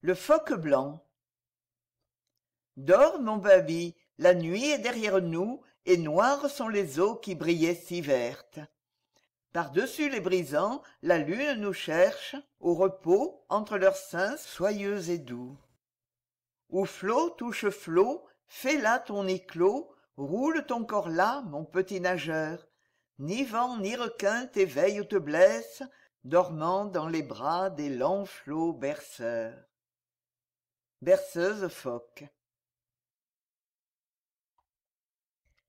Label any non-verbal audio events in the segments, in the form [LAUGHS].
le phoque blanc dors mon baby la nuit est derrière nous et noires sont les eaux qui brillaient si vertes par-dessus les brisants la lune nous cherche au repos entre leurs seins soyeux et doux où flot touche flot fais là ton éclos roule ton corps là mon petit nageur ni vent ni requin t'éveille ou te blesse dormant dans les bras des longs flots berceurs berceuse phoque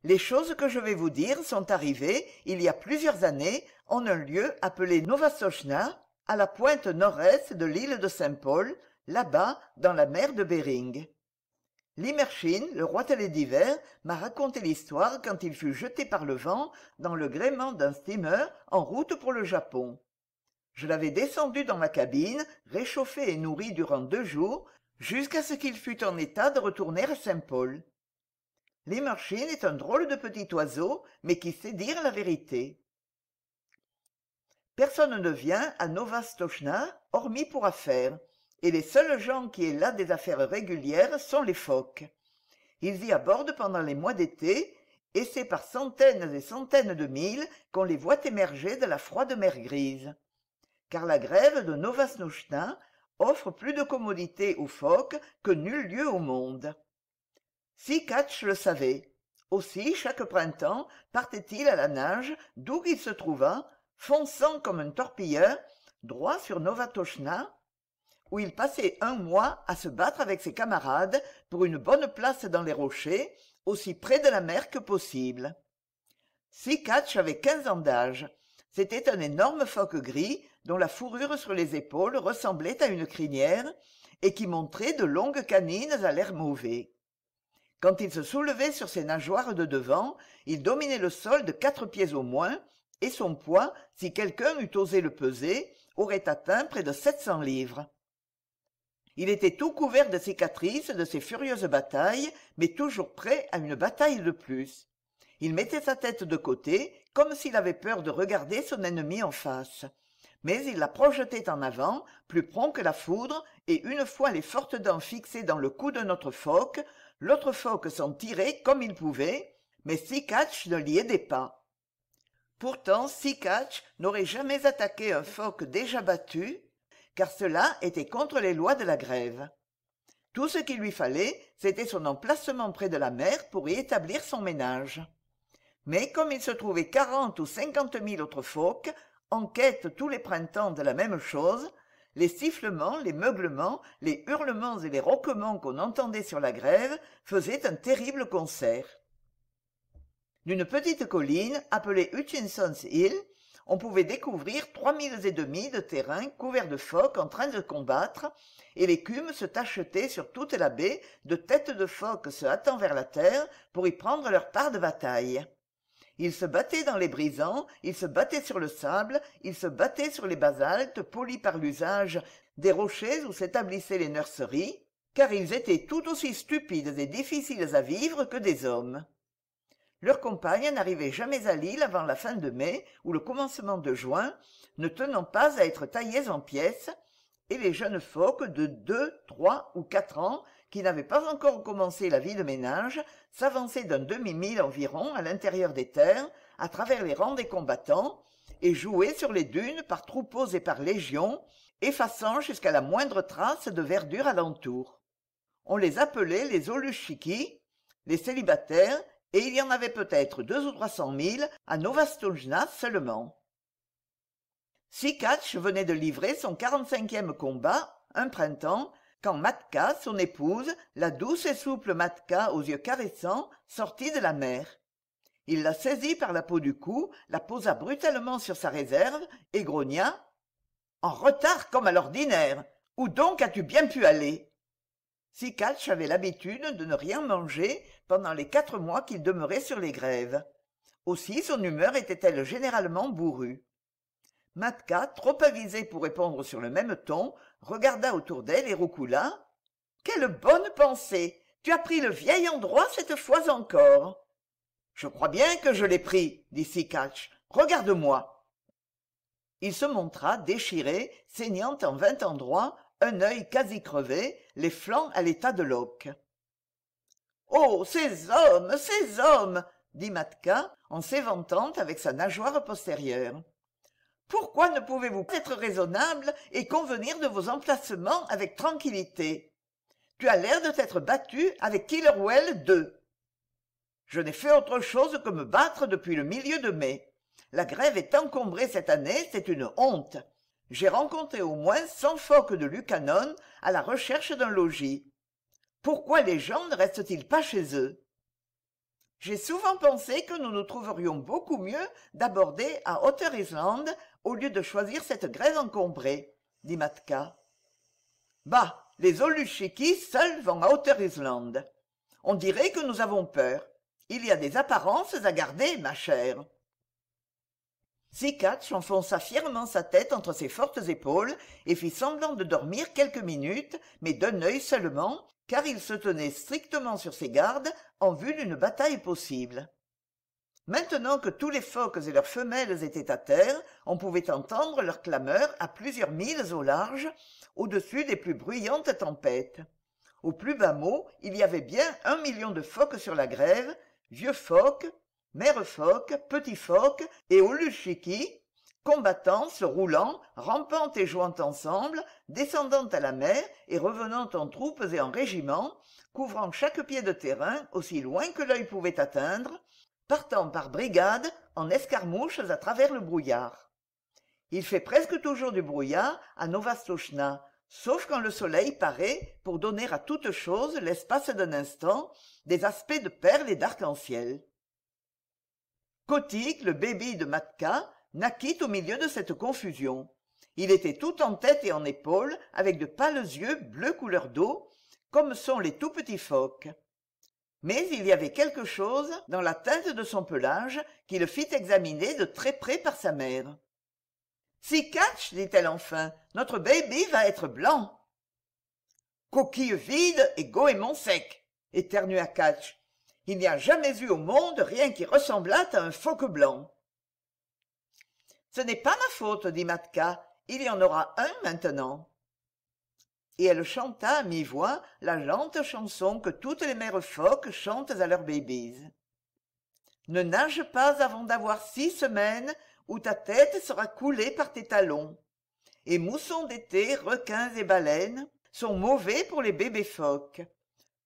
les choses que je vais vous dire sont arrivées il y a plusieurs années en un lieu appelé Novasoshna, à la pointe nord-est de l'île de saint-paul là-bas dans la mer de Béring. L'imershin, le roi d'hiver, m'a raconté l'histoire quand il fut jeté par le vent dans le gréement d'un steamer en route pour le Japon. Je l'avais descendu dans ma cabine, réchauffé et nourri durant deux jours, jusqu'à ce qu'il fût en état de retourner à saint paul l'émarchine est un drôle de petit oiseau mais qui sait dire la vérité personne ne vient à Novastochna hormis pour affaires et les seuls gens qui aient là des affaires régulières sont les phoques ils y abordent pendant les mois d'été et c'est par centaines et centaines de milles qu'on les voit émerger de la froide mer grise car la grève de offre plus de commodité aux phoques que nul lieu au monde Catch le savait aussi chaque printemps partait-il à la nage d'où il se trouva, fonçant comme un torpilleur droit sur novatochna où il passait un mois à se battre avec ses camarades pour une bonne place dans les rochers aussi près de la mer que possible Catch avait quinze ans d'âge c'était un énorme phoque gris dont la fourrure sur les épaules ressemblait à une crinière et qui montrait de longues canines à l'air mauvais quand il se soulevait sur ses nageoires de devant il dominait le sol de quatre pieds au moins et son poids si quelqu'un eût osé le peser aurait atteint près de sept cents livres il était tout couvert de cicatrices de ses furieuses batailles mais toujours prêt à une bataille de plus il mettait sa tête de côté comme s'il avait peur de regarder son ennemi en face mais il la projetait en avant plus prompt que la foudre et une fois les fortes dents fixées dans le cou de notre phoque l'autre phoque s'en tirait comme il pouvait mais Sikatch ne l'y aidait pas pourtant Sikatch n'aurait jamais attaqué un phoque déjà battu car cela était contre les lois de la grève tout ce qu'il lui fallait c'était son emplacement près de la mer pour y établir son ménage mais comme il se trouvait quarante ou cinquante mille autres phoques en quête tous les printemps de la même chose les sifflements les meuglements les hurlements et les roquements qu'on entendait sur la grève faisaient un terrible concert d'une petite colline appelée hutchinson's hill on pouvait découvrir trois milles et demi de terrain couvert de phoques en train de combattre et l'écume se tachetait sur toute la baie de têtes de phoques se hâtant vers la terre pour y prendre leur part de bataille ils se battaient dans les brisants ils se battaient sur le sable ils se battaient sur les basaltes polis par l'usage des rochers où s'établissaient les nurseries car ils étaient tout aussi stupides et difficiles à vivre que des hommes leurs compagnes n'arrivaient jamais à l'île avant la fin de mai ou le commencement de juin ne tenant pas à être taillées en pièces et les jeunes phoques de deux trois ou quatre ans qui n'avait pas encore commencé la vie de ménage s'avançaient d'un demi-mille environ à l'intérieur des terres à travers les rangs des combattants et jouaient sur les dunes par troupeaux et par légions effaçant jusqu'à la moindre trace de verdure alentour. on les appelait les Olushiki, les célibataires et il y en avait peut-être deux ou trois cent mille à novastoujna seulement Sikatch venait de livrer son quarante-cinquième combat un printemps quand Matka, son épouse la douce et souple Matka, aux yeux caressants sortit de la mer il la saisit par la peau du cou la posa brutalement sur sa réserve et grogna en retard comme à l'ordinaire où donc as-tu bien pu aller Sikach avait l'habitude de ne rien manger pendant les quatre mois qu'il demeurait sur les grèves aussi son humeur était-elle généralement bourrue Matka, trop avisée pour répondre sur le même ton regarda autour d'elle et roucoula quelle bonne pensée tu as pris le vieil endroit cette fois encore je crois bien que je l'ai pris dit Sikach. regarde-moi il se montra déchiré saignant en vingt endroits un œil quasi crevé les flancs à l'état de loque. oh ces hommes ces hommes dit matka en s'éventant avec sa nageoire postérieure pourquoi ne pouvez-vous être raisonnable et convenir de vos emplacements avec tranquillité tu as l'air de t'être battu avec killerwell d'eux. je n'ai fait autre chose que me battre depuis le milieu de mai la grève est encombrée cette année c'est une honte j'ai rencontré au moins cent phoques de Lucanon à la recherche d'un logis pourquoi les gens ne restent-ils pas chez eux j'ai souvent pensé que nous nous trouverions beaucoup mieux d'aborder à hauteur Island au lieu de choisir cette grève encombrée dit Matka. « bah les Oluchiki seuls vont à hauteur Island. on dirait que nous avons peur il y a des apparences à garder ma chère enfonça fièrement sa tête entre ses fortes épaules et fit semblant de dormir quelques minutes mais d'un œil seulement car il se tenait strictement sur ses gardes en vue d'une bataille possible maintenant que tous les phoques et leurs femelles étaient à terre on pouvait entendre leurs clameurs à plusieurs milles au large au-dessus des plus bruyantes tempêtes au plus bas mot il y avait bien un million de phoques sur la grève vieux phoques mère phoque, petit phoque et olushiki, combattant se roulant rampant et jouant ensemble descendant à la mer et revenant en troupes et en régiments couvrant chaque pied de terrain aussi loin que l'œil pouvait atteindre partant par brigades en escarmouches à travers le brouillard il fait presque toujours du brouillard à Novastochna, sauf quand le soleil paraît pour donner à toute chose l'espace d'un instant des aspects de perles et d'arc-en-ciel Cotique, le bébé de matka naquit au milieu de cette confusion il était tout en tête et en épaules avec de pâles yeux bleus couleur d'eau comme sont les tout petits phoques mais il y avait quelque chose dans la teinte de son pelage qui le fit examiner de très près par sa mère si catch dit-elle enfin notre baby va être blanc coquille vide et goémon sec éternua il n'y a jamais eu au monde rien qui ressemblât à un phoque blanc ce n'est pas ma faute dit Matka, « il y en aura un maintenant et elle chanta à mi-voix la lente chanson que toutes les mères phoques chantent à leurs bébés ne nage pas avant d'avoir six semaines où ta tête sera coulée par tes talons et moussons d'été requins et baleines sont mauvais pour les bébés phoques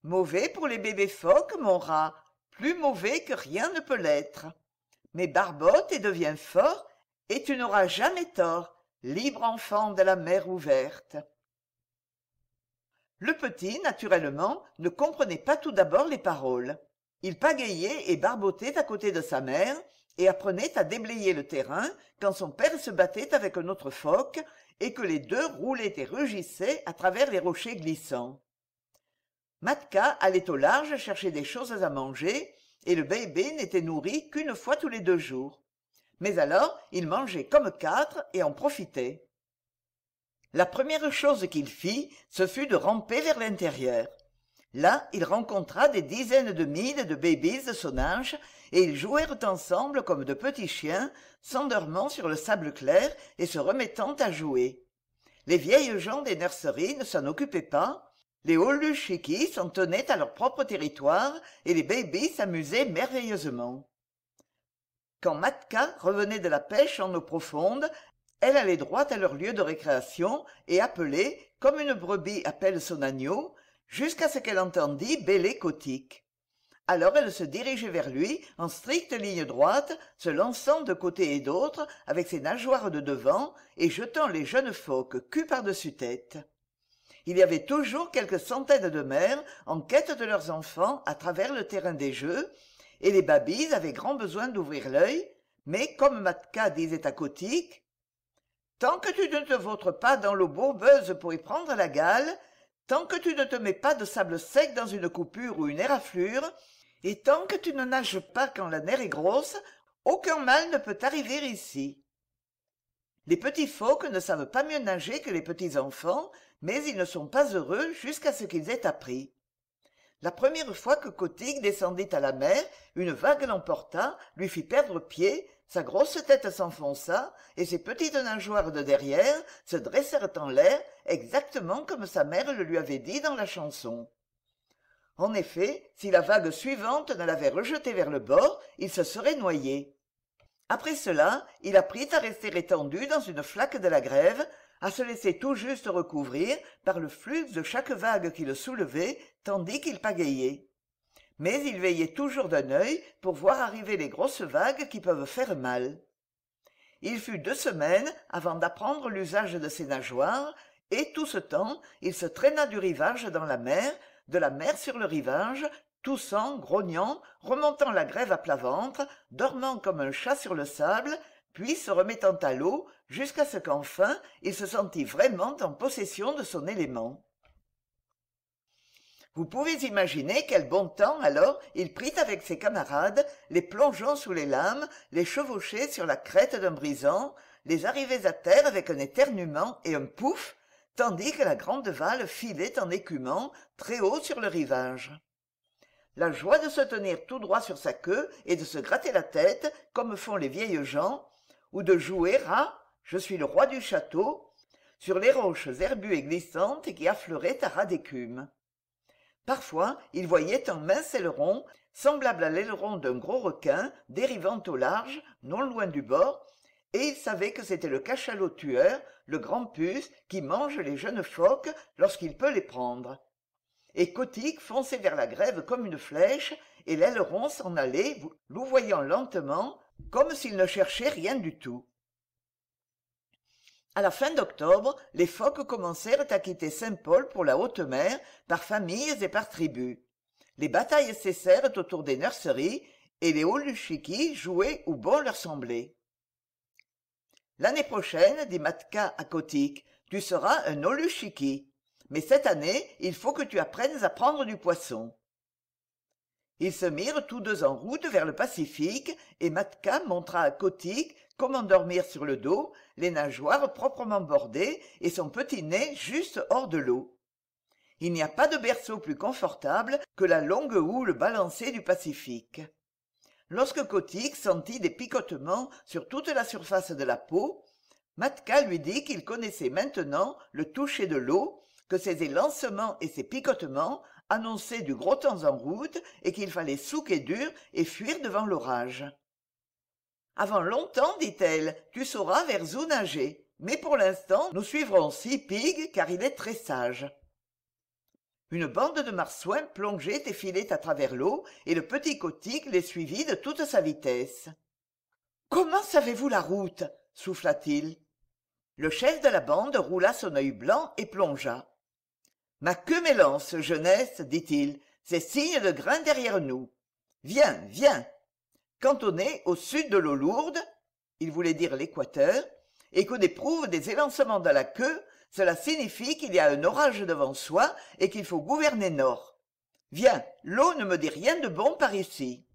mauvais pour les bébés phoques mon rat plus mauvais que rien ne peut l'être mais barbote et deviens fort et tu n'auras jamais tort libre enfant de la mer ouverte le petit naturellement ne comprenait pas tout d'abord les paroles il pagayait et barbotait à côté de sa mère et apprenait à déblayer le terrain quand son père se battait avec un autre phoque et que les deux roulaient et rugissaient à travers les rochers glissants matka allait au large chercher des choses à manger et le bébé n'était nourri qu'une fois tous les deux jours mais alors il mangeait comme quatre et en profitait la première chose qu'il fit ce fut de ramper vers l'intérieur là il rencontra des dizaines de milles de bébés de son âge et ils jouèrent ensemble comme de petits chiens s'endormant sur le sable clair et se remettant à jouer les vieilles gens des nurseries ne s'en occupaient pas les holuchikis s'en tenaient à leur propre territoire et les bébés s'amusaient merveilleusement quand matka revenait de la pêche en eaux profondes elle allait droit à leur lieu de récréation et appelait comme une brebis appelle son agneau jusqu'à ce qu'elle entendît bêler cotique alors elle se dirigeait vers lui en stricte ligne droite se lançant de côté et d'autre avec ses nageoires de devant et jetant les jeunes phoques cul par-dessus tête il y avait toujours quelques centaines de mères en quête de leurs enfants à travers le terrain des jeux et les babys avaient grand besoin d'ouvrir l'œil mais comme Matka disait à cotique tant que tu ne te vautres pas dans l'eau bourbeuse pour y prendre la gale tant que tu ne te mets pas de sable sec dans une coupure ou une éraflure et tant que tu ne nages pas quand la mer est grosse aucun mal ne peut arriver ici les petits phoques ne savent pas mieux nager que les petits enfants mais ils ne sont pas heureux jusqu'à ce qu'ils aient appris la première fois que Kotik descendit à la mer une vague l'emporta lui fit perdre pied sa grosse tête s'enfonça et ses petites nageoires de derrière se dressèrent en l'air exactement comme sa mère le lui avait dit dans la chanson en effet si la vague suivante ne l'avait rejeté vers le bord il se serait noyé après cela il apprit à rester étendu dans une flaque de la grève à se laisser tout juste recouvrir par le flux de chaque vague qui le soulevait tandis qu'il pagayait mais il veillait toujours d'un œil pour voir arriver les grosses vagues qui peuvent faire mal il fut deux semaines avant d'apprendre l'usage de ses nageoires et tout ce temps il se traîna du rivage dans la mer de la mer sur le rivage toussant grognant remontant la grève à plat ventre dormant comme un chat sur le sable puis se remettant à l'eau jusqu'à ce qu'enfin il se sentît vraiment en possession de son élément vous pouvez imaginer quel bon temps alors il prit avec ses camarades les plongeant sous les lames les chevaucher sur la crête d'un brisant les arrivés à terre avec un éternuement et un pouf tandis que la grande valle filait en écumant très haut sur le rivage la joie de se tenir tout droit sur sa queue et de se gratter la tête comme font les vieilles gens ou de jouer à je suis le roi du château sur les roches herbues et glissantes qui affleuraient à ras d'écume parfois il voyait un mince aileron semblable à l'aileron d'un gros requin dérivant au large non loin du bord et il savait que c'était le cachalot tueur le grand puce qui mange les jeunes phoques lorsqu'il peut les prendre et Kotick fonçait vers la grève comme une flèche et l'aileron s'en allait louvoyant lentement comme s'ils ne cherchaient rien du tout À la fin d'octobre les phoques commencèrent à quitter saint paul pour la haute mer par familles et par tribus les batailles cessèrent autour des nurseries et les oluchiki jouaient où bon leur semblait l'année prochaine dit Matka à Kotik, tu seras un oluchiki, mais cette année il faut que tu apprennes à prendre du poisson ils se mirent tous deux en route vers le pacifique et Matka montra à Kotick comment dormir sur le dos les nageoires proprement bordées et son petit nez juste hors de l'eau il n'y a pas de berceau plus confortable que la longue houle balancée du pacifique lorsque Kotick sentit des picotements sur toute la surface de la peau Matka lui dit qu'il connaissait maintenant le toucher de l'eau que ses élancements et ses picotements annonçait du gros temps en route et qu'il fallait souquer dur et fuir devant l'orage avant longtemps dit-elle tu sauras vers où nager mais pour l'instant nous suivrons si pig car il est très sage une bande de marsouins plongeait et filait à travers l'eau et le petit cotique les suivit de toute sa vitesse comment savez-vous la route souffla t il le chef de la bande roula son œil blanc et plongea ma queue m'élance jeunesse dit-il c'est signe de grain derrière nous viens viens quand on est au sud de l'eau lourde il voulait dire l'équateur et qu'on éprouve des élancements de la queue cela signifie qu'il y a un orage devant soi et qu'il faut gouverner nord viens l'eau ne me dit rien de bon par ici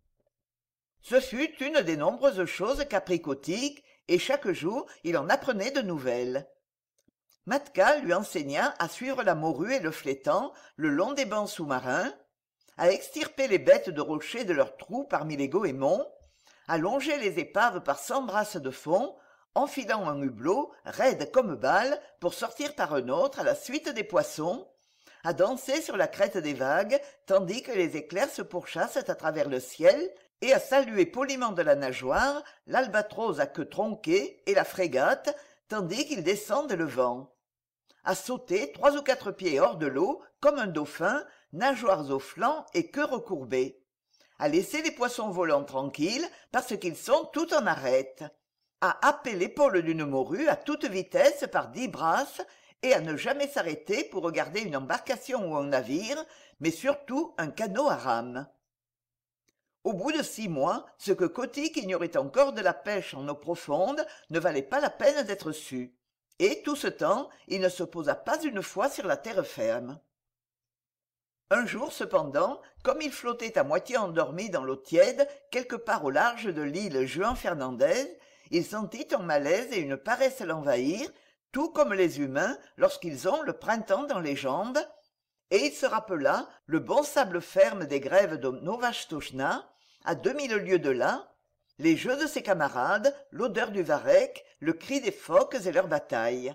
ce fut une des nombreuses choses capricotiques et chaque jour il en apprenait de nouvelles Matka lui enseigna à suivre la morue et le flétan le long des bancs sous-marins à extirper les bêtes de rochers de leurs trous parmi les goémons à longer les épaves par cent brasses de fond enfilant un hublot raide comme balle pour sortir par un autre à la suite des poissons à danser sur la crête des vagues tandis que les éclairs se pourchassent à travers le ciel et à saluer poliment de la nageoire l'albatros à queue tronquée et la frégate tandis qu'ils descendent le vent à sauter trois ou quatre pieds hors de l'eau comme un dauphin nageoires au flanc et queue recourbée à laisser les poissons volants tranquilles parce qu'ils sont tout en arête à happer l'épaule d'une morue à toute vitesse par dix brasses et à ne jamais s'arrêter pour regarder une embarcation ou un navire mais surtout un canot à rame au bout de six mois ce que cotique ignorait encore de la pêche en eaux profondes ne valait pas la peine d'être su et tout ce temps il ne se posa pas une fois sur la terre ferme un jour cependant comme il flottait à moitié endormi dans l'eau tiède quelque part au large de l'île juan fernandez il sentit un malaise et une paresse l'envahir tout comme les humains lorsqu'ils ont le printemps dans les jambes et il se rappela le bon sable ferme des grèves de Novastochna, à deux mille lieues de là les jeux de ses camarades l'odeur du varech le cri des phoques et leurs batailles.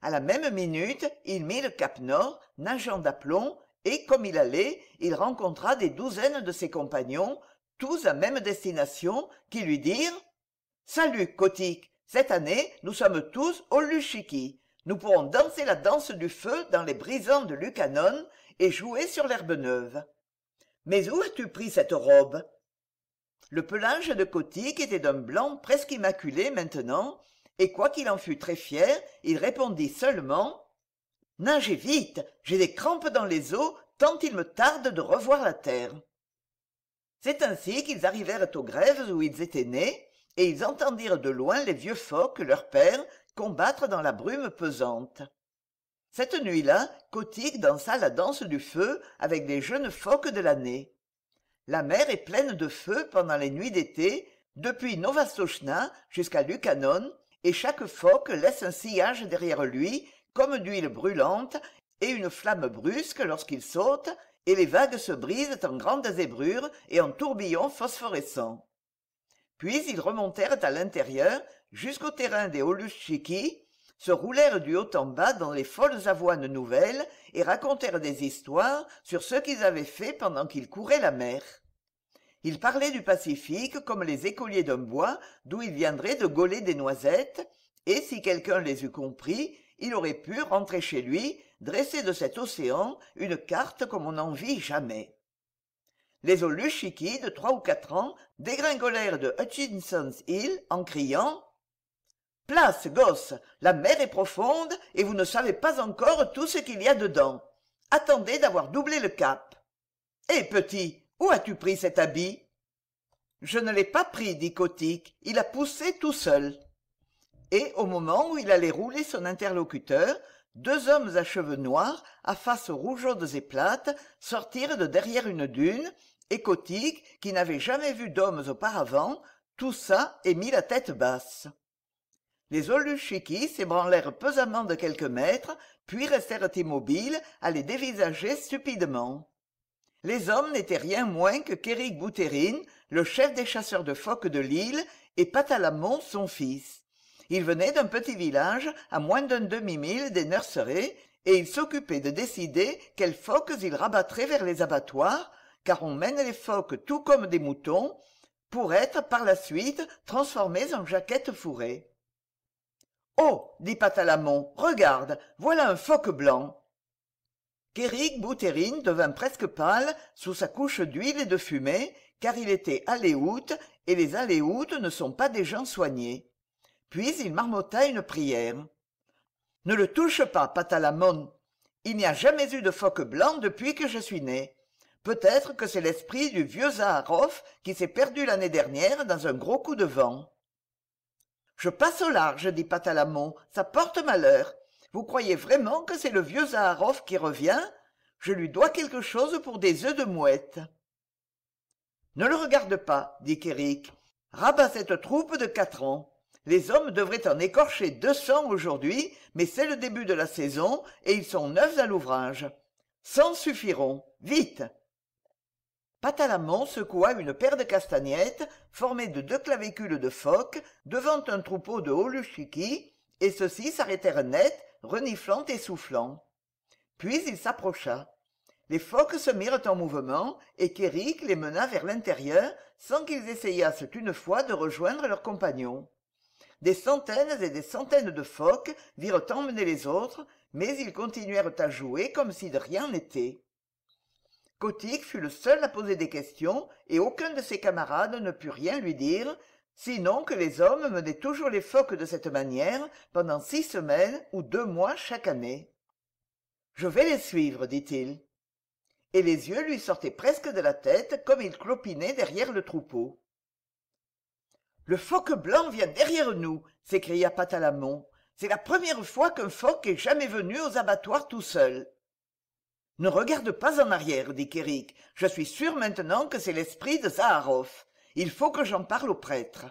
À la même minute il mit le cap nord nageant d'aplomb et comme il allait il rencontra des douzaines de ses compagnons tous à même destination qui lui dirent salut cotique cette année nous sommes tous au luchiki nous pourrons danser la danse du feu dans les brisants de Lucanon et jouer sur l'herbe neuve mais où as-tu pris cette robe le pelage de cotique était d'un blanc presque immaculé maintenant et quoiqu'il en fût très fier il répondit seulement nagez vite j'ai des crampes dans les os tant il me tarde de revoir la terre c'est ainsi qu'ils arrivèrent aux grèves où ils étaient nés et ils entendirent de loin les vieux phoques leur pères, combattre dans la brume pesante cette nuit-là cotique dansa la danse du feu avec les jeunes phoques de l'année la mer est pleine de feu pendant les nuits d'été depuis Novastochna jusqu'à Lucanon, et chaque phoque laisse un sillage derrière lui comme d'huile brûlante et une flamme brusque lorsqu'il saute et les vagues se brisent en grandes zébrures et en tourbillons phosphorescents puis ils remontèrent à l'intérieur jusqu'au terrain des Holuschiki, se roulèrent du haut en bas dans les folles avoines nouvelles et racontèrent des histoires sur ce qu'ils avaient fait pendant qu'ils couraient la mer il parlait du pacifique comme les écoliers d'un bois d'où il viendrait de gauler des noisettes et si quelqu'un les eût compris il aurait pu rentrer chez lui dresser de cet océan une carte comme on n'en vit jamais les Oluchiki de trois ou quatre ans dégringolèrent de Hutchinson's Hill en criant Place, gosse, la mer est profonde et vous ne savez pas encore tout ce qu'il y a dedans. Attendez d'avoir doublé le cap. Eh, petit, où as-tu pris cet habit je ne l'ai pas pris dit Cotique. « il a poussé tout seul et au moment où il allait rouler son interlocuteur deux hommes à cheveux noirs à faces rougeaudes et plates sortirent de derrière une dune et Cotique, qui n'avait jamais vu d'hommes auparavant toussa et mit la tête basse les oluchikis s'ébranlèrent pesamment de quelques mètres, puis restèrent immobiles à les dévisager stupidement les hommes n'étaient rien moins que Kérig Boutérine, le chef des chasseurs de phoques de l'île et patalamon son fils ils venaient d'un petit village à moins d'un demi-mille des nurseries et ils s'occupaient de décider quels phoques ils rabattraient vers les abattoirs car on mène les phoques tout comme des moutons pour être par la suite transformés en jaquettes fourrées oh dit patalamon regarde voilà un phoque blanc Kérig Boutérine devint presque pâle sous sa couche d'huile et de fumée car il était aléoute et les aléoutes ne sont pas des gens soignés puis il marmotta une prière ne le touche pas patalamon il n'y a jamais eu de phoque blanc depuis que je suis né peut-être que c'est l'esprit du vieux zaharoff qui s'est perdu l'année dernière dans un gros coup de vent je passe au large dit patalamon ça porte malheur vous croyez vraiment que c'est le vieux zaharoff qui revient je lui dois quelque chose pour des œufs de mouette ne le regarde pas dit Kérik. Rabat cette troupe de quatre ans les hommes devraient en écorcher deux cents aujourd'hui mais c'est le début de la saison et ils sont neufs à l'ouvrage cent suffiront vite patalamon secoua une paire de castagnettes formées de deux clavicules de phoque devant un troupeau de holushiki, et ceux-ci s'arrêtèrent net reniflant et soufflant puis il s'approcha les phoques se mirent en mouvement et Kéric les mena vers l'intérieur sans qu'ils essayassent une fois de rejoindre leurs compagnons des centaines et des centaines de phoques virent emmener les autres mais ils continuèrent à jouer comme si de rien n'était Kotick fut le seul à poser des questions et aucun de ses camarades ne put rien lui dire sinon que les hommes menaient toujours les phoques de cette manière pendant six semaines ou deux mois chaque année je vais les suivre dit-il et les yeux lui sortaient presque de la tête comme il clopinait derrière le troupeau le phoque blanc vient derrière nous s'écria patalamon c'est la première fois qu'un phoque est jamais venu aux abattoirs tout seul ne regarde pas en arrière dit Kéric. « je suis sûr maintenant que c'est l'esprit de il faut que j'en parle au prêtre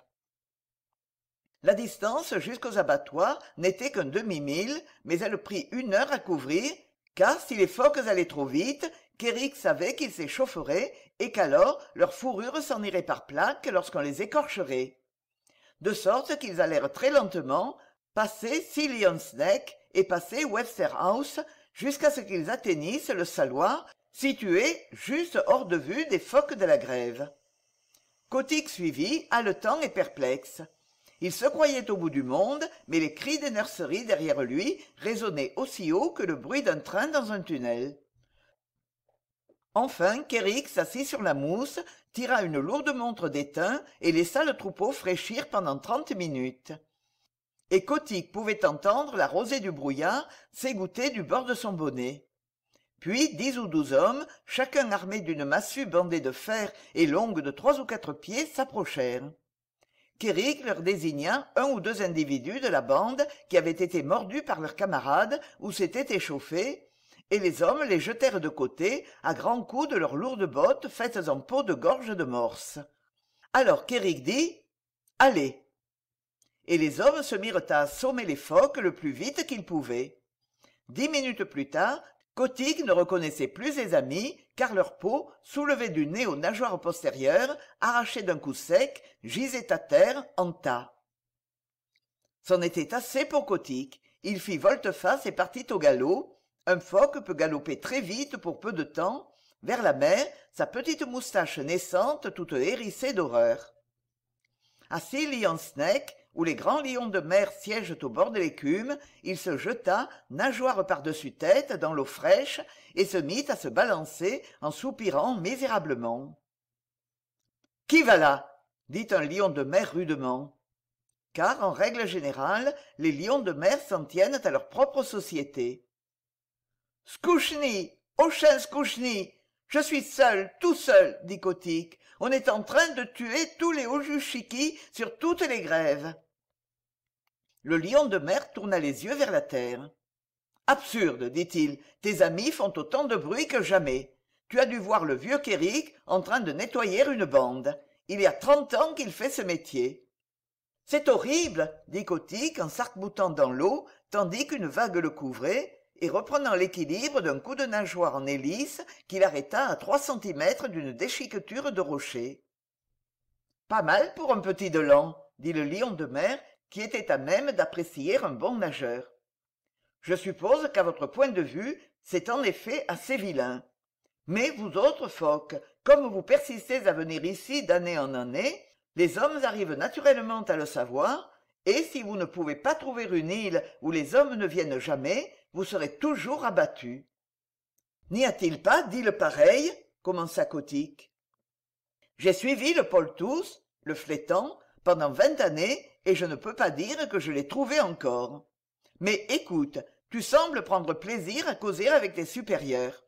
la distance jusqu'aux abattoirs n'était qu'un demi-mille mais elle prit une heure à couvrir car si les phoques allaient trop vite Kerrick savait qu'ils s'échaufferaient et qu'alors leur fourrure s'en irait par plaques lorsqu'on les écorcherait de sorte qu'ils allèrent très lentement passer sea neck et passer webster house jusqu'à ce qu'ils atteignissent le saloir situé juste hors de vue des phoques de la grève Cotique suivit haletant et perplexe il se croyait au bout du monde mais les cris des nurseries derrière lui résonnaient aussi haut que le bruit d'un train dans un tunnel enfin Kerrick s'assit sur la mousse tira une lourde montre d'étain et laissa le troupeau fraîchir pendant trente minutes et Cotique pouvait entendre la rosée du brouillard s'égoutter du bord de son bonnet puis dix ou douze hommes chacun armé d'une massue bandée de fer et longue de trois ou quatre pieds s'approchèrent Kéric leur désigna un ou deux individus de la bande qui avaient été mordus par leurs camarades ou s'étaient échauffés et les hommes les jetèrent de côté à grands coups de leurs lourdes bottes faites en peau de gorge de morse alors Kéric dit allez et les hommes se mirent à sommer les phoques le plus vite qu'ils pouvaient dix minutes plus tard Kotik ne reconnaissait plus ses amis car leur peau soulevée du nez aux nageoires postérieures arrachée d'un coup sec gisait à terre en tas c'en était assez pour Kotik, il fit volte-face et partit au galop un phoque peut galoper très vite pour peu de temps vers la mer sa petite moustache naissante toute hérissée d'horreur Assis, où les grands lions de mer siègent au bord de l'écume il se jeta nageoire par-dessus tête dans l'eau fraîche et se mit à se balancer en soupirant misérablement qui va là dit un lion de mer rudement car en règle générale les lions de mer s'en tiennent à leur propre société Skouchni au chien je suis seul tout seul dit cotique on est en train de tuer tous les haut sur toutes les grèves le lion de mer tourna les yeux vers la terre absurde dit-il tes amis font autant de bruit que jamais tu as dû voir le vieux Kéric en train de nettoyer une bande il y a trente ans qu'il fait ce métier c'est horrible dit Kotick en s'arc-boutant dans l'eau tandis qu'une vague le couvrait et reprenant l'équilibre d'un coup de nageoire en hélice qu'il arrêta à trois centimètres d'une déchiqueture de rocher pas mal pour un petit de l'an dit le lion de mer qui était à même d'apprécier un bon nageur je suppose qu'à votre point de vue c'est en effet assez vilain mais vous autres phoques comme vous persistez à venir ici d'année en année les hommes arrivent naturellement à le savoir et si vous ne pouvez pas trouver une île où les hommes ne viennent jamais vous serez toujours abattus n'y a-t-il pas d'île pareille commença cotique j'ai suivi le tous, le flétan pendant vingt années et je ne peux pas dire que je l'ai trouvé encore mais écoute tu sembles prendre plaisir à causer avec tes supérieurs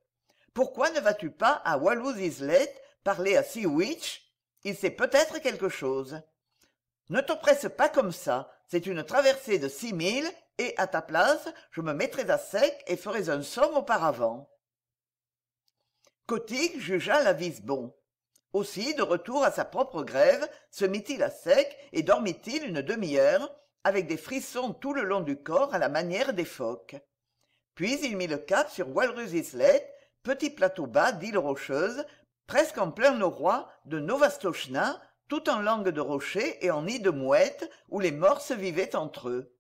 pourquoi ne vas-tu pas à Wallow's islet parler à siwitch il sait peut-être quelque chose ne t'oppresse pas comme ça c'est une traversée de six milles et à ta place je me mettrais à sec et ferais un somme auparavant Cotique jugea l'avis bon aussi de retour à sa propre grève se mit-il à sec et dormit il une demi-heure avec des frissons tout le long du corps à la manière des phoques puis il mit le cap sur walrus islet petit plateau bas d'île rocheuse presque en plein roi de Novastochna, tout en langue de rochers et en nid de mouettes où les morses vivaient entre eux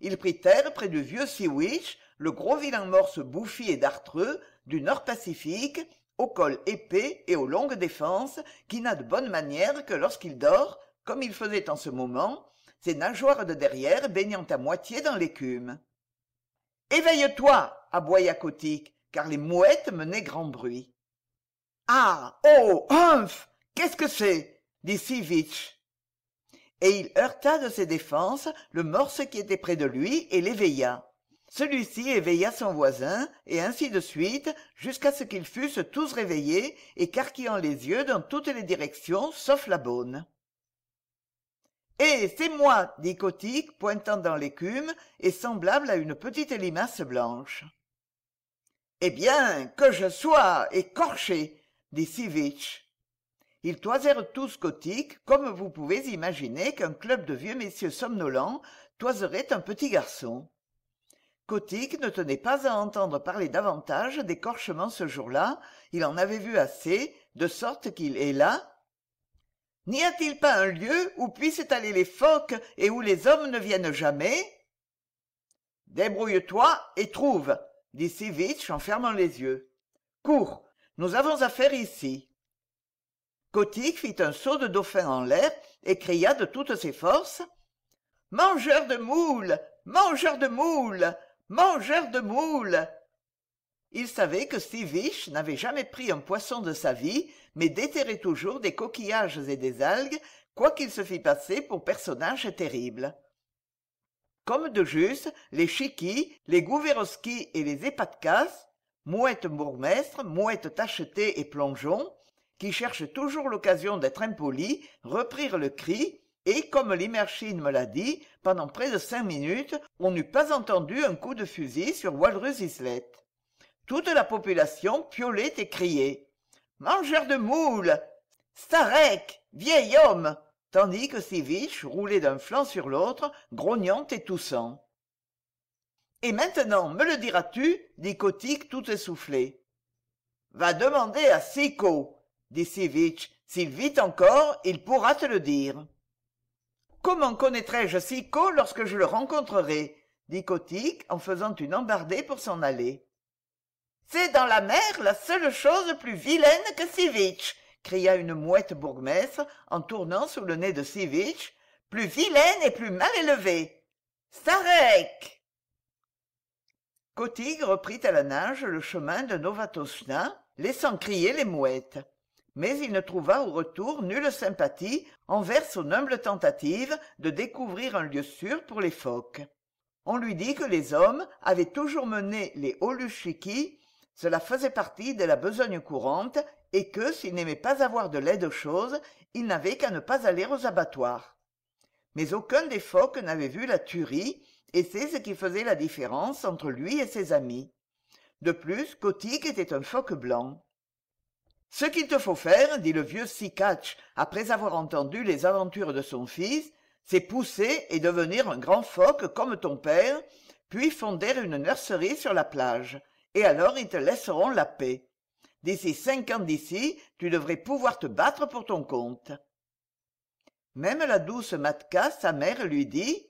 il prit terre près du vieux Siwich, le gros vilain morse bouffi et dartreux du nord pacifique au col épais et aux longues défenses qui n'a de bonne manière que lorsqu'il dort comme il faisait en ce moment ses nageoires de derrière baignant à moitié dans l'écume éveille toi aboya Kotick, car les mouettes menaient grand bruit ah oh humph qu'est-ce que c'est dit Sivitch. et il heurta de ses défenses le morse qui était près de lui et l'éveilla celui-ci éveilla son voisin et ainsi de suite jusqu'à ce qu'ils fussent tous réveillés écarquillant les yeux dans toutes les directions sauf la bonne eh c'est moi dit cotique pointant dans l'écume et semblable à une petite limace blanche eh bien que je sois écorché dit Sivitch. Ils toisèrent tous cotique, comme vous pouvez imaginer qu'un club de vieux messieurs somnolents toiserait un petit garçon. Cotique ne tenait pas à entendre parler davantage d'écorchement ce jour-là il en avait vu assez de sorte qu'il est là. « n'y a-t-il pas un lieu où puissent aller les phoques et où les hommes ne viennent jamais débrouille-toi et trouve dit Sivitch en fermant les yeux cours nous avons affaire ici Cotique fit un saut de dauphin en l'air et cria de toutes ses forces mangeur de moules mangeur de moules mangeur de moules il savait que Sivich n'avait jamais pris un poisson de sa vie mais déterrait toujours des coquillages et des algues quoiqu'il se fît passer pour personnage terrible comme de juste les chiquis les Gouveroski et les épatkas, mouettes bourgmestres mouettes tachetées et plongeons qui cherchent toujours l'occasion d'être impolis reprirent le cri et comme l'Immerchine me l'a dit pendant près de cinq minutes on n'eût pas entendu un coup de fusil sur walrus islet toute la population piaulait et criait mangeur de moules Starek, vieil homme tandis que Sivich roulait d'un flanc sur l'autre grognant et toussant et maintenant me le diras-tu dit Kotick tout essoufflé va demander à Siko, » dit Sivich. s'il vit encore il pourra te le dire comment connaîtrai-je Siko lorsque je le rencontrerai dit Kotig en faisant une embardée pour s'en aller c'est dans la mer la seule chose plus vilaine que Sivitch !» cria une mouette bourgmestre en tournant sous le nez de Sivitch, « plus vilaine et plus mal élevée Sarek Kotig reprit à la nage le chemin de Novatosna, laissant crier les mouettes mais il ne trouva au retour nulle sympathie envers son humble tentative de découvrir un lieu sûr pour les phoques on lui dit que les hommes avaient toujours mené les holushiki, cela faisait partie de la besogne courante et que s'il n'aimait pas avoir de laide choses, il n'avait qu'à ne pas aller aux abattoirs mais aucun des phoques n'avait vu la tuerie et c'est ce qui faisait la différence entre lui et ses amis de plus Kotik était un phoque blanc ce qu'il te faut faire dit le vieux Sikatch après avoir entendu les aventures de son fils c'est pousser et devenir un grand phoque comme ton père puis fonder une nurserie sur la plage et alors ils te laisseront la paix d'ici cinq ans d'ici tu devrais pouvoir te battre pour ton compte même la douce matka sa mère lui dit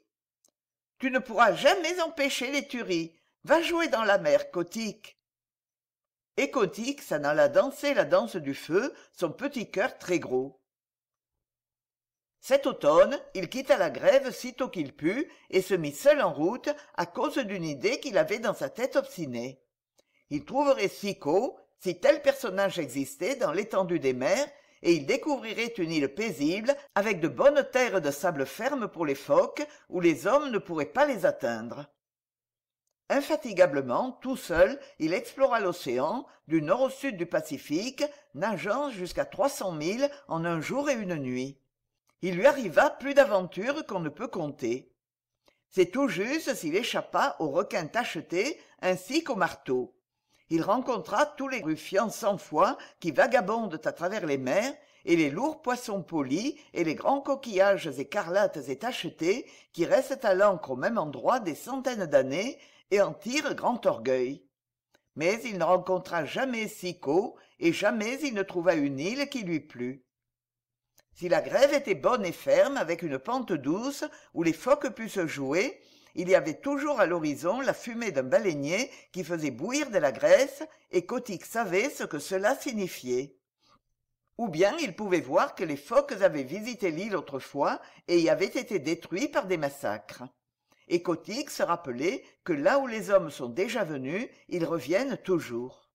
tu ne pourras jamais empêcher les tueries va jouer dans la mer cotique et s'en alla danser la danse du feu son petit cœur très gros cet automne il quitta la grève sitôt qu'il put et se mit seul en route à cause d'une idée qu'il avait dans sa tête obstinée il trouverait sicot si tel personnage existait dans l'étendue des mers et il découvrirait une île paisible avec de bonnes terres de sable ferme pour les phoques où les hommes ne pourraient pas les atteindre infatigablement tout seul il explora l'océan du nord au sud du pacifique nageant jusqu'à trois cents milles en un jour et une nuit il lui arriva plus d'aventures qu'on ne peut compter c'est tout juste s'il échappa aux requins tachetés ainsi qu'au marteau il rencontra tous les ruffians sans foi qui vagabondent à travers les mers et les lourds poissons polis et les grands coquillages écarlates et tachetés qui restent à l'ancre au même endroit des centaines d'années et en tire grand orgueil mais il ne rencontra jamais sicot et jamais il ne trouva une île qui lui plût si la grève était bonne et ferme avec une pente douce où les phoques pussent jouer il y avait toujours à l'horizon la fumée d'un baleinier qui faisait bouillir de la graisse et Cotique savait ce que cela signifiait ou bien il pouvait voir que les phoques avaient visité l'île autrefois et y avaient été détruits par des massacres et se rappelait que là où les hommes sont déjà venus ils reviennent toujours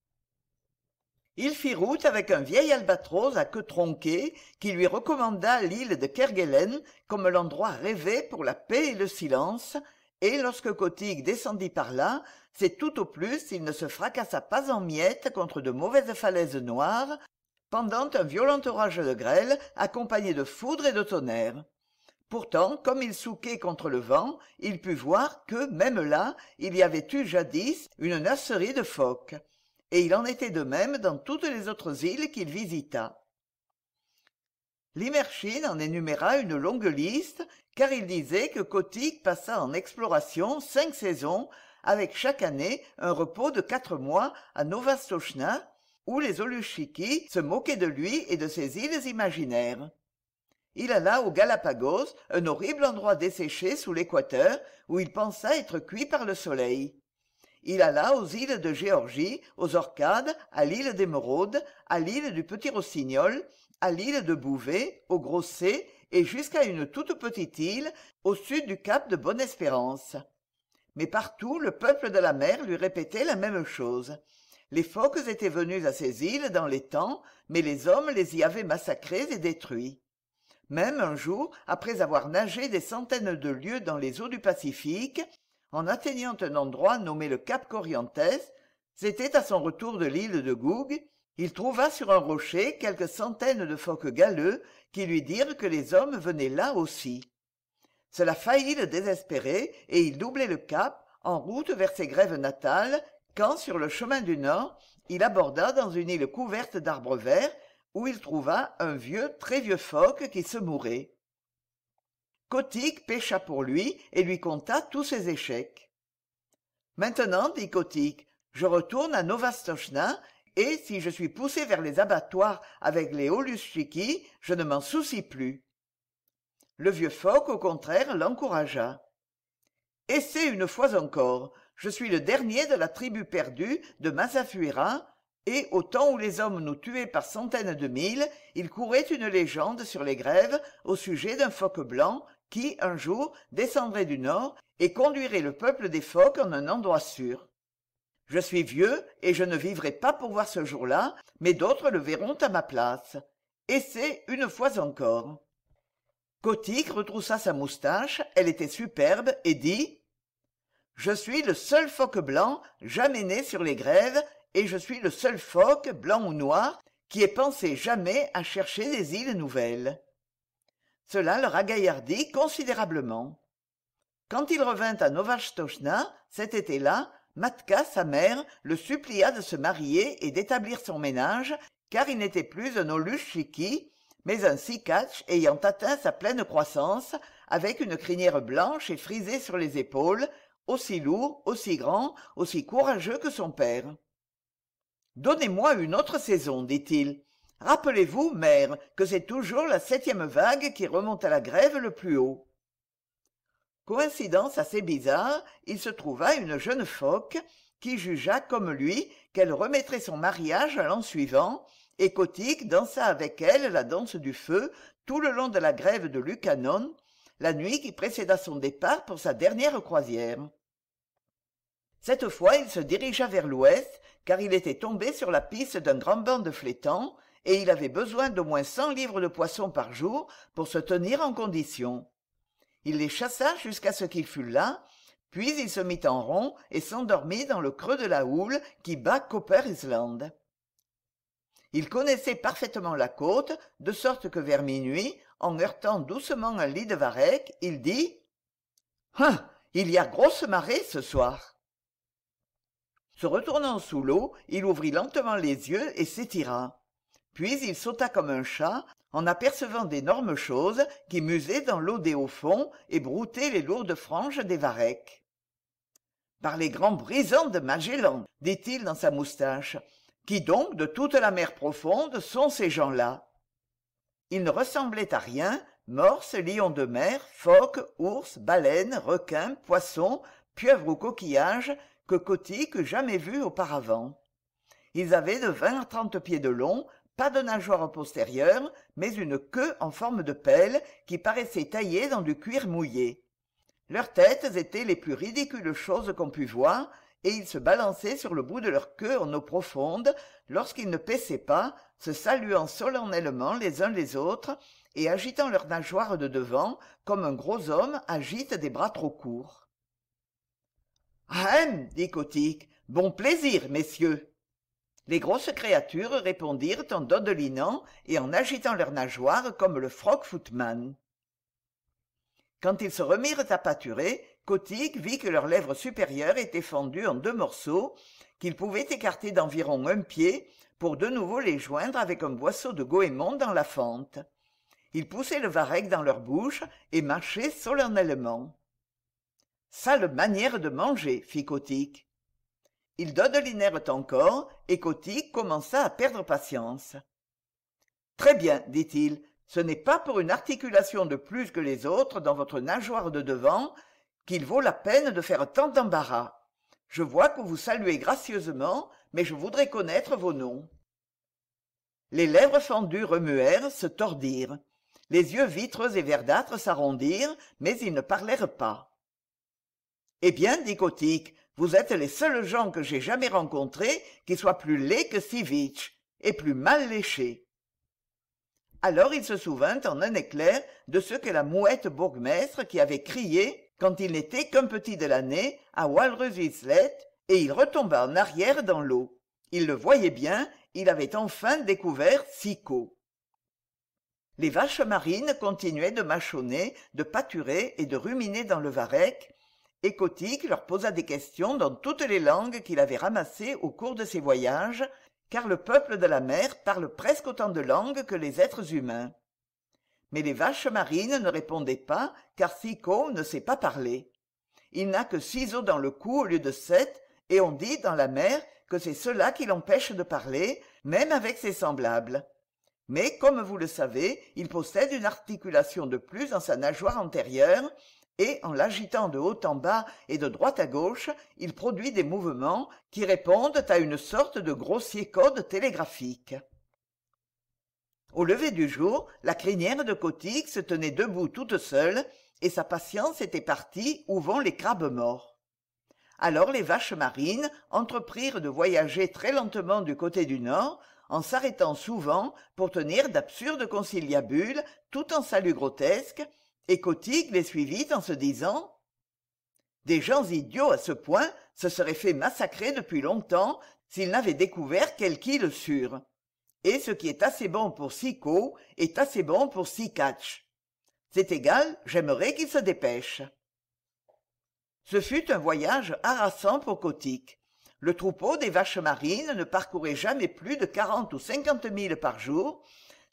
il fit route avec un vieil albatros à queue tronquée qui lui recommanda l'île de kerguelen comme l'endroit rêvé pour la paix et le silence et lorsque Kotick descendit par là c'est tout au plus s'il ne se fracassa pas en miettes contre de mauvaises falaises noires pendant un violent orage de grêle accompagné de foudre et de tonnerre pourtant comme il souquait contre le vent il put voir que même là il y avait eu jadis une nasserie de phoques et il en était de même dans toutes les autres îles qu'il visita L'Imerchin en énuméra une longue liste car il disait que Kotick passa en exploration cinq saisons avec chaque année un repos de quatre mois à Novastochna, où les Olushiki se moquaient de lui et de ses îles imaginaires il alla aux galapagos un horrible endroit desséché sous l'équateur où il pensa être cuit par le soleil il alla aux îles de géorgie aux orcades à l'île d'émeraude à l'île du petit rossignol à l'île de bouvet au grosset et jusqu'à une toute petite île au sud du cap de bonne-espérance mais partout le peuple de la mer lui répétait la même chose les phoques étaient venus à ces îles dans les temps mais les hommes les y avaient massacrés et détruits même un jour après avoir nagé des centaines de lieues dans les eaux du pacifique en atteignant un endroit nommé le cap corrientes c'était à son retour de l'île de Goug, il trouva sur un rocher quelques centaines de phoques galeux qui lui dirent que les hommes venaient là aussi cela faillit le désespérer et il doublait le cap en route vers ses grèves natales quand sur le chemin du nord il aborda dans une île couverte d'arbres verts où il trouva un vieux très vieux phoque qui se mourait cotique pêcha pour lui et lui conta tous ses échecs maintenant dit cotique je retourne à Novastochna et si je suis poussé vers les abattoirs avec les Holuschiki, je ne m'en soucie plus le vieux phoque au contraire l'encouragea essaie une fois encore je suis le dernier de la tribu perdue de et au temps où les hommes nous tuaient par centaines de milles, il courait une légende sur les grèves au sujet d'un phoque blanc qui un jour descendrait du nord et conduirait le peuple des phoques en un endroit sûr je suis vieux et je ne vivrai pas pour voir ce jour-là mais d'autres le verront à ma place Et c'est une fois encore Cotique retroussa sa moustache elle était superbe et dit je suis le seul phoque blanc jamais né sur les grèves et je suis le seul phoque blanc ou noir qui ait pensé jamais à chercher des îles nouvelles cela le ragaillardit considérablement quand il revint à Novastochna, cet été-là Matka, sa mère le supplia de se marier et d'établir son ménage car il n'était plus un Olushiki, mais un Sikach ayant atteint sa pleine croissance avec une crinière blanche et frisée sur les épaules aussi lourd aussi grand aussi courageux que son père donnez-moi une autre saison dit-il rappelez-vous mère que c'est toujours la septième vague qui remonte à la grève le plus haut coïncidence assez bizarre il se trouva une jeune phoque qui jugea comme lui qu'elle remettrait son mariage à l'an suivant et Cotique dansa avec elle la danse du feu tout le long de la grève de Lucanon, la nuit qui précéda son départ pour sa dernière croisière. Cette fois il se dirigea vers l'ouest, car il était tombé sur la piste d'un grand banc de flétans et il avait besoin d'au moins cent livres de poissons par jour pour se tenir en condition il les chassa jusqu'à ce qu'il fût là, puis il se mit en rond et s'endormit dans le creux de la houle qui bat copper island il connaissait parfaitement la côte de sorte que vers minuit en heurtant doucement un lit de varech il dit ah il y a grosse marée ce soir se retournant sous l'eau il ouvrit lentement les yeux et s'étira puis il sauta comme un chat en apercevant d'énormes choses qui musaient dans l'eau des hauts fonds et broutaient les lourdes franges des varechs par les grands brisants de magellan dit-il dans sa moustache qui donc de toute la mer profonde sont ces gens-là ils ne ressemblaient à rien morses lions de mer phoques ours baleines requins poissons pieuvres ou coquillages que eût jamais vu auparavant ils avaient de vingt à trente pieds de long pas de nageoire postérieure, mais une queue en forme de pelle qui paraissait taillée dans du cuir mouillé leurs têtes étaient les plus ridicules choses qu'on pût voir et ils se balançaient sur le bout de leur queue en eau profonde lorsqu'ils ne paissaient pas se saluant solennellement les uns les autres et agitant leurs nageoires de devant comme un gros homme agite des bras trop courts dit cotique bon plaisir messieurs les grosses créatures répondirent en dodelinant et en agitant leurs nageoires comme le froc footman quand ils se remirent à pâturer cotique vit que leurs lèvres supérieures étaient fendues en deux morceaux qu'ils pouvaient écarter d'environ un pied pour de nouveau les joindre avec un boisseau de goémon dans la fente ils poussaient le varech dans leur bouche et solennellement sale manière de manger fit Il donnait l'inert encore et Cotique commença à perdre patience très bien dit-il ce n'est pas pour une articulation de plus que les autres dans votre nageoire de devant qu'il vaut la peine de faire tant d'embarras je vois que vous saluez gracieusement mais je voudrais connaître vos noms les lèvres fendues remuèrent se tordirent les yeux vitreux et verdâtres s'arrondirent mais ils ne parlèrent pas eh bien dit gothique vous êtes les seuls gens que j'ai jamais rencontrés qui soient plus laids que Sivitch et plus mal léchés alors il se souvint en un éclair de ce que la mouette bourgmestre qui avait crié quand il n'était qu'un petit de l'année à walrus islet et il retomba en arrière dans l'eau il le voyait bien il avait enfin découvert Sico. les vaches marines continuaient de mâchonner de pâturer et de ruminer dans le varech Écotique leur posa des questions dans toutes les langues qu'il avait ramassées au cours de ses voyages car le peuple de la mer parle presque autant de langues que les êtres humains mais les vaches marines ne répondaient pas car Siko ne sait pas parler il n'a que six os dans le cou au lieu de sept et on dit dans la mer que c'est cela qui l'empêche de parler même avec ses semblables mais comme vous le savez il possède une articulation de plus dans sa nageoire antérieure et en l'agitant de haut en bas et de droite à gauche il produit des mouvements qui répondent à une sorte de grossier code télégraphique au lever du jour la crinière de cotique se tenait debout toute seule et sa patience était partie où vont les crabes morts alors les vaches marines entreprirent de voyager très lentement du côté du nord en s'arrêtant souvent pour tenir d'absurdes conciliabules tout en salut grotesques et les suivit en se disant des gens idiots à ce point se seraient fait massacrer depuis longtemps s'ils n'avaient découvert le sûre et ce qui est assez bon pour six est assez bon pour six c'est égal j'aimerais qu'il se dépêche ce fut un voyage harassant pour Cotique. Le troupeau des vaches marines ne parcourait jamais plus de quarante ou cinquante milles par jour,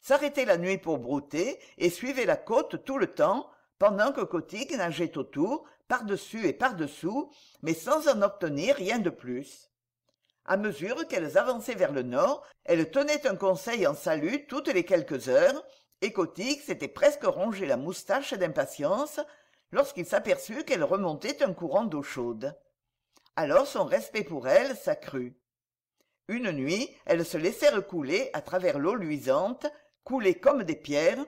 s'arrêtait la nuit pour brouter et suivait la côte tout le temps pendant que Kotik nageait autour par-dessus et par-dessous mais sans en obtenir rien de plus À mesure qu'elles avançaient vers le nord elles tenaient un conseil en salut toutes les quelques heures et Kotik s'était presque rongé la moustache d'impatience lorsqu'il s'aperçut qu'elle remontait un courant d'eau chaude alors son respect pour elle s'accrut une nuit elle se laissait recouler à travers l'eau luisante coulaient comme des pierres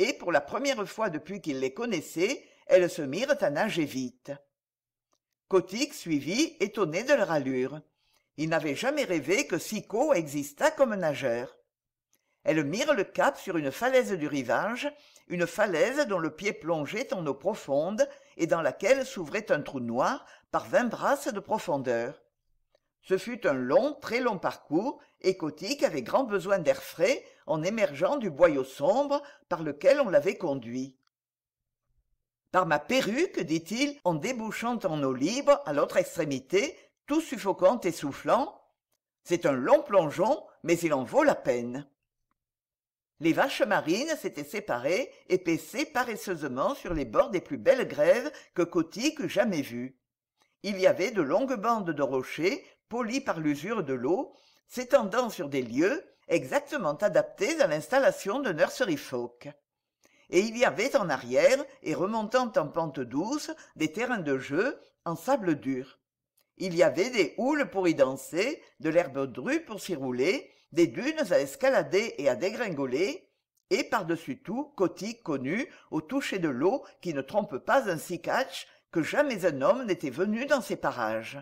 et pour la première fois depuis qu'il les connaissait elles se mirent à nager vite Kotick suivit étonné de leur allure il n'avait jamais rêvé que Sico existât comme nageur elles mirent le cap sur une falaise du rivage une falaise dont le pied plongeait en eau profonde et dans laquelle s'ouvrait un trou noir par vingt brasses de profondeur ce fut un long très long parcours et Cotique avait grand besoin d'air frais en émergeant du boyau sombre par lequel on l'avait conduit par ma perruque dit-il en débouchant en eau libre à l'autre extrémité tout suffocant et soufflant c'est un long plongeon mais il en vaut la peine les vaches marines s'étaient séparées et paissaient paresseusement sur les bords des plus belles grèves que Cotique eût jamais vues il y avait de longues bandes de rochers polis par l'usure de l'eau s'étendant sur des lieux exactement adaptés à l'installation de nursery folk et il y avait en arrière et remontant en pente douce des terrains de jeu en sable dur il y avait des houles pour y danser de l'herbe drue pour s'y rouler des dunes à escalader et à dégringoler et par-dessus tout cotis connu au toucher de l'eau qui ne trompe pas un sicatch, que jamais un homme n'était venu dans ces parages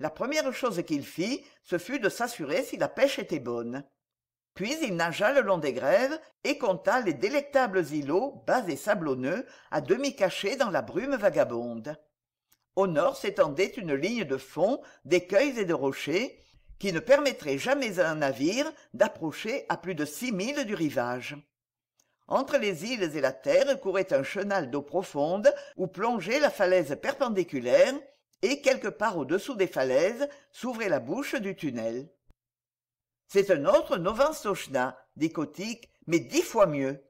la première chose qu'il fit ce fut de s'assurer si la pêche était bonne puis il nagea le long des grèves et compta les délectables îlots bas et sablonneux à demi cachés dans la brume vagabonde au nord s'étendait une ligne de fond d'écueils et de rochers qui ne permettrait jamais à un navire d'approcher à plus de six milles du rivage entre les îles et la terre courait un chenal d'eau profonde où plongeait la falaise perpendiculaire et quelque part au-dessous des falaises s'ouvrait la bouche du tunnel c'est un autre Sochna, dit Kotick, mais dix fois mieux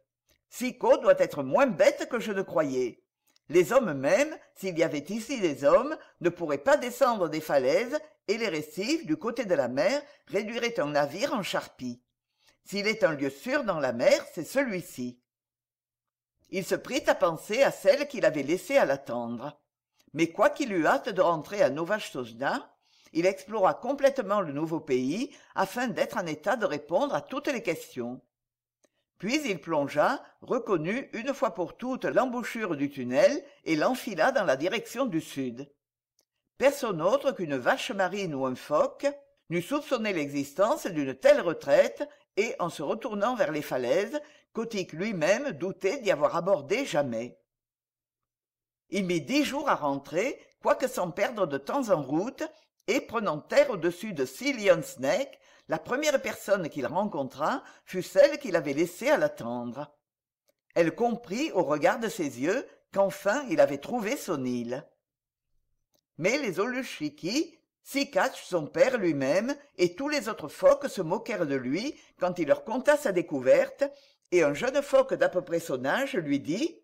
Siko doit être moins bête que je ne croyais les hommes même s'il y avait ici des hommes ne pourraient pas descendre des falaises et les récifs du côté de la mer réduiraient un navire en charpie s'il est un lieu sûr dans la mer c'est celui-ci il se prit à penser à celle qu'il avait laissée à l'attendre mais quoiqu'il eût hâte de rentrer à nova il explora complètement le nouveau pays afin d'être en état de répondre à toutes les questions puis il plongea reconnut une fois pour toutes l'embouchure du tunnel et l'enfila dans la direction du sud personne autre qu'une vache marine ou un phoque n'eût soupçonné l'existence d'une telle retraite et en se retournant vers les falaises Kotick lui-même doutait d'y avoir abordé jamais il mit dix jours à rentrer quoique sans perdre de temps en route et prenant terre au-dessus de six neck la première personne qu'il rencontra fut celle qu'il avait laissée à l'attendre elle comprit au regard de ses yeux qu'enfin il avait trouvé son île mais les s'y cachent son père lui-même et tous les autres phoques se moquèrent de lui quand il leur conta sa découverte et un jeune phoque d'à peu près son âge lui dit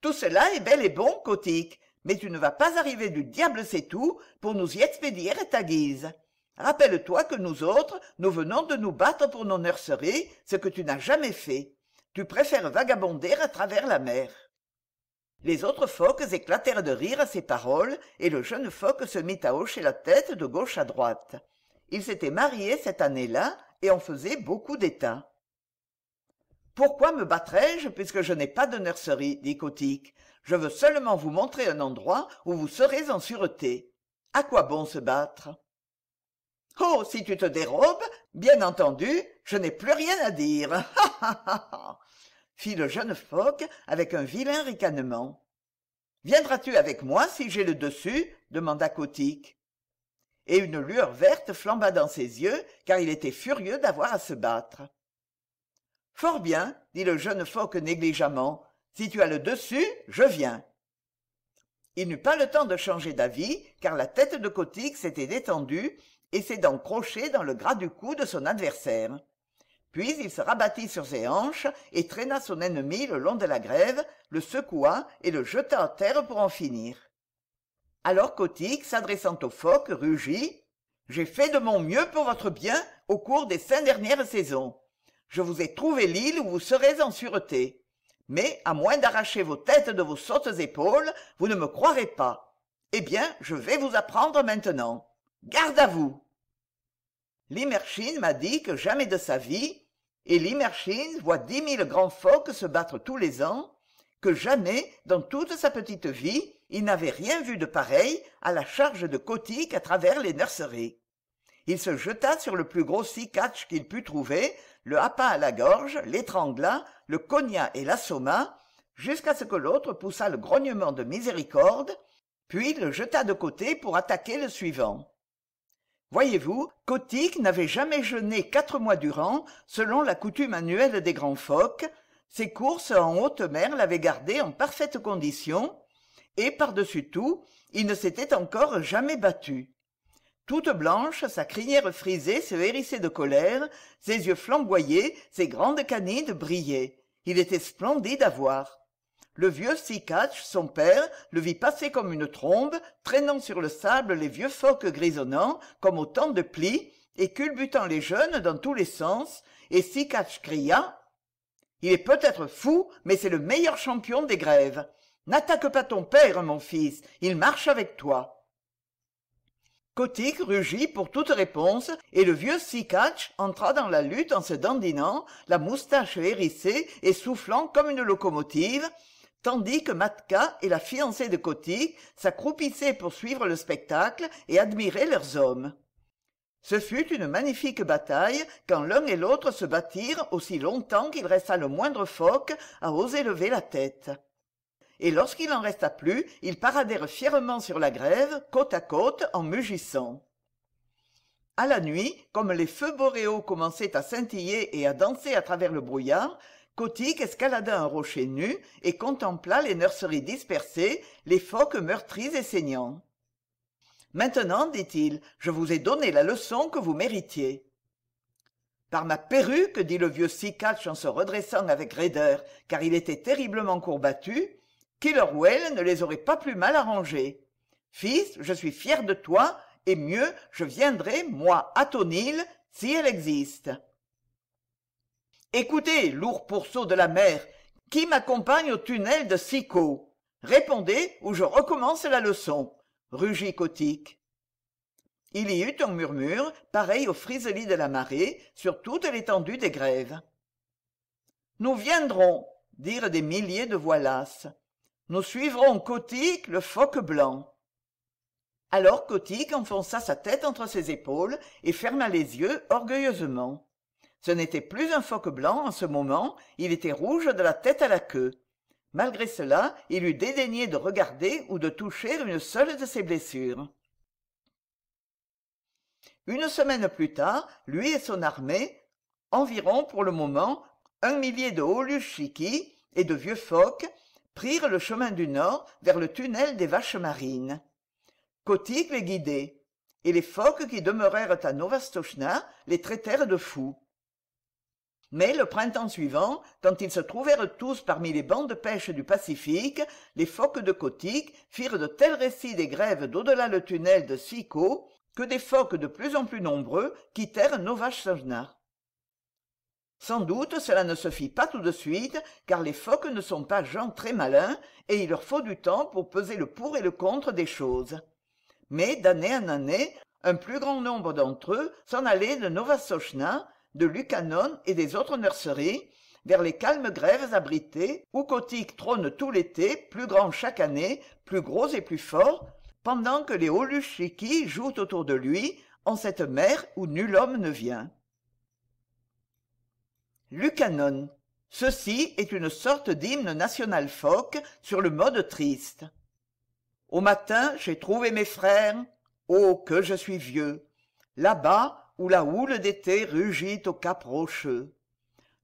tout cela est bel et bon cotique mais tu ne vas pas arriver du diable c'est tout pour nous y expédier à ta guise rappelle-toi que nous autres nous venons de nous battre pour nos nurseries ce que tu n'as jamais fait tu préfères vagabonder à travers la mer les autres phoques éclatèrent de rire à ces paroles et le jeune phoque se mit à hocher la tête de gauche à droite il s'était marié cette année-là et en faisait beaucoup d'état pourquoi me battrais je puisque je n'ai pas de nurserie dit Cotique. « je veux seulement vous montrer un endroit où vous serez en sûreté À quoi bon se battre oh si tu te dérobes bien entendu je n'ai plus rien à dire [LAUGHS] fit le jeune phoque avec un vilain ricanement viendras-tu avec moi si j'ai le dessus demanda Cotique. et une lueur verte flamba dans ses yeux car il était furieux d'avoir à se battre fort bien dit le jeune phoque négligemment si tu as le dessus je viens il n'eut pas le temps de changer d'avis car la tête de cotique s'était détendue et ses dents crochées dans le gras du cou de son adversaire puis il se rabattit sur ses hanches et traîna son ennemi le long de la grève le secoua et le jeta à terre pour en finir alors cotique s'adressant au phoque rugit j'ai fait de mon mieux pour votre bien au cours des cinq dernières saisons je vous ai trouvé l'île où vous serez en sûreté mais à moins d'arracher vos têtes de vos sottes épaules vous ne me croirez pas eh bien je vais vous apprendre maintenant garde à vous Limerchine m'a dit que jamais de sa vie et Limerchine voit dix mille grands phoques se battre tous les ans que jamais dans toute sa petite vie il n'avait rien vu de pareil à la charge de cotique à travers les nurseries il se jeta sur le plus gros catch qu'il put trouver le happa à la gorge l'étrangla le cogna et l'assomma jusqu'à ce que l'autre poussa le grognement de miséricorde puis le jeta de côté pour attaquer le suivant voyez-vous cotique n'avait jamais jeûné quatre mois durant selon la coutume annuelle des grands phoques ses courses en haute mer l'avaient gardé en parfaite condition et par-dessus tout il ne s'était encore jamais battu toute blanche sa crinière frisée se hérissait de colère ses yeux flamboyaient ses grandes canines brillaient il était splendide à voir le vieux Sikatch, son père le vit passer comme une trombe traînant sur le sable les vieux phoques grisonnants comme autant de plis et culbutant les jeunes dans tous les sens et Sikatch cria il est peut-être fou mais c'est le meilleur champion des grèves n'attaque pas ton père mon fils il marche avec toi Kotick rugit pour toute réponse et le vieux Sikatch entra dans la lutte en se dandinant la moustache hérissée et soufflant comme une locomotive tandis que Matka et la fiancée de Kotik s'accroupissaient pour suivre le spectacle et admirer leurs hommes ce fut une magnifique bataille quand l'un et l'autre se battirent aussi longtemps qu'il resta le moindre phoque à oser lever la tête et lorsqu'il n'en resta plus ils paradèrent fièrement sur la grève côte à côte en mugissant À la nuit comme les feux boréaux commençaient à scintiller et à danser à travers le brouillard Kotick escalada un rocher nu et contempla les nurseries dispersées les phoques meurtris et saignants maintenant dit-il je vous ai donné la leçon que vous méritiez par ma perruque dit le vieux Sikach en se redressant avec raideur car il était terriblement courbattu qu'il ou elle ne les aurait pas plus mal arrangés fils je suis fier de toi et mieux je viendrai moi à ton île si elle existe écoutez lourd pourceau de la mer qui m'accompagne au tunnel de Sicot répondez ou je recommence la leçon rugit cotique il y eut un murmure pareil au friselis de la marée sur toute l'étendue des grèves nous viendrons dirent des milliers de voix nous suivrons cotique le phoque blanc alors cotique enfonça sa tête entre ses épaules et ferma les yeux orgueilleusement ce n'était plus un phoque blanc en ce moment il était rouge de la tête à la queue malgré cela il eût dédaigné de regarder ou de toucher une seule de ses blessures une semaine plus tard lui et son armée environ pour le moment un millier de holushiki et de vieux phoques prirent le chemin du nord vers le tunnel des vaches marines kotik les guidait et les phoques qui demeurèrent à Novastochna les traitèrent de fous mais le printemps suivant quand ils se trouvèrent tous parmi les bancs de pêche du pacifique les phoques de kotik firent de tels récits des grèves dau delà le tunnel de siko que des phoques de plus en plus nombreux quittèrent sans doute cela ne se fit pas tout de suite car les phoques ne sont pas gens très malins et il leur faut du temps pour peser le pour et le contre des choses mais d'année en année un plus grand nombre d'entre eux s'en allaient de Sochna, de Lucanon et des autres nurseries vers les calmes grèves abritées où Cotique trône tout l'été plus grand chaque année plus gros et plus fort pendant que les Holushiki jouent autour de lui en cette mer où nul homme ne vient lucanone ceci est une sorte d'hymne national phoque sur le mode triste au matin j'ai trouvé mes frères oh que je suis vieux là-bas où la houle d'été rugit au cap rocheux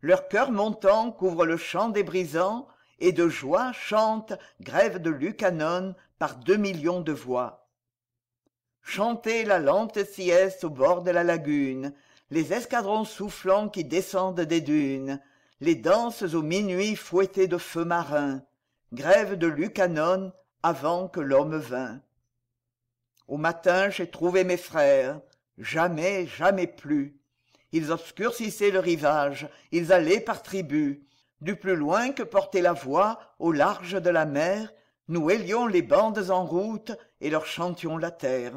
leur cœur montant couvre le champ des brisants et de joie chante grève de lucanone par deux millions de voix chantez la lente sieste au bord de la lagune les escadrons soufflants qui descendent des dunes les danses aux minuit fouettées de feux marins grève de Lucanon avant que l'homme vînt au matin j'ai trouvé mes frères jamais jamais plus ils obscurcissaient le rivage ils allaient par tribus du plus loin que portait la voix au large de la mer nous hélions les bandes en route et leur chantions la terre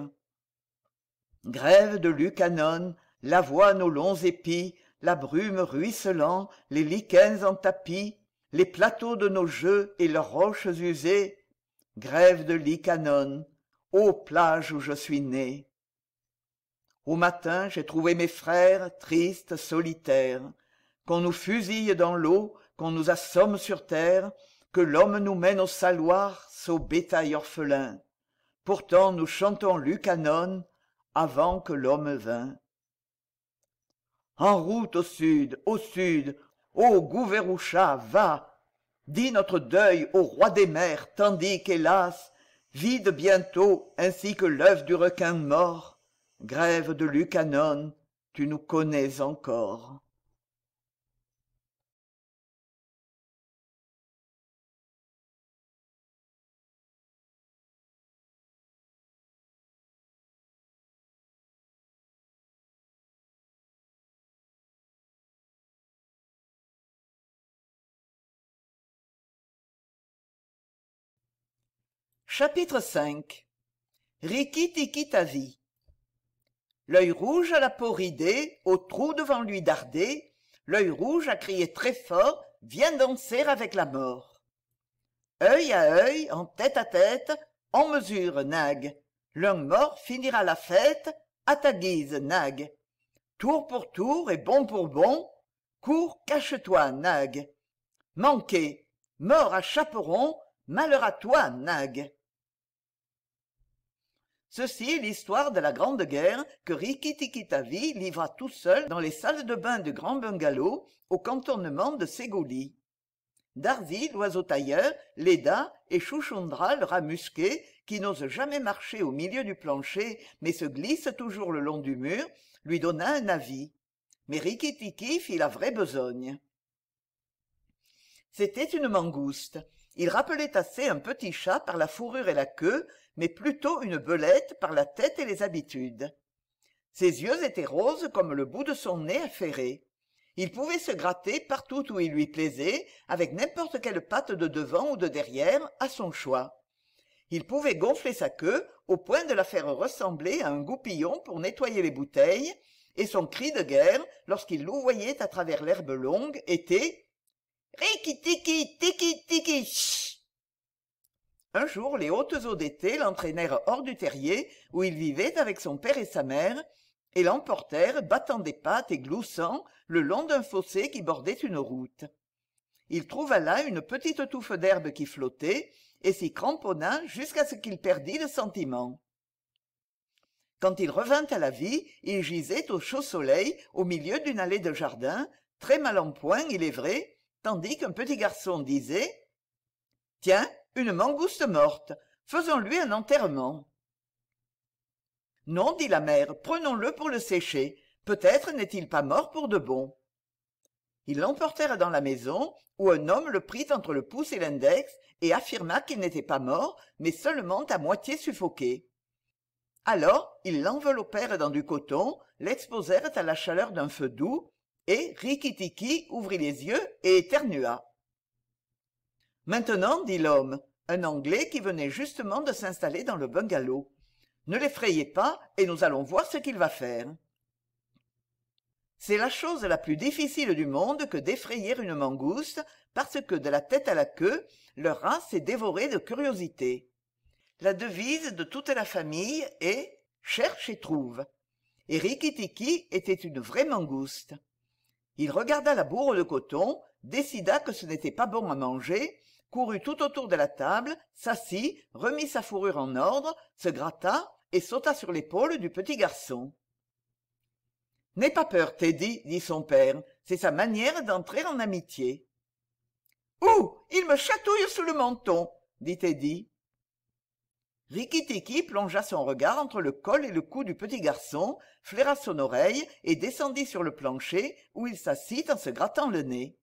grève de la voix nos longs épis la brume ruisselant les lichens en tapis les plateaux de nos jeux et leurs roches usées grève de l'Icanone, ô plage où je suis né au matin j'ai trouvé mes frères tristes solitaires qu'on nous fusille dans l'eau qu'on nous assomme sur terre que l'homme nous mène au saloir sau bétail orphelin pourtant nous chantons lucanon avant que l'homme vînt en route au sud au sud ô gouveroucha va dis notre deuil au roi des mers tandis qu'hélas vide bientôt ainsi que l'œuf du requin mort grève de lucanon tu nous connais encore. chapitre v riki-tikki-tavi l'œil rouge à la peau ridée au trou devant lui dardé l'œil rouge a crié très fort viens danser avec la mort œil à œil en tête à tête en mesure nag l'un mort finira la fête à ta guise nag tour pour tour et bon pour bon, cours cache-toi nag manqué mort à chaperon malheur à toi nag ceci est l'histoire de la grande guerre que rikki tavi livra tout seul dans les salles de bain du grand bungalow au cantonnement de Ségouli. darzi loiseau tailleur l'Eda et Chouchondral, le rat musqué qui n'ose jamais marcher au milieu du plancher mais se glisse toujours le long du mur lui donna un avis mais Rikitiki fit la vraie besogne c'était une mangouste il rappelait assez un petit chat par la fourrure et la queue mais plutôt une belette par la tête et les habitudes ses yeux étaient roses comme le bout de son nez affairé il pouvait se gratter partout où il lui plaisait avec n'importe quelle patte de devant ou de derrière à son choix il pouvait gonfler sa queue au point de la faire ressembler à un goupillon pour nettoyer les bouteilles et son cri de guerre lorsqu'il louvoyait à travers l'herbe longue était tiki tiki tiki Un jour, les hautes eaux d'été l'entraînèrent hors du terrier où il vivait avec son père et sa mère et l'emportèrent, battant des pattes et gloussant, le long d'un fossé qui bordait une route. Il trouva là une petite touffe d'herbe qui flottait et s'y cramponna jusqu'à ce qu'il perdît le sentiment. Quand il revint à la vie, il gisait au chaud soleil, au milieu d'une allée de jardin, très mal en point, il est vrai, tandis qu'un petit garçon disait tiens une mangouste morte faisons-lui un enterrement non dit la mère prenons-le pour le sécher peut-être n'est-il pas mort pour de bon ils l'emportèrent dans la maison où un homme le prit entre le pouce et l'index et affirma qu'il n'était pas mort mais seulement à moitié suffoqué alors ils l'enveloppèrent dans du coton l'exposèrent à la chaleur d'un feu doux et rikitiki ouvrit les yeux et éternua maintenant dit l'homme un anglais qui venait justement de s'installer dans le bungalow ne l'effrayez pas et nous allons voir ce qu'il va faire c'est la chose la plus difficile du monde que d'effrayer une mangouste parce que de la tête à la queue leur race est dévorée de curiosité la devise de toute la famille est cherche et trouve et rikitiki était une vraie mangouste il regarda la bourre de coton décida que ce n'était pas bon à manger courut tout autour de la table s'assit remit sa fourrure en ordre se gratta et sauta sur l'épaule du petit garçon n'aie pas peur teddy dit son père c'est sa manière d'entrer en amitié ouh il me chatouille sous le menton dit Teddy. Rikitiki plongea son regard entre le col et le cou du petit garçon flaira son oreille et descendit sur le plancher où il s'assit en se grattant le nez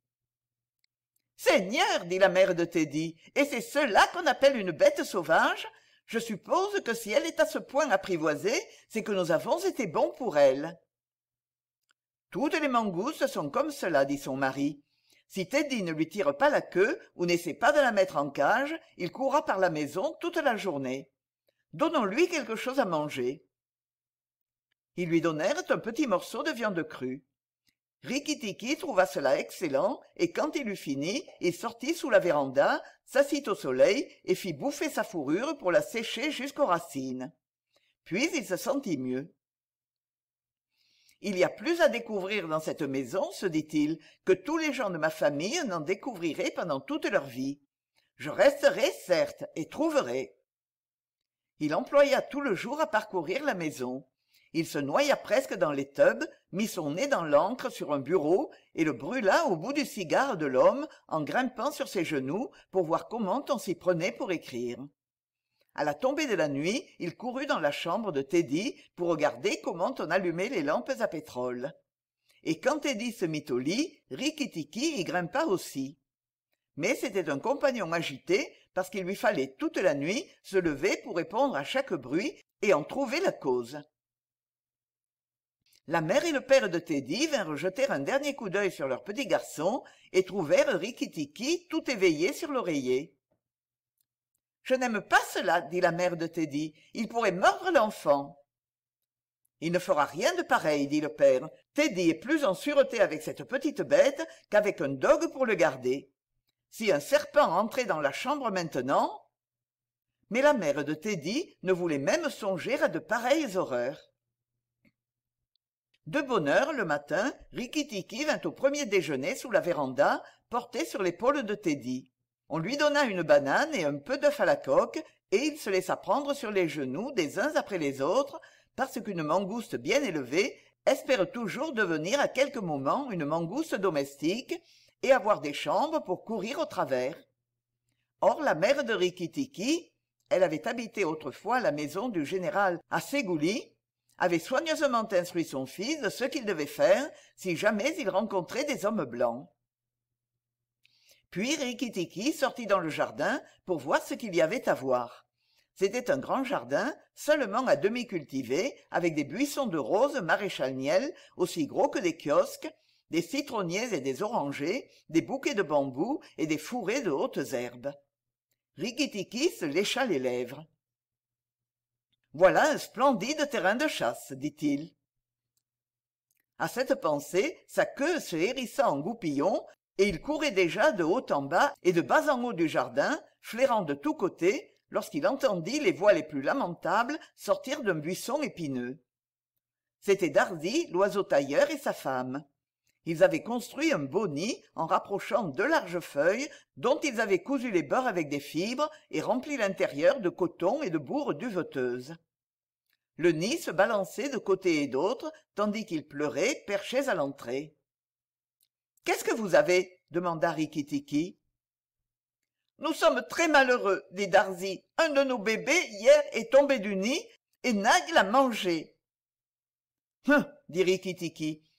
seigneur dit la mère de teddy et c'est cela qu'on appelle une bête sauvage je suppose que si elle est à ce point apprivoisée c'est que nous avons été bons pour elle toutes les mangousses sont comme cela dit son mari si Teddy ne lui tire pas la queue ou n'essaie pas de la mettre en cage, il courra par la maison toute la journée donnons-lui quelque chose à manger ils lui donnèrent un petit morceau de viande crue Rikitiki trouva cela excellent et quand il eut fini il sortit sous la véranda s'assit au soleil et fit bouffer sa fourrure pour la sécher jusqu'aux racines puis il se sentit mieux il y a plus à découvrir dans cette maison se dit-il que tous les gens de ma famille n'en découvriraient pendant toute leur vie je resterai certes et trouverai il employa tout le jour à parcourir la maison il se noya presque dans les tubs mit son nez dans l'encre sur un bureau et le brûla au bout du cigare de l'homme en grimpant sur ses genoux pour voir comment on s'y prenait pour écrire À la tombée de la nuit il courut dans la chambre de teddy pour regarder comment on allumait les lampes à pétrole et quand teddy se mit au lit rikki tikki y grimpa aussi mais c'était un compagnon agité parce qu'il lui fallait toute la nuit se lever pour répondre à chaque bruit et en trouver la cause la mère et le père de teddy vinrent jeter un dernier coup d'œil sur leur petit garçon et trouvèrent Rikitiki tout éveillé sur l'oreiller je n'aime pas cela dit la mère de teddy il pourrait mordre l'enfant il ne fera rien de pareil dit le père teddy est plus en sûreté avec cette petite bête qu'avec un dogue pour le garder si un serpent entrait dans la chambre maintenant mais la mère de teddy ne voulait même songer à de pareilles horreurs de bonne heure le matin Tiki vint au premier déjeuner sous la véranda porté sur l'épaule de teddy on lui donna une banane et un peu d'œuf à la coque et il se laissa prendre sur les genoux des uns après les autres parce qu'une mangouste bien élevée espère toujours devenir à quelque moment une mangouste domestique et avoir des chambres pour courir au travers or la mère de Rikitiki, elle avait habité autrefois la maison du général à Ségouli, avait soigneusement instruit son fils de ce qu'il devait faire si jamais il rencontrait des hommes blancs puis Rikitiki sortit dans le jardin pour voir ce qu'il y avait à voir c'était un grand jardin seulement à demi cultivé avec des buissons de roses maréchal aussi gros que des kiosques des citronniers et des orangers des bouquets de bambous et des fourrés de hautes herbes Rikitiki se lécha les lèvres voilà un splendide terrain de chasse dit-il À cette pensée sa queue se hérissa en goupillon et il courait déjà de haut en bas et de bas en haut du jardin flairant de tous côtés lorsqu'il entendit les voix les plus lamentables sortir d'un buisson épineux c'était Darzy, l'oiseau tailleur et sa femme ils avaient construit un beau nid en rapprochant deux larges feuilles dont ils avaient cousu les bords avec des fibres et rempli l'intérieur de coton et de bourre duveteuse. le nid se balançait de côté et d'autre tandis qu'ils pleuraient perchés à l'entrée qu'est-ce que vous avez demanda Rikitiki. « nous sommes très malheureux dit Darzy. « un de nos bébés hier est tombé du nid et nag l'a mangé hein dit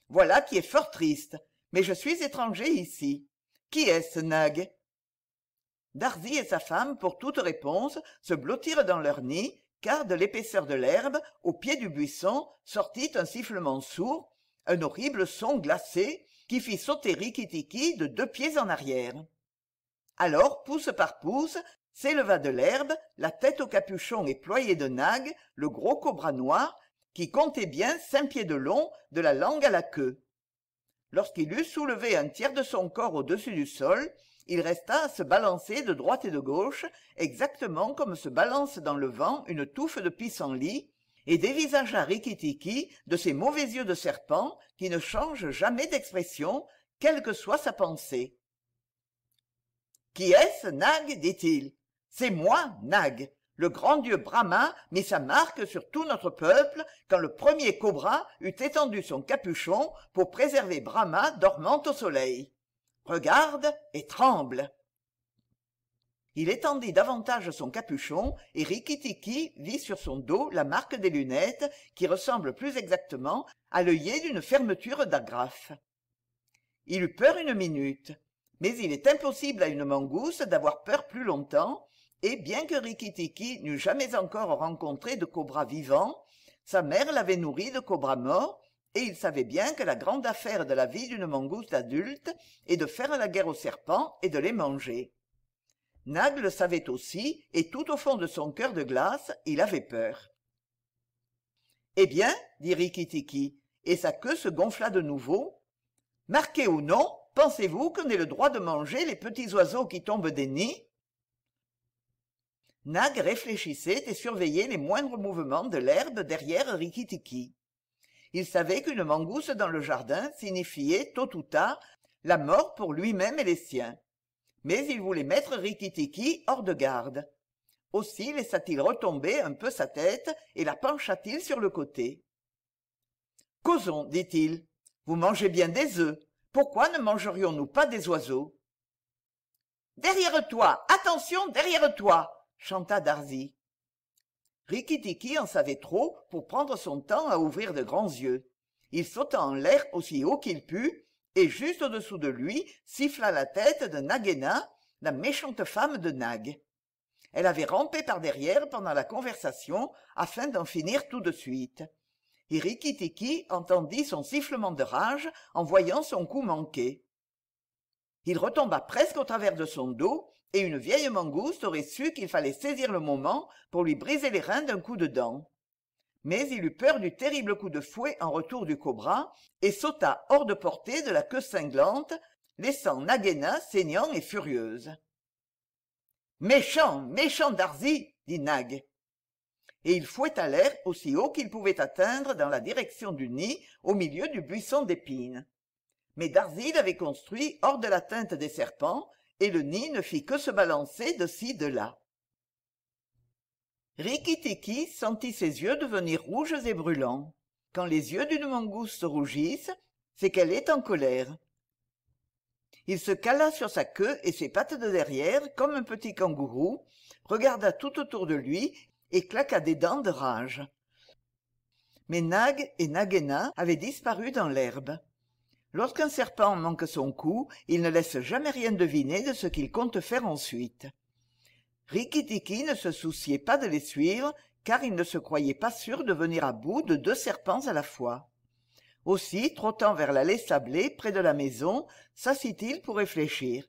voilà qui est fort triste mais je suis étranger ici qui est-ce nag Darzy et sa femme pour toute réponse se blottirent dans leur nid car de l'épaisseur de l'herbe au pied du buisson sortit un sifflement sourd un horrible son glacé qui fit sauter rikitiki de deux pieds en arrière alors pouce par pouce s'éleva de l'herbe la tête au capuchon et ployée de nag le gros cobra noir qui comptait bien cinq pieds de long de la langue à la queue lorsqu'il eut soulevé un tiers de son corps au-dessus du sol il resta à se balancer de droite et de gauche exactement comme se balance dans le vent une touffe de pissenlit et dévisagea Rikitiki de ses mauvais yeux de serpent qui ne changent jamais d'expression quelle que soit sa pensée qui est-ce nag dit-il c'est moi nag le grand dieu Brahma mit sa marque sur tout notre peuple quand le premier cobra eut étendu son capuchon pour préserver Brahma dormant au soleil regarde et tremble il étendit davantage son capuchon et Rikitiki vit sur son dos la marque des lunettes qui ressemble plus exactement à l'œillet d'une fermeture d'agrafe il eut peur une minute mais il est impossible à une mangousse d'avoir peur plus longtemps et bien que Rikitiki n'eût jamais encore rencontré de cobra vivant sa mère l'avait nourri de cobras morts et il savait bien que la grande affaire de la vie d'une mangouste adulte est de faire la guerre aux serpents et de les manger Nagle le savait aussi et tout au fond de son cœur de glace il avait peur eh bien dit Rikitiki, et sa queue se gonfla de nouveau marqué ou non pensez-vous qu'on ait le droit de manger les petits oiseaux qui tombent des nids nag réfléchissait et surveillait les moindres mouvements de l'herbe derrière Rikitiki. il savait qu'une mangousse dans le jardin signifiait tôt ou tard la mort pour lui-même et les siens mais il voulait mettre Rikitiki hors de garde aussi laissa-t-il retomber un peu sa tête et la pencha t il sur le côté causons dit-il vous mangez bien des œufs pourquoi ne mangerions nous pas des oiseaux derrière toi attention derrière toi chanta Darzy. Rikitiki en savait trop pour prendre son temps à ouvrir de grands yeux il sauta en l'air aussi haut qu'il put et juste au-dessous de lui siffla la tête de Nagena, la méchante femme de nag elle avait rampé par derrière pendant la conversation afin d'en finir tout de suite et Rikitiki entendit son sifflement de rage en voyant son coup manquer. il retomba presque au travers de son dos et une vieille mangouste aurait su qu'il fallait saisir le moment pour lui briser les reins d'un coup de dent mais il eut peur du terrible coup de fouet en retour du cobra et sauta hors de portée de la queue cinglante laissant nagaina saignant et furieuse méchant méchant Darzy !» dit nag et il fouetta l'air aussi haut qu'il pouvait atteindre dans la direction du nid au milieu du buisson d'épines mais Darzy l'avait construit hors de la teinte des serpents et le nid ne fit que se balancer de ci de là Rikitiki sentit ses yeux devenir rouges et brûlants quand les yeux d'une mangouste rougissent c'est qu'elle est en colère il se cala sur sa queue et ses pattes de derrière comme un petit kangourou regarda tout autour de lui et claqua des dents de rage mais nag et nagena avaient disparu dans l'herbe lorsqu'un serpent manque son coup il ne laisse jamais rien deviner de ce qu'il compte faire ensuite Rikitiki ne se souciait pas de les suivre car il ne se croyait pas sûr de venir à bout de deux serpents à la fois aussi trottant vers l'allée sablée près de la maison s'assit il pour réfléchir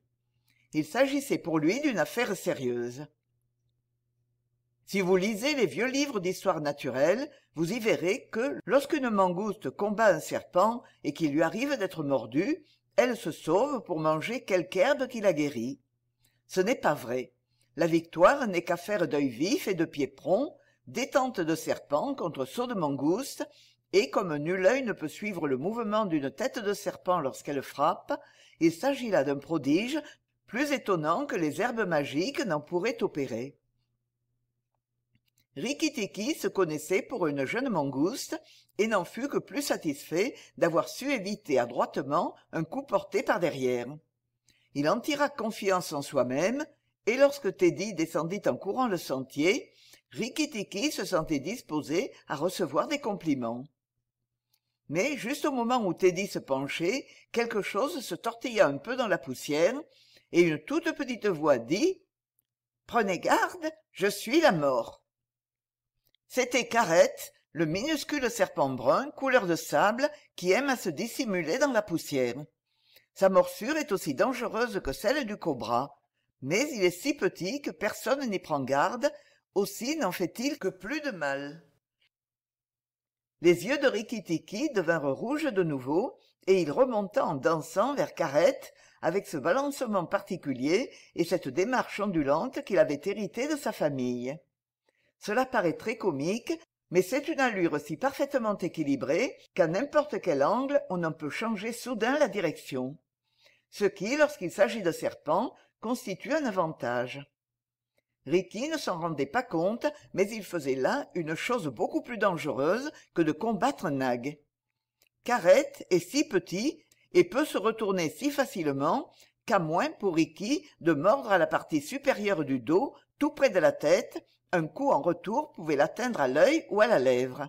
il s'agissait pour lui d'une affaire sérieuse si vous lisez les vieux livres d'histoire naturelle vous y verrez que lorsqu'une mangouste combat un serpent et qu'il lui arrive d'être mordu, elle se sauve pour manger quelque herbe qui la guérit ce n'est pas vrai la victoire n'est qu'affaire d'œil vif et de pied prompt détente de serpent contre saut de mangouste et comme nul œil ne peut suivre le mouvement d'une tête de serpent lorsqu'elle frappe, il s'agit là d'un prodige plus étonnant que les herbes magiques n'en pourraient opérer. Rikitiki se connaissait pour une jeune mangouste et n'en fut que plus satisfait d'avoir su éviter adroitement un coup porté par derrière il en tira confiance en soi-même et lorsque teddy descendit en courant le sentier Rikitiki se sentait disposé à recevoir des compliments mais juste au moment où teddy se penchait quelque chose se tortilla un peu dans la poussière et une toute petite voix dit prenez garde je suis la mort c'était carette le minuscule serpent brun couleur de sable qui aime à se dissimuler dans la poussière sa morsure est aussi dangereuse que celle du cobra mais il est si petit que personne n'y prend garde aussi n'en fait-il que plus de mal les yeux de Rikitiki devinrent rouges de nouveau et il remonta en dansant vers carette avec ce balancement particulier et cette démarche ondulante qu'il avait héritée de sa famille cela paraît très comique mais c'est une allure si parfaitement équilibrée qu'à n'importe quel angle on en peut changer soudain la direction ce qui lorsqu'il s'agit de serpents constitue un avantage Ricky ne s'en rendait pas compte mais il faisait là une chose beaucoup plus dangereuse que de combattre nag carette est si petit et peut se retourner si facilement qu'à moins pour Ricky de mordre à la partie supérieure du dos tout près de la tête un coup en retour pouvait l'atteindre à l'œil ou à la lèvre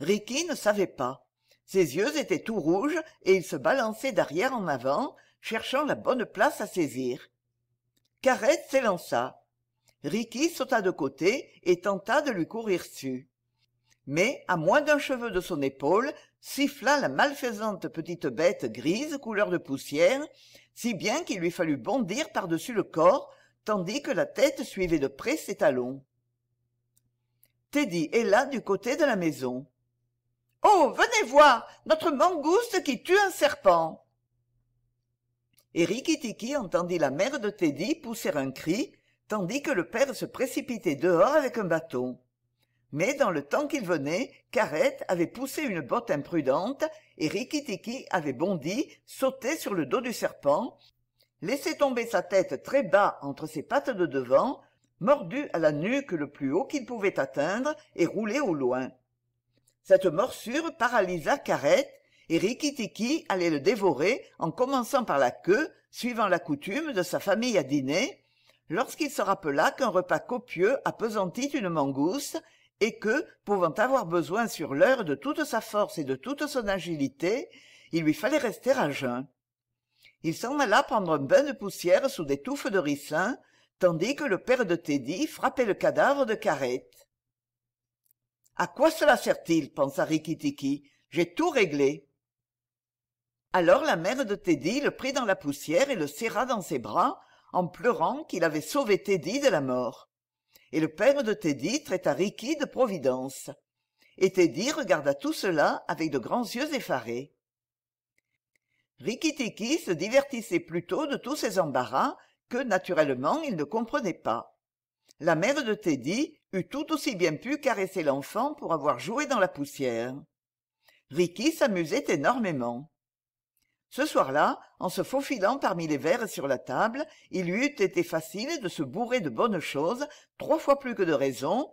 Ricky ne savait pas ses yeux étaient tout rouges et il se balançait d'arrière en avant cherchant la bonne place à saisir carrette s'élança Ricky sauta de côté et tenta de lui courir dessus mais à moins d'un cheveu de son épaule siffla la malfaisante petite bête grise couleur de poussière si bien qu'il lui fallut bondir par-dessus le corps tandis que la tête suivait de près ses talons teddy est là du côté de la maison oh venez voir notre mangouste qui tue un serpent et rikitiki entendit la mère de teddy pousser un cri tandis que le père se précipitait dehors avec un bâton mais dans le temps qu'il venait, Carette avait poussé une botte imprudente et Rikitiki avait bondi, sauté sur le dos du serpent, laissait tomber sa tête très bas entre ses pattes de devant mordu à la nuque le plus haut qu'il pouvait atteindre et rouler au loin cette morsure paralysa carette et Rikitiki allait le dévorer en commençant par la queue suivant la coutume de sa famille à dîner lorsqu'il se rappela qu'un repas copieux appesantit une mangouste et que pouvant avoir besoin sur l'heure de toute sa force et de toute son agilité il lui fallait rester à jeun il s'en alla prendre un bain de poussière sous des touffes de ricin tandis que le père de Teddy frappait le cadavre de carette À quoi cela sert-il pensa Tiki. j'ai tout réglé alors la mère de Teddy le prit dans la poussière et le serra dans ses bras en pleurant qu'il avait sauvé Teddy de la mort et le père de Teddy traita Rikki de providence et Teddy regarda tout cela avec de grands yeux effarés Rikitiki se divertissait plutôt de tous ces embarras que naturellement il ne comprenait pas la mère de teddy eût tout aussi bien pu caresser l'enfant pour avoir joué dans la poussière Riki s'amusait énormément ce soir-là en se faufilant parmi les verres sur la table il lui eût été facile de se bourrer de bonnes choses trois fois plus que de raison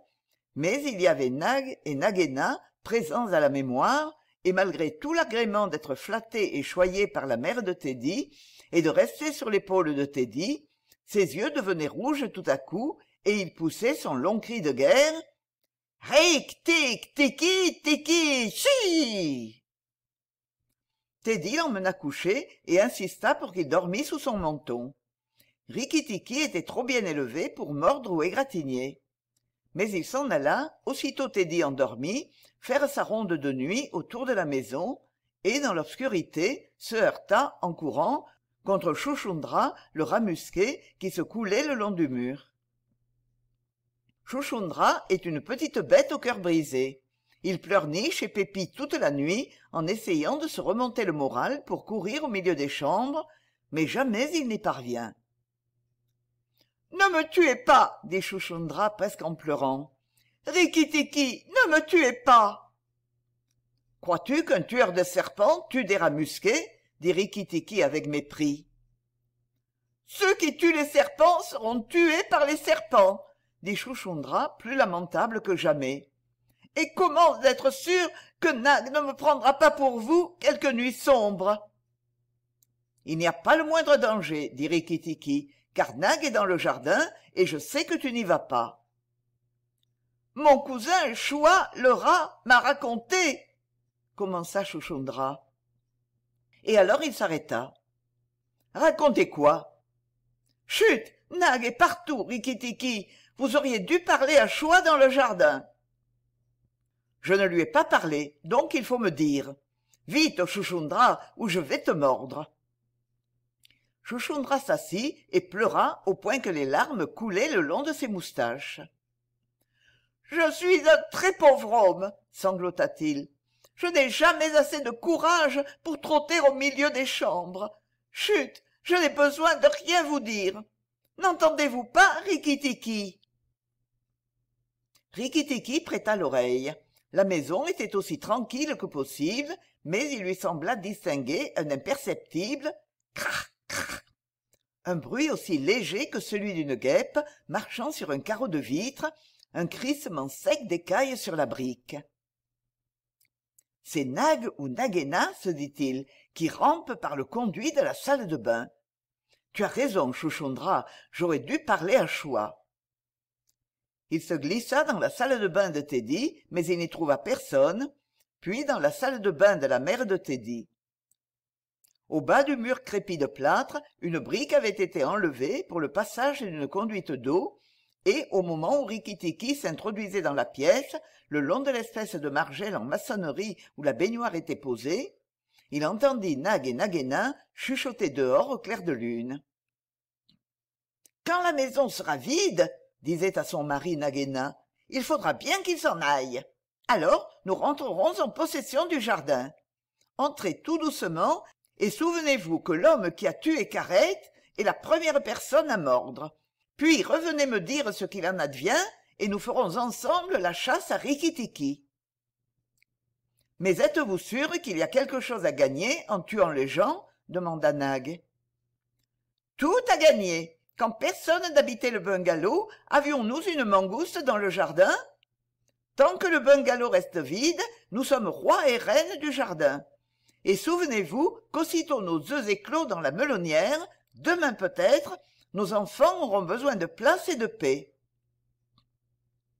mais il y avait nag et nagena présents à la mémoire et malgré tout l'agrément d'être flatté et choyé par la mère de teddy et de rester sur l'épaule de teddy ses yeux devenaient rouges tout à coup et il poussait son long cri de guerre Tik tik Rik-tik-tiki-tiki-chiii chi teddy l'emmena coucher et insista pour qu'il dormît sous son menton Rikki-tikki était trop bien élevé pour mordre ou égratigner mais il s'en alla aussitôt teddy endormi faire sa ronde de nuit autour de la maison et dans l'obscurité se heurta en courant contre chuchundra le rat musqué qui se coulait le long du mur chuchundra est une petite bête au cœur brisé il pleurniche et pépit toute la nuit en essayant de se remonter le moral pour courir au milieu des chambres mais jamais il n'y parvient ne me tuez pas dit chouchoundra presque en pleurant rikitiki ne me tuez pas crois-tu qu'un tueur de serpents tue des rats musqués dit rikitiki avec mépris ceux qui tuent les serpents seront tués par les serpents dit chouchoundra plus lamentable que jamais et comment être sûr que Nag ne me prendra pas pour vous quelque nuit sombre il n'y a pas le moindre danger dit Rikitiki Nag est dans le jardin et je sais que tu n'y vas pas mon cousin Choua, le rat m'a raconté commença chouchondra et alors il s'arrêta racontez quoi chut nag est partout rikitiki vous auriez dû parler à Choua dans le jardin je ne lui ai pas parlé donc il faut me dire vite chouchondra ou je vais te mordre chouchoundra s'assit et pleura au point que les larmes coulaient le long de ses moustaches je suis un très pauvre homme sanglota t il je n'ai jamais assez de courage pour trotter au milieu des chambres chut je n'ai besoin de rien vous dire n'entendez-vous pas rikitiki rikitiki prêta l'oreille la maison était aussi tranquille que possible mais il lui sembla distinguer un imperceptible un bruit aussi léger que celui d'une guêpe marchant sur un carreau de vitre un crissement sec d'écailles sur la brique c'est nag ou Nagena, se dit-il qui rampe par le conduit de la salle de bain tu as raison chouchondra j'aurais dû parler à choua il se glissa dans la salle de bain de teddy mais il n'y trouva personne puis dans la salle de bain de la mère de teddy au bas du mur crépi de plâtre une brique avait été enlevée pour le passage d'une conduite d'eau et au moment où Rikitiki s'introduisait dans la pièce le long de l'espèce de margelle en maçonnerie où la baignoire était posée il entendit nag et Nagena chuchoter dehors au clair de lune quand la maison sera vide disait à son mari Nagena, il faudra bien qu'il s'en aille alors nous rentrerons en possession du jardin entrez tout doucement et souvenez-vous que l'homme qui a tué carette est la première personne à mordre puis revenez me dire ce qu'il en advient et nous ferons ensemble la chasse à rikitiki mais êtes-vous sûr qu'il y a quelque chose à gagner en tuant les gens demanda nag tout à gagner quand personne n'habitait le bungalow avions-nous une mangouste dans le jardin tant que le bungalow reste vide nous sommes rois et reines du jardin et souvenez-vous qu'aussitôt nos œufs éclos dans la melonnière demain peut-être nos enfants auront besoin de place et de paix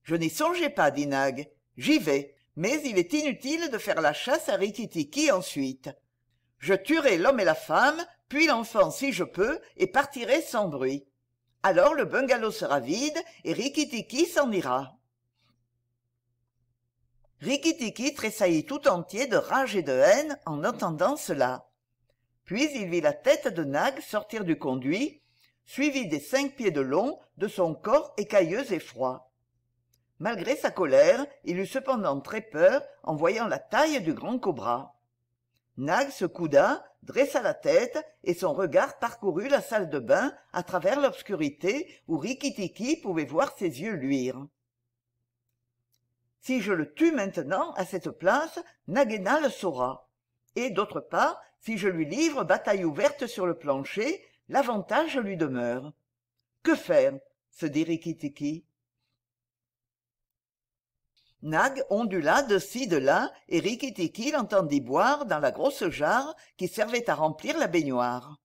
je n'y songeais pas dit nag j'y vais mais il est inutile de faire la chasse à Rikitiki ensuite je tuerai l'homme et la femme puis l'enfant si je peux et partirai sans bruit alors le bungalow sera vide et Rikitiki s'en ira Rikitiki tressaillit tout entier de rage et de haine en entendant cela puis il vit la tête de nag sortir du conduit suivie des cinq pieds de long de son corps écailleux et froid malgré sa colère il eut cependant très peur en voyant la taille du grand cobra nag se couda dressa la tête et son regard parcourut la salle de bain à travers l'obscurité où Rikitiki pouvait voir ses yeux luire si je le tue maintenant à cette place Nagena le saura et d'autre part si je lui livre bataille ouverte sur le plancher l'avantage lui demeure que faire se dit Rikitiki. nag ondula de ci de là et Rikitiki l'entendit boire dans la grosse jarre qui servait à remplir la baignoire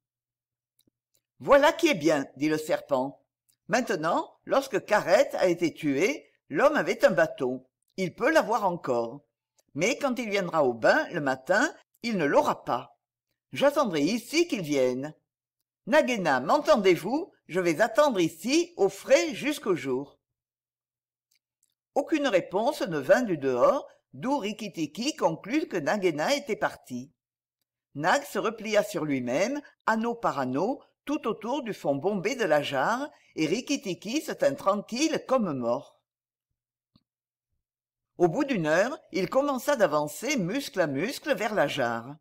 voilà qui est bien dit le serpent maintenant lorsque carette a été tué l'homme avait un bateau. » il peut l'avoir encore mais quand il viendra au bain le matin il ne l'aura pas j'attendrai ici qu'il vienne Nagena, m'entendez-vous je vais attendre ici au frais jusqu'au jour aucune réponse ne vint du dehors d'où rikitiki conclut que Nagena était parti nag se replia sur lui-même anneau par anneau tout autour du fond bombé de la jarre et rikitiki se tint tranquille comme mort au bout d'une heure il commença d'avancer muscle à muscle vers la jarre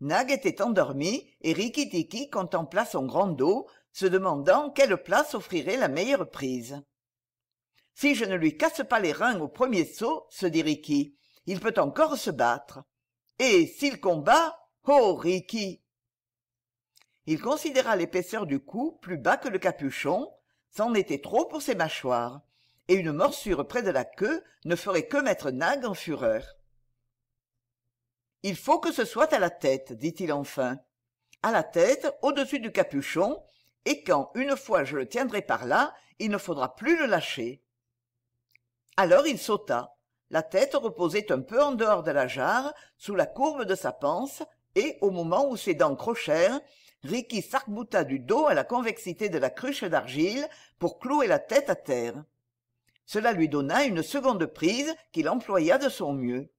nag était endormi et Tiki contempla son grand dos se demandant quelle place offrirait la meilleure prise si je ne lui casse pas les reins au premier saut se dit Riki, il peut encore se battre et s'il combat oh Riki! il considéra l'épaisseur du cou plus bas que le capuchon c'en était trop pour ses mâchoires et une morsure près de la queue ne ferait que mettre nag en fureur il faut que ce soit à la tête dit-il enfin à la tête au-dessus du capuchon et quand une fois je le tiendrai par là il ne faudra plus le lâcher alors il sauta la tête reposait un peu en dehors de la jarre sous la courbe de sa panse et au moment où ses dents crochèrent Ricky s'arc-bouta du dos à la convexité de la cruche d'argile pour clouer la tête à terre cela lui donna une seconde prise qu'il employa de son mieux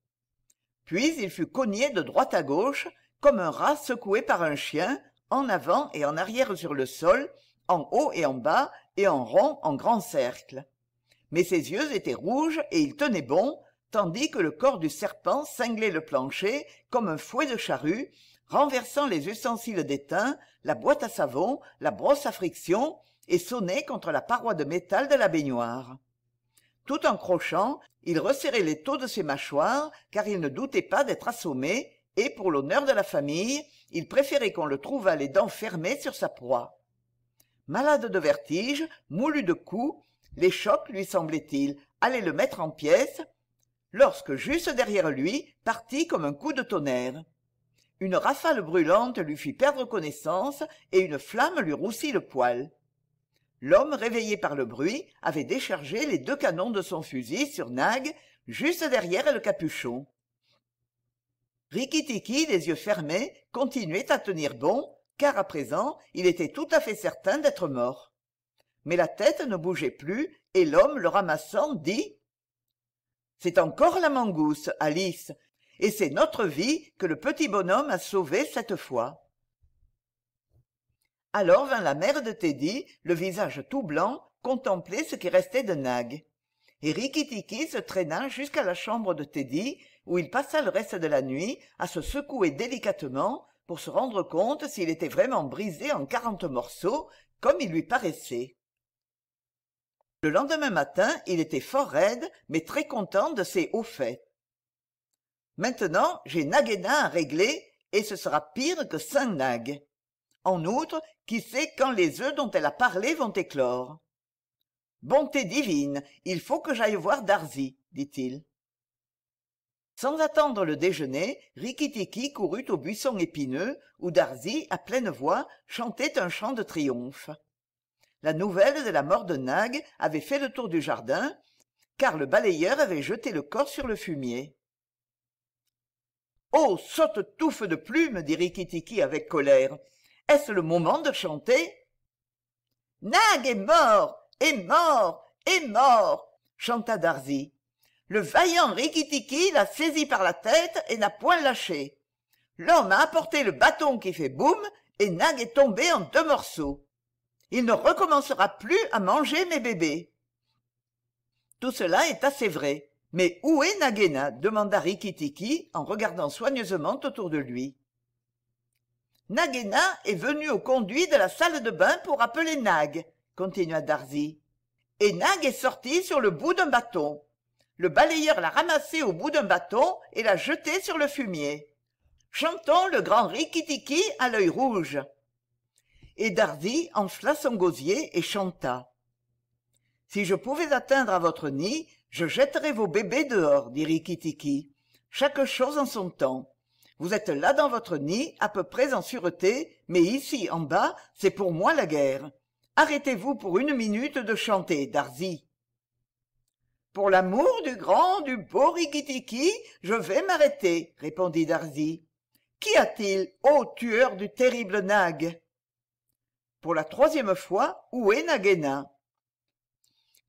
puis il fut cogné de droite à gauche comme un rat secoué par un chien en avant et en arrière sur le sol en haut et en bas et en rond en grand cercle. mais ses yeux étaient rouges et il tenait bon tandis que le corps du serpent cinglait le plancher comme un fouet de charrue renversant les ustensiles d'étain la boîte à savon la brosse à friction et sonnait contre la paroi de métal de la baignoire tout en crochant il resserrait les taux de ses mâchoires car il ne doutait pas d'être assommé et pour l'honneur de la famille il préférait qu'on le trouvât les dents fermées sur sa proie malade de vertige moulu de coups les chocs lui semblait-il allaient le mettre en pièces lorsque juste derrière lui partit comme un coup de tonnerre une rafale brûlante lui fit perdre connaissance et une flamme lui roussit le poil l'homme réveillé par le bruit avait déchargé les deux canons de son fusil sur nag juste derrière le capuchon Rikitiki, les yeux fermés continuait à tenir bon car à présent il était tout à fait certain d'être mort mais la tête ne bougeait plus et l'homme le ramassant dit c'est encore la mangousse, alice et c'est notre vie que le petit bonhomme a sauvée cette fois alors vint la mère de teddy le visage tout blanc contempler ce qui restait de nag et Rikitiki se traîna jusqu'à la chambre de teddy où il passa le reste de la nuit à se secouer délicatement pour se rendre compte s'il était vraiment brisé en quarante morceaux comme il lui paraissait le lendemain matin il était fort raide mais très content de ses hauts faits maintenant j'ai Naguena à régler et ce sera pire que saint nag en outre qui sait quand les œufs dont elle a parlé vont éclore bonté divine il faut que j'aille voir Darzy, dit-il sans attendre le déjeuner Rikitiki courut au buisson épineux où Darzy, à pleine voix chantait un chant de triomphe la nouvelle de la mort de nag avait fait le tour du jardin car le balayeur avait jeté le corps sur le fumier oh sotte touffe de plumes dit Rikitiki avec colère est-ce le moment de chanter nag est mort est mort est mort chanta Darzy. le vaillant Rikitiki l'a saisi par la tête et n'a point lâché l'homme a apporté le bâton qui fait boum et nag est tombé en deux morceaux il ne recommencera plus à manger mes bébés tout cela est assez vrai mais où est Nagena demanda Rikitiki en regardant soigneusement autour de lui. « Nagena est venu au conduit de la salle de bain pour appeler nag continua Darzy, « et nag est sorti sur le bout d'un bâton le balayeur l'a ramassé au bout d'un bâton et l'a jeté sur le fumier chantons le grand rikitiki à l'œil rouge et Darzy enfla son gosier et chanta si je pouvais atteindre à votre nid je jetterais vos bébés dehors dit rikitiki chaque chose en son temps vous êtes là dans votre nid à peu près en sûreté mais ici en bas c'est pour moi la guerre arrêtez-vous pour une minute de chanter Darzy. »« pour l'amour du grand du beau Rikitiki, je vais m'arrêter répondit Darzy. « qu'y a-t-il ô tueur du terrible nag pour la troisième fois où est Nagena ?«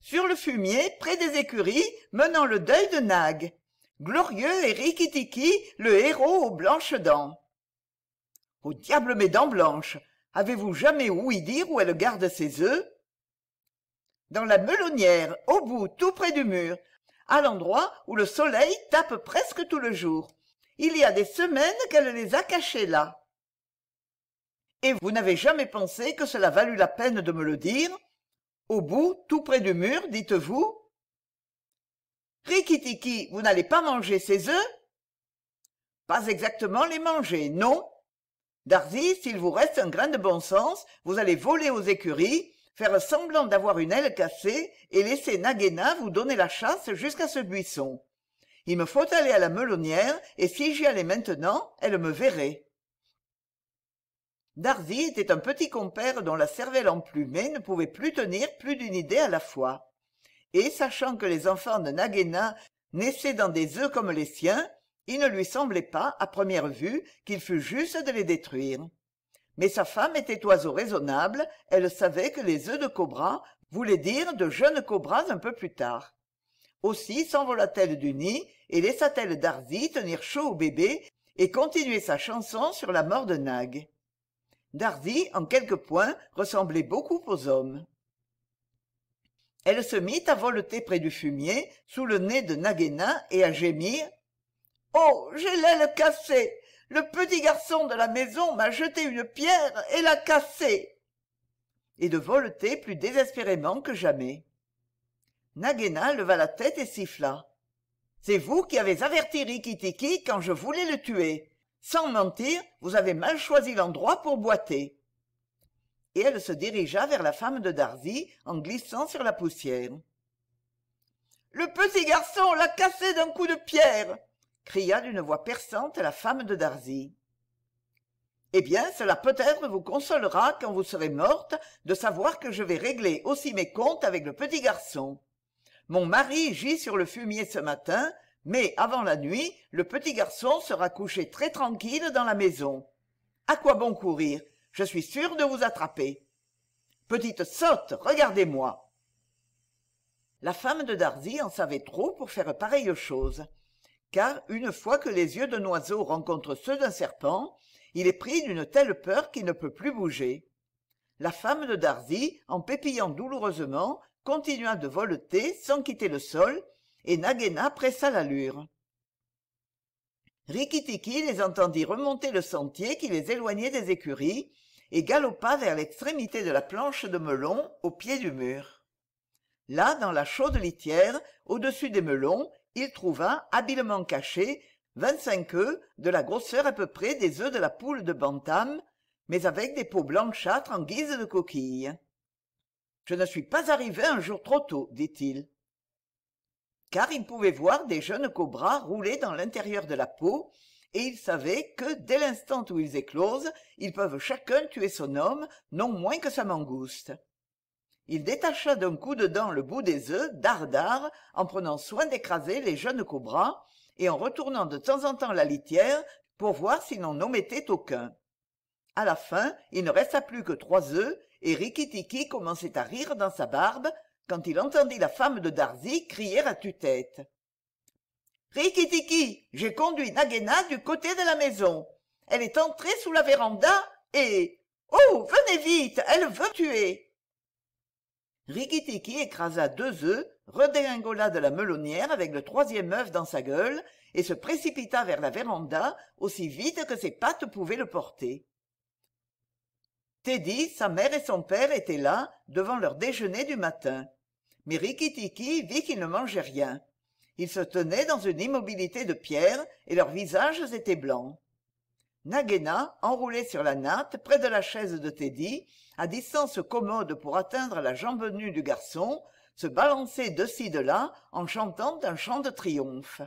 sur le fumier près des écuries menant le deuil de nag glorieux et Rikitiki, le héros aux blanches dents au diable mes dents blanches avez-vous jamais ouï dire où elle garde ses œufs dans la melonnière au bout tout près du mur à l'endroit où le soleil tape presque tout le jour il y a des semaines qu'elle les a cachés là et vous n'avez jamais pensé que cela valut la peine de me le dire au bout tout près du mur dites-vous rikitiki vous n'allez pas manger ces œufs pas exactement les manger non Darzy, s'il vous reste un grain de bon sens vous allez voler aux écuries faire semblant d'avoir une aile cassée et laisser Nagena vous donner la chasse jusqu'à ce buisson il me faut aller à la melonnière et si j'y allais maintenant elle me verrait Darzy était un petit compère dont la cervelle emplumée ne pouvait plus tenir plus d'une idée à la fois et sachant que les enfants de Nagéna naissaient dans des œufs comme les siens il ne lui semblait pas à première vue qu'il fût juste de les détruire mais sa femme était oiseau raisonnable elle savait que les œufs de cobra voulaient dire de jeunes cobras un peu plus tard aussi senvola t elle du nid et laissa-t-elle Darzy tenir chaud au bébé et continuer sa chanson sur la mort de nag Darzy, en quelques points ressemblait beaucoup aux hommes elle se mit à voleter près du fumier sous le nez de naguéna et à gémir oh j'ai l'aile cassée le petit garçon de la maison m'a jeté une pierre et l'a cassée et de voleter plus désespérément que jamais naguéna leva la tête et siffla c'est vous qui avez averti Rikitiki quand je voulais le tuer sans mentir vous avez mal choisi l'endroit pour boiter et elle se dirigea vers la femme de Darzy en glissant sur la poussière le petit garçon l'a cassé d'un coup de pierre cria d'une voix perçante la femme de darzy eh bien cela peut-être vous consolera quand vous serez morte de savoir que je vais régler aussi mes comptes avec le petit garçon mon mari gît sur le fumier ce matin mais avant la nuit le petit garçon sera couché très tranquille dans la maison à quoi bon courir je suis sûr de vous attraper petite sotte regardez-moi la femme de Darzy en savait trop pour faire pareille chose car une fois que les yeux d'un oiseau rencontrent ceux d'un serpent il est pris d'une telle peur qu'il ne peut plus bouger la femme de Darzy, en pépillant douloureusement continua de voleter sans quitter le sol et naguena pressa l'allure rikitiki les entendit remonter le sentier qui les éloignait des écuries et galopa vers l'extrémité de la planche de melon au pied du mur là dans la chaude litière au-dessus des melons il trouva habilement cachés vingt-cinq œufs de la grosseur à peu près des œufs de la poule de bantam mais avec des peaux blanchâtres en guise de coquille. je ne suis pas arrivé un jour trop tôt dit-il car il pouvait voir des jeunes cobras rouler dans l'intérieur de la peau et ils savaient que dès l'instant où ils éclosent ils peuvent chacun tuer son homme non moins que sa mangouste il détacha d'un coup de dent le bout des œufs dardard, en prenant soin d'écraser les jeunes cobras et en retournant de temps en temps la litière pour voir s'il n'en omettait aucun À la fin il ne resta plus que trois œufs et rikitiki commençait à rire dans sa barbe quand il entendit la femme de Darzy crier à tue-tête rikitiki j'ai conduit Nagena du côté de la maison elle est entrée sous la véranda et oh venez vite elle veut tuer rikitiki écrasa deux œufs redéringola de la melonnière avec le troisième œuf dans sa gueule et se précipita vers la véranda aussi vite que ses pattes pouvaient le porter teddy sa mère et son père étaient là devant leur déjeuner du matin mais rikitiki vit qu'il ne mangeait rien ils se tenaient dans une immobilité de pierre et leurs visages étaient blancs Naguena, enroulée sur la natte près de la chaise de teddy à distance commode pour atteindre la jambe nue du garçon se balançait de ci de là en chantant un chant de triomphe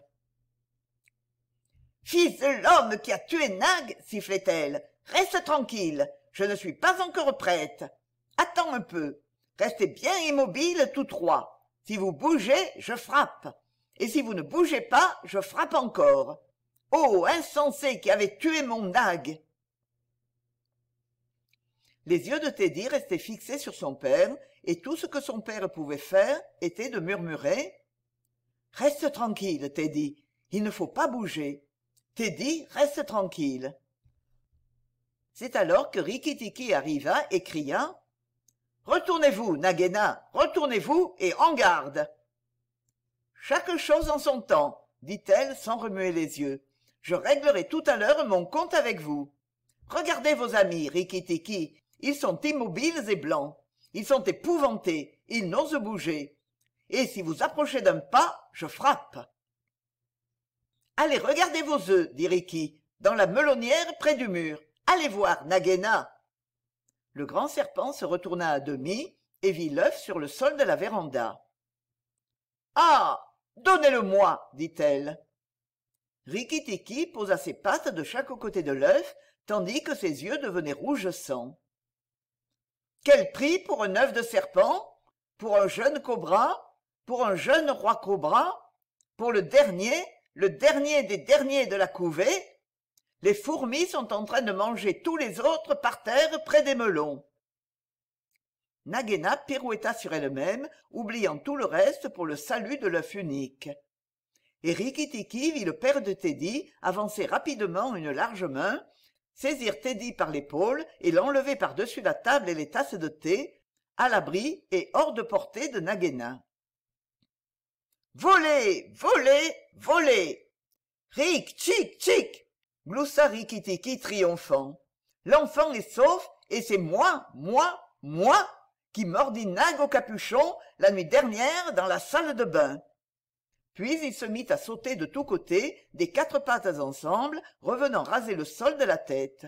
fils de l'homme qui a tué nag sifflait-elle reste tranquille je ne suis pas encore prête attends un peu restez bien immobiles tous trois si vous bougez je frappe et si vous ne bougez pas je frappe encore Oh, insensé qui avait tué mon nag les yeux de Teddy restaient fixés sur son père et tout ce que son père pouvait faire était de murmurer reste tranquille Teddy. il ne faut pas bouger teddy reste tranquille c'est alors que rikitiki arriva et cria retournez-vous nagena retournez-vous et en garde chaque chose en son temps dit-elle sans remuer les yeux je réglerai tout à l'heure mon compte avec vous regardez vos amis Tiki. ils sont immobiles et blancs ils sont épouvantés ils n'osent bouger et si vous approchez d'un pas je frappe allez regardez vos œufs dit Riki, dans la melonnière près du mur allez voir nagena le grand serpent se retourna à demi et vit l'œuf sur le sol de la véranda ah donnez-le-moi dit-elle Rikitiki posa ses pattes de chaque côté de l'œuf tandis que ses yeux devenaient rouge sang quel prix pour un œuf de serpent pour un jeune cobra pour un jeune roi cobra pour le dernier le dernier des derniers de la couvée les fourmis sont en train de manger tous les autres par terre près des melons Nagena pirouetta sur elle-même oubliant tout le reste pour le salut de l'œuf unique et Rikitiki vit le père de teddy avancer rapidement une large main saisir teddy par l'épaule et l'enlever par-dessus la table et les tasses de thé à l'abri et hors de portée de Nagena. « Voler volé volé Rik chik chic gloussa Rikitiki triomphant l'enfant est sauf et c'est moi moi moi qui mordit nague au capuchon la nuit dernière dans la salle de bain puis il se mit à sauter de tous côtés des quatre pattes ensemble revenant raser le sol de la tête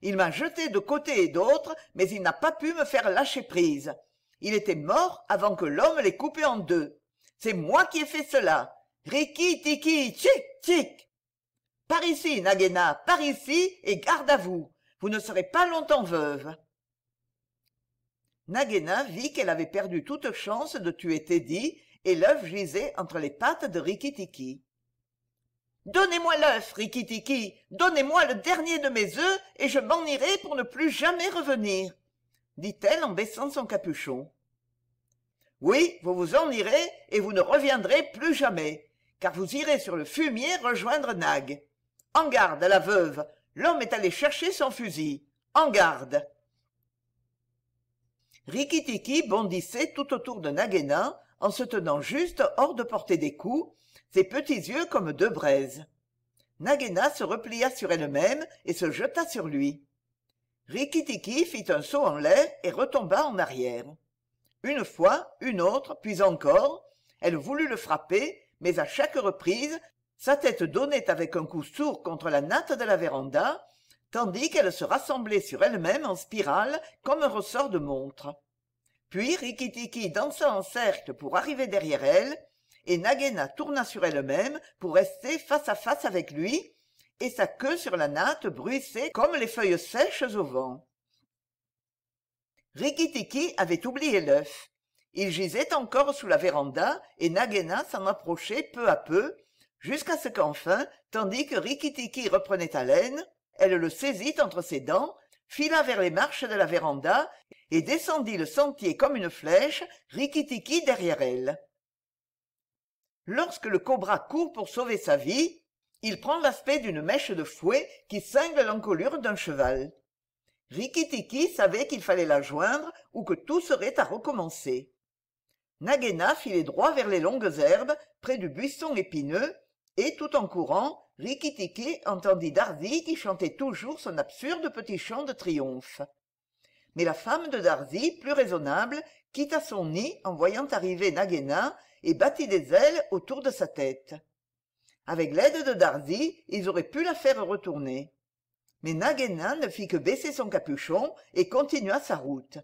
il m'a jeté de côté et d'autre mais il n'a pas pu me faire lâcher prise il était mort avant que l'homme l'ait coupé en deux c'est moi qui ai fait cela riki tiki tchik, tchic par ici, Nagena, par ici, et garde à vous. Vous ne serez pas longtemps veuve vit qu'elle avait perdu toute chance de tuer teddy et l'œuf gisait entre les pattes de Rikitiki. donnez-moi l'œuf Rikitiki, donnez-moi le dernier de mes œufs et je m'en irai pour ne plus jamais revenir dit-elle en baissant son capuchon oui vous vous en irez et vous ne reviendrez plus jamais car vous irez sur le fumier rejoindre nag en garde la veuve l'homme est allé chercher son fusil en garde Rikitiki bondissait tout autour de Nagena en se tenant juste hors de portée des coups ses petits yeux comme deux braises Nagena se replia sur elle-même et se jeta sur lui Rikitiki fit un saut en l'air et retomba en arrière une fois une autre puis encore elle voulut le frapper mais à chaque reprise sa tête donnait avec un coup sourd contre la natte de la véranda tandis qu'elle se rassemblait sur elle-même en spirale comme un ressort de montre puis Rikitiki dansa en cercle pour arriver derrière elle et Nagena tourna sur elle-même pour rester face à face avec lui et sa queue sur la natte bruissait comme les feuilles sèches au vent Rikitiki avait oublié l'œuf il gisait encore sous la véranda et Nagena s'en approchait peu à peu, jusqu'à ce qu'enfin, tandis que Rikitiki reprenait haleine, elle le saisit entre ses dents fila vers les marches de la véranda et descendit le sentier comme une flèche Rikitiki derrière elle lorsque le cobra court pour sauver sa vie il prend l'aspect d'une mèche de fouet qui cingle l'encolure d'un cheval Rikitiki savait qu'il fallait la joindre ou que tout serait à recommencer Nagena filait droit vers les longues herbes près du buisson épineux et tout en courant Rikitiki entendit Darzy qui chantait toujours son absurde petit chant de triomphe mais la femme de Darzi, plus raisonnable quitta son nid en voyant arriver Nagena et battit des ailes autour de sa tête avec l'aide de Darzy, ils auraient pu la faire retourner mais Nagena ne fit que baisser son capuchon et continua sa route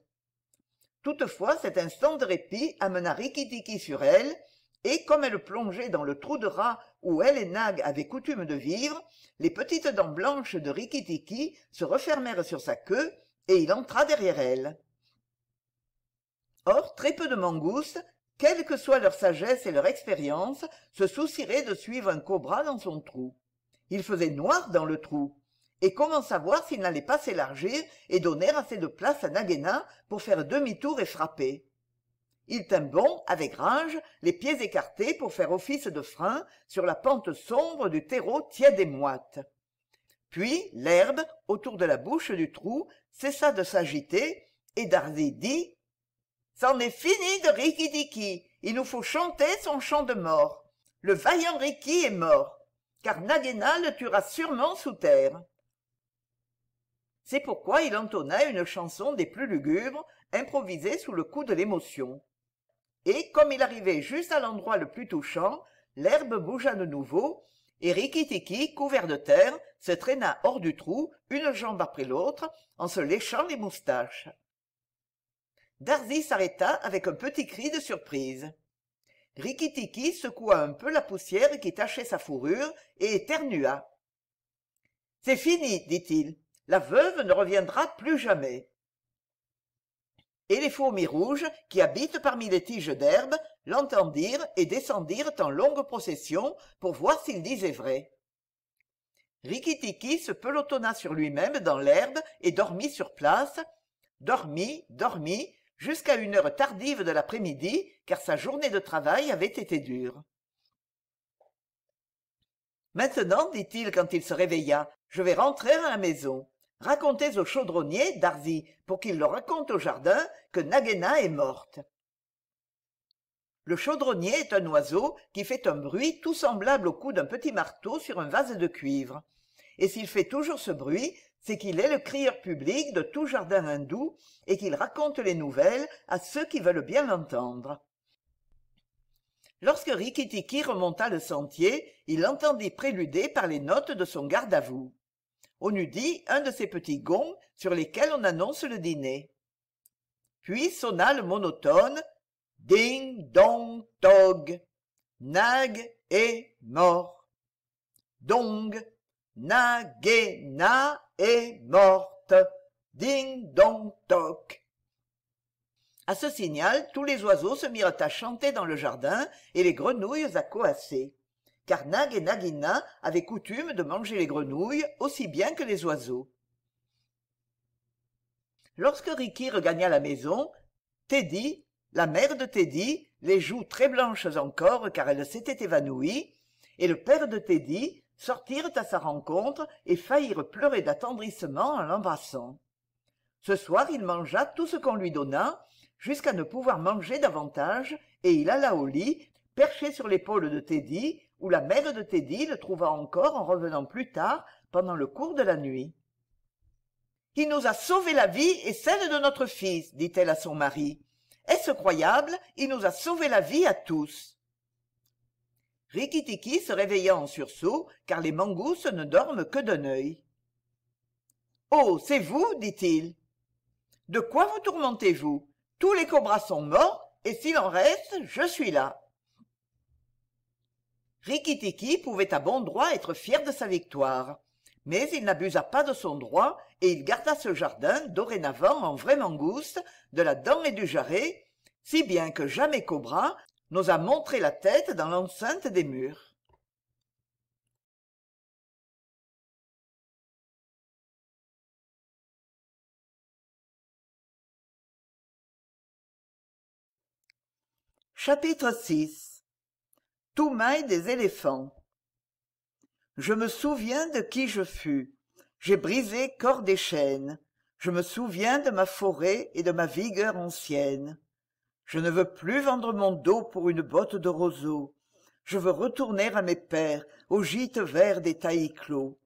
toutefois cet instant de répit amena Rikitiki sur elle et comme elle plongeait dans le trou de rat où elle et nag avaient coutume de vivre les petites dents blanches de Rikitiki se refermèrent sur sa queue et il entra derrière elle or très peu de mangousses, quelle que soit leur sagesse et leur expérience se soucieraient de suivre un cobra dans son trou il faisait noir dans le trou et comment savoir s'il n'allait pas s'élargir et donner assez de place à Nagena pour faire demi-tour et frapper il tint bon avec rage les pieds écartés pour faire office de frein sur la pente sombre du terreau tiède et moite puis l'herbe autour de la bouche du trou cessa de s'agiter et Darzy dit c'en est fini de rikidiki il nous faut chanter son chant de mort le vaillant Riki est mort car Nagena le tuera sûrement sous terre c'est pourquoi il entonna une chanson des plus lugubres improvisée sous le coup de l'émotion et comme il arrivait juste à l'endroit le plus touchant l'herbe bougea de nouveau et Rikitiki, couvert de terre se traîna hors du trou une jambe après l'autre en se léchant les moustaches Darzy s'arrêta avec un petit cri de surprise Rikitiki secoua un peu la poussière qui tachait sa fourrure et éternua c'est fini dit-il la veuve ne reviendra plus jamais et les fourmis rouges qui habitent parmi les tiges d'herbe l'entendirent et descendirent en longue procession pour voir s'il disait vrai Rikitiki se pelotonna sur lui-même dans l'herbe et dormit sur place dormit dormit jusqu'à une heure tardive de l'après-midi car sa journée de travail avait été dure maintenant dit-il quand il se réveilla je vais rentrer à la maison racontez au chaudronnier Darzy, pour qu'il le raconte au jardin que Nagena est morte le chaudronnier est un oiseau qui fait un bruit tout semblable au coup d'un petit marteau sur un vase de cuivre et s'il fait toujours ce bruit c'est qu'il est le crieur public de tout jardin hindou et qu'il raconte les nouvelles à ceux qui veulent bien l'entendre lorsque rikitiki remonta le sentier il l'entendit préluder par les notes de son garde à vous on eût dit un de ces petits gongs sur lesquels on annonce le dîner puis sonna le monotone ding dong tog nag est mort dong Na » est morte ding dong Tog » à ce signal tous les oiseaux se mirent à chanter dans le jardin et les grenouilles à coasser car nag et nagina avaient coutume de manger les grenouilles aussi bien que les oiseaux lorsque Ricky regagna la maison teddy la mère de teddy les joues très blanches encore car elle s'était évanouie et le père de teddy sortirent à sa rencontre et faillirent pleurer d'attendrissement en l'embrassant ce soir il mangea tout ce qu'on lui donna jusqu'à ne pouvoir manger davantage et il alla au lit perché sur l'épaule de teddy où la mère de Teddy le trouva encore en revenant plus tard pendant le cours de la nuit il nous a sauvé la vie et celle de notre fils dit-elle à son mari est-ce croyable il nous a sauvé la vie à tous Rikitiki se réveilla en sursaut car les mangousses ne dorment que d'un œil oh c'est vous dit-il de quoi vous tourmentez vous tous les cobras sont morts et s'il en reste je suis là Rikitiki pouvait à bon droit être fier de sa victoire mais il n'abusa pas de son droit et il garda ce jardin dorénavant en vrai mangouste de la dent et du jarret si bien que jamais cobra n'osa montrer la tête dans l'enceinte des murs chapitre 6 des éléphants je me souviens de qui je fus j'ai brisé corps des chaînes je me souviens de ma forêt et de ma vigueur ancienne je ne veux plus vendre mon dos pour une botte de roseau je veux retourner à mes pères au gîte vert des taillis clos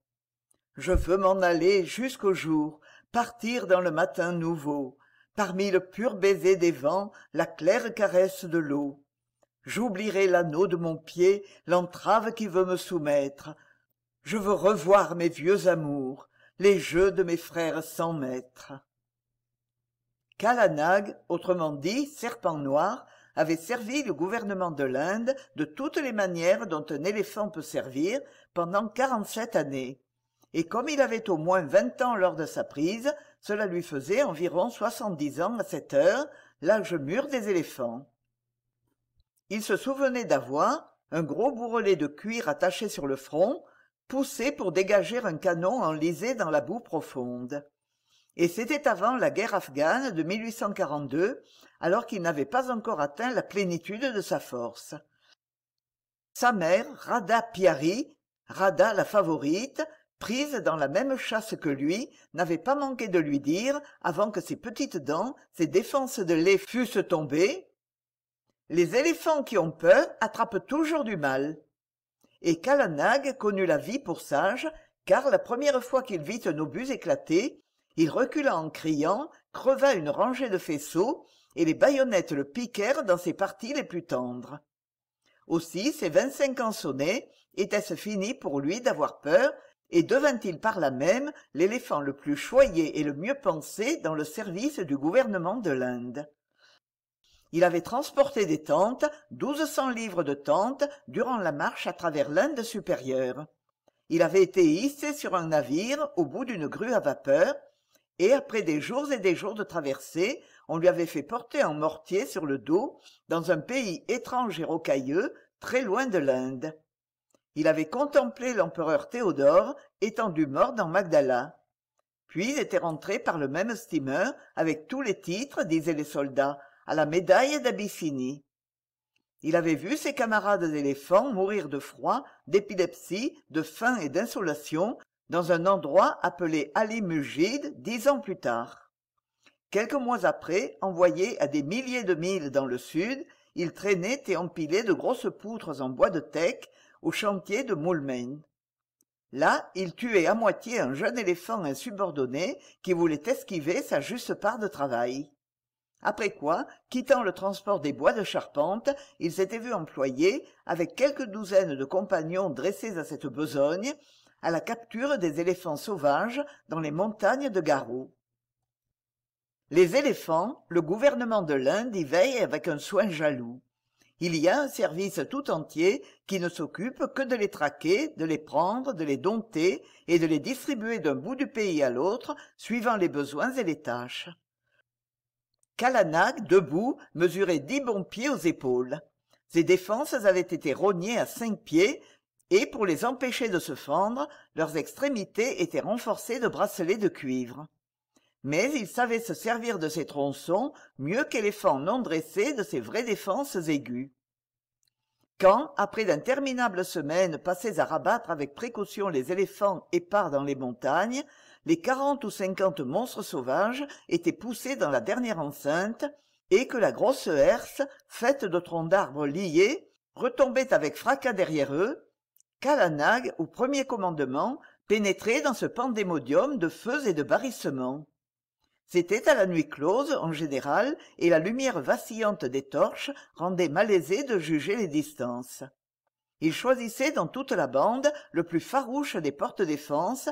je veux m'en aller jusqu'au jour partir dans le matin nouveau parmi le pur baiser des vents la claire caresse de l'eau j'oublierai l'anneau de mon pied l'entrave qui veut me soumettre je veux revoir mes vieux amours les jeux de mes frères sans maître Kalanag, autrement dit serpent noir avait servi le gouvernement de l'inde de toutes les manières dont un éléphant peut servir pendant quarante-sept années et comme il avait au moins vingt ans lors de sa prise cela lui faisait environ soixante-dix ans à cette heure l'âge mûr des éléphants il se souvenait d'avoir un gros bourrelet de cuir attaché sur le front poussé pour dégager un canon enlisé dans la boue profonde et c'était avant la guerre afghane de alors qu'il n'avait pas encore atteint la plénitude de sa force sa mère rada piari rada la favorite prise dans la même chasse que lui n'avait pas manqué de lui dire avant que ses petites dents ses défenses de lait fussent tombées les éléphants qui ont peur attrapent toujours du mal et Kalanag connut la vie pour sage car la première fois qu'il vit un obus éclater il recula en criant creva une rangée de faisceaux et les baïonnettes le piquèrent dans ses parties les plus tendres aussi ses vingt-cinq ans sonnés, était-ce fini pour lui d'avoir peur et devint-il par là même l'éléphant le plus choyé et le mieux pensé dans le service du gouvernement de l'inde il avait transporté des tentes douze cents livres de tentes durant la marche à travers l'inde supérieure il avait été hissé sur un navire au bout d'une grue à vapeur et après des jours et des jours de traversée on lui avait fait porter un mortier sur le dos dans un pays étrange et rocailleux très loin de l'inde il avait contemplé l'empereur théodore étendu mort dans magdala puis il était rentré par le même steamer avec tous les titres disaient les soldats à la médaille d'abyssinie il avait vu ses camarades d'éléphants mourir de froid d'épilepsie de faim et d'insolation dans un endroit appelé ali mugid dix ans plus tard quelques mois après envoyé à des milliers de milles dans le sud il traînait et empilait de grosses poutres en bois de teck au chantier de moulmein là il tuait à moitié un jeune éléphant insubordonné qui voulait esquiver sa juste part de travail après quoi quittant le transport des bois de charpente il s'était vu employer, avec quelques douzaines de compagnons dressés à cette besogne à la capture des éléphants sauvages dans les montagnes de Garou. les éléphants le gouvernement de l'inde y veille avec un soin jaloux il y a un service tout entier qui ne s'occupe que de les traquer, de les prendre, de les dompter et de les distribuer d'un bout du pays à l'autre suivant les besoins et les tâches. Kalanag, debout mesurait dix bons pieds aux épaules ses défenses avaient été rognées à cinq pieds et pour les empêcher de se fendre leurs extrémités étaient renforcées de bracelets de cuivre mais il savait se servir de ces tronçons mieux qu'éléphants non dressés de ses vraies défenses aiguës quand après d'interminables semaines passées à rabattre avec précaution les éléphants épars dans les montagnes les quarante ou cinquante monstres sauvages étaient poussés dans la dernière enceinte et que la grosse herse faite de troncs d'arbres liés retombait avec fracas derrière eux qu'alanag au premier commandement pénétrait dans ce pandémodium de feux et de barrissements c'était à la nuit close en général et la lumière vacillante des torches rendait malaisé de juger les distances ils choisissaient dans toute la bande le plus farouche des portes défenses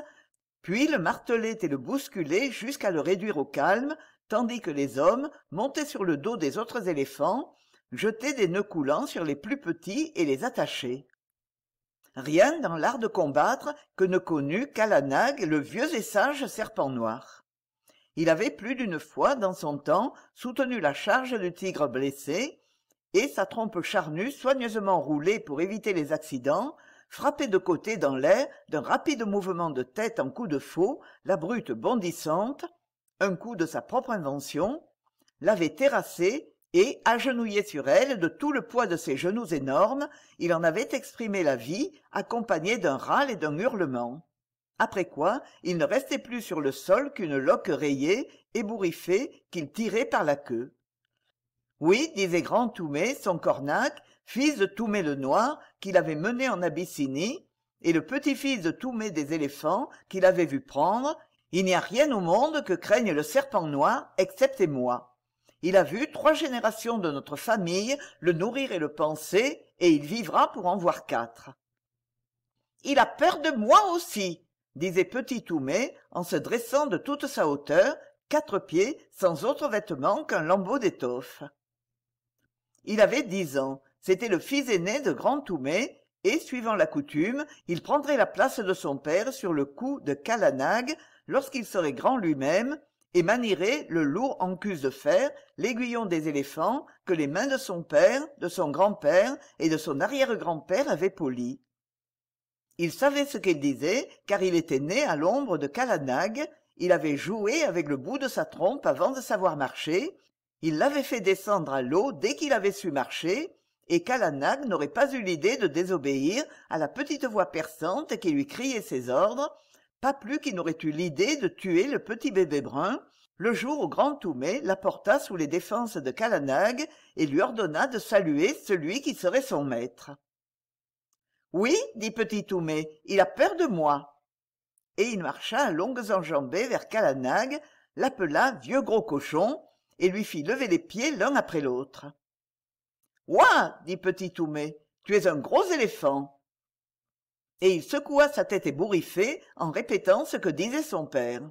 puis le martelait et le bousculait jusqu'à le réduire au calme tandis que les hommes montés sur le dos des autres éléphants jetaient des nœuds coulants sur les plus petits et les attachaient rien dans l'art de combattre que ne connût nague le vieux et sage serpent noir il avait plus d'une fois dans son temps soutenu la charge du tigre blessé et sa trompe charnue soigneusement roulée pour éviter les accidents frappé de côté dans l'air d'un rapide mouvement de tête en coup de faux la brute bondissante un coup de sa propre invention l'avait terrassée et agenouillé sur elle de tout le poids de ses genoux énormes il en avait exprimé la vie accompagné d'un râle et d'un hurlement après quoi il ne restait plus sur le sol qu'une loque rayée ébouriffée qu'il tirait par la queue oui disait grand Toumé, son cornac fils de toumé le noir qu'il avait mené en abyssinie et le petit-fils de toumé des éléphants qu'il avait vu prendre il n'y a rien au monde que craigne le serpent noir excepté moi il a vu trois générations de notre famille le nourrir et le penser, et il vivra pour en voir quatre il a peur de moi aussi disait petit toumé en se dressant de toute sa hauteur quatre pieds sans autre vêtement qu'un lambeau d'étoffe il avait dix ans c'était le fils aîné de grand toumé et suivant la coutume il prendrait la place de son père sur le cou de Kalanag lorsqu'il serait grand lui-même et manierait le lourd encus de fer l'aiguillon des éléphants que les mains de son père de son grand-père et de son arrière grand père avaient poli il savait ce qu'il disait car il était né à l'ombre de Kalanag. il avait joué avec le bout de sa trompe avant de savoir marcher il l'avait fait descendre à l'eau dès qu'il avait su marcher et n'aurait pas eu l'idée de désobéir à la petite voix perçante qui lui criait ses ordres pas plus qu'il n'aurait eu l'idée de tuer le petit bébé brun le jour où grand toumé l'apporta sous les défenses de Kalanag et lui ordonna de saluer celui qui serait son maître oui dit petit toumé il a peur de moi et il marcha à longues enjambées vers Kalanag, l'appela vieux gros cochon et lui fit lever les pieds l'un après l'autre ouah dit petit Toumé, « tu es un gros éléphant et il secoua sa tête ébouriffée en répétant ce que disait son père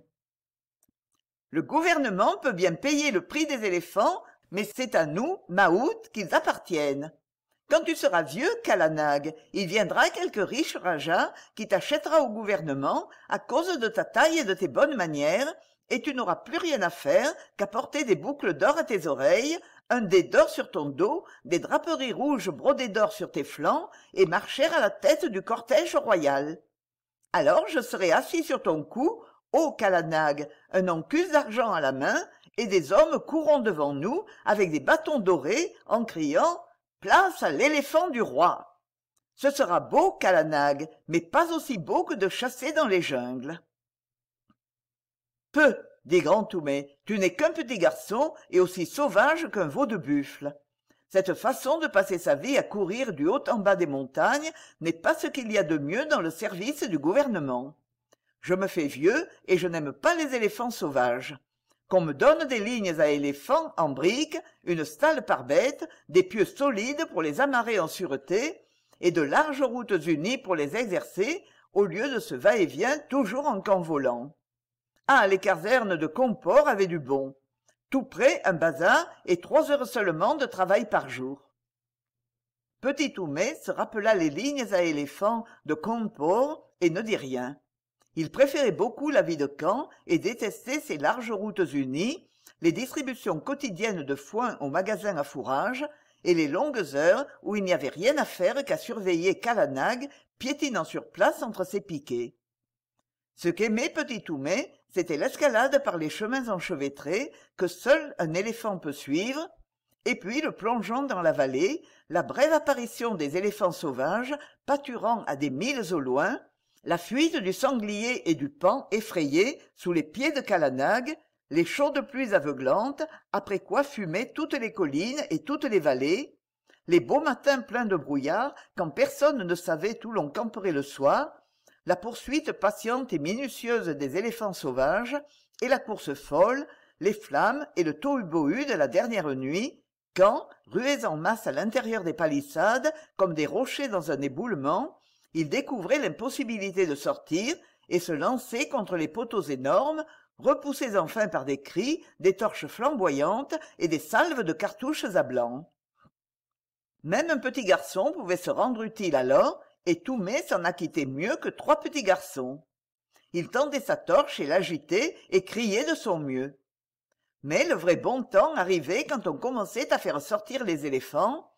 le gouvernement peut bien payer le prix des éléphants mais c'est à nous mahout qu'ils appartiennent quand tu seras vieux Kalanag, il viendra quelque riche rajah qui t'achètera au gouvernement à cause de ta taille et de tes bonnes manières, et tu n'auras plus rien à faire qu'à porter des boucles d'or à tes oreilles, un dé d'or sur ton dos des draperies rouges brodées d'or sur tes flancs et marcher à la tête du cortège royal alors je serai assis sur ton cou ô kalanag un encus d'argent à la main et des hommes courront devant nous avec des bâtons dorés en criant place à l'éléphant du roi ce sera beau Kalanag, mais pas aussi beau que de chasser dans les jungles peu dit tu n'es qu'un petit garçon et aussi sauvage qu'un veau de buffle cette façon de passer sa vie à courir du haut en bas des montagnes n'est pas ce qu'il y a de mieux dans le service du gouvernement je me fais vieux et je n'aime pas les éléphants sauvages qu'on me donne des lignes à éléphants en briques une stalle par bête des pieux solides pour les amarrer en sûreté et de larges routes unies pour les exercer au lieu de ce va-et-vient toujours en camp volant ah, les casernes de comport avaient du bon tout près un bazar et trois heures seulement de travail par jour petit Houmet se rappela les lignes à éléphants de comport et ne dit rien il préférait beaucoup la vie de camp et détestait ses larges routes unies les distributions quotidiennes de foin aux magasins à fourrage et les longues heures où il n'y avait rien à faire qu'à surveiller calanag piétinant sur place entre ses piquets ce qu'aimait petit c'était l'escalade par les chemins enchevêtrés que seul un éléphant peut suivre et puis le plongeon dans la vallée la brève apparition des éléphants sauvages pâturant à des milles au loin la fuite du sanglier et du paon effrayés sous les pieds de Kalanag, les chaudes pluies aveuglantes après quoi fumaient toutes les collines et toutes les vallées les beaux matins pleins de brouillard quand personne ne savait où l'on camperait le soir la poursuite patiente et minutieuse des éléphants sauvages et la course folle les flammes et le tohu-bohu de la dernière nuit quand rués en masse à l'intérieur des palissades comme des rochers dans un éboulement ils découvraient l'impossibilité de sortir et se lançaient contre les poteaux énormes repoussés enfin par des cris des torches flamboyantes et des salves de cartouches à blanc même un petit garçon pouvait se rendre utile alors et Toumé s'en acquittait mieux que trois petits garçons il tendait sa torche et l'agitait et criait de son mieux mais le vrai bon temps arrivait quand on commençait à faire sortir les éléphants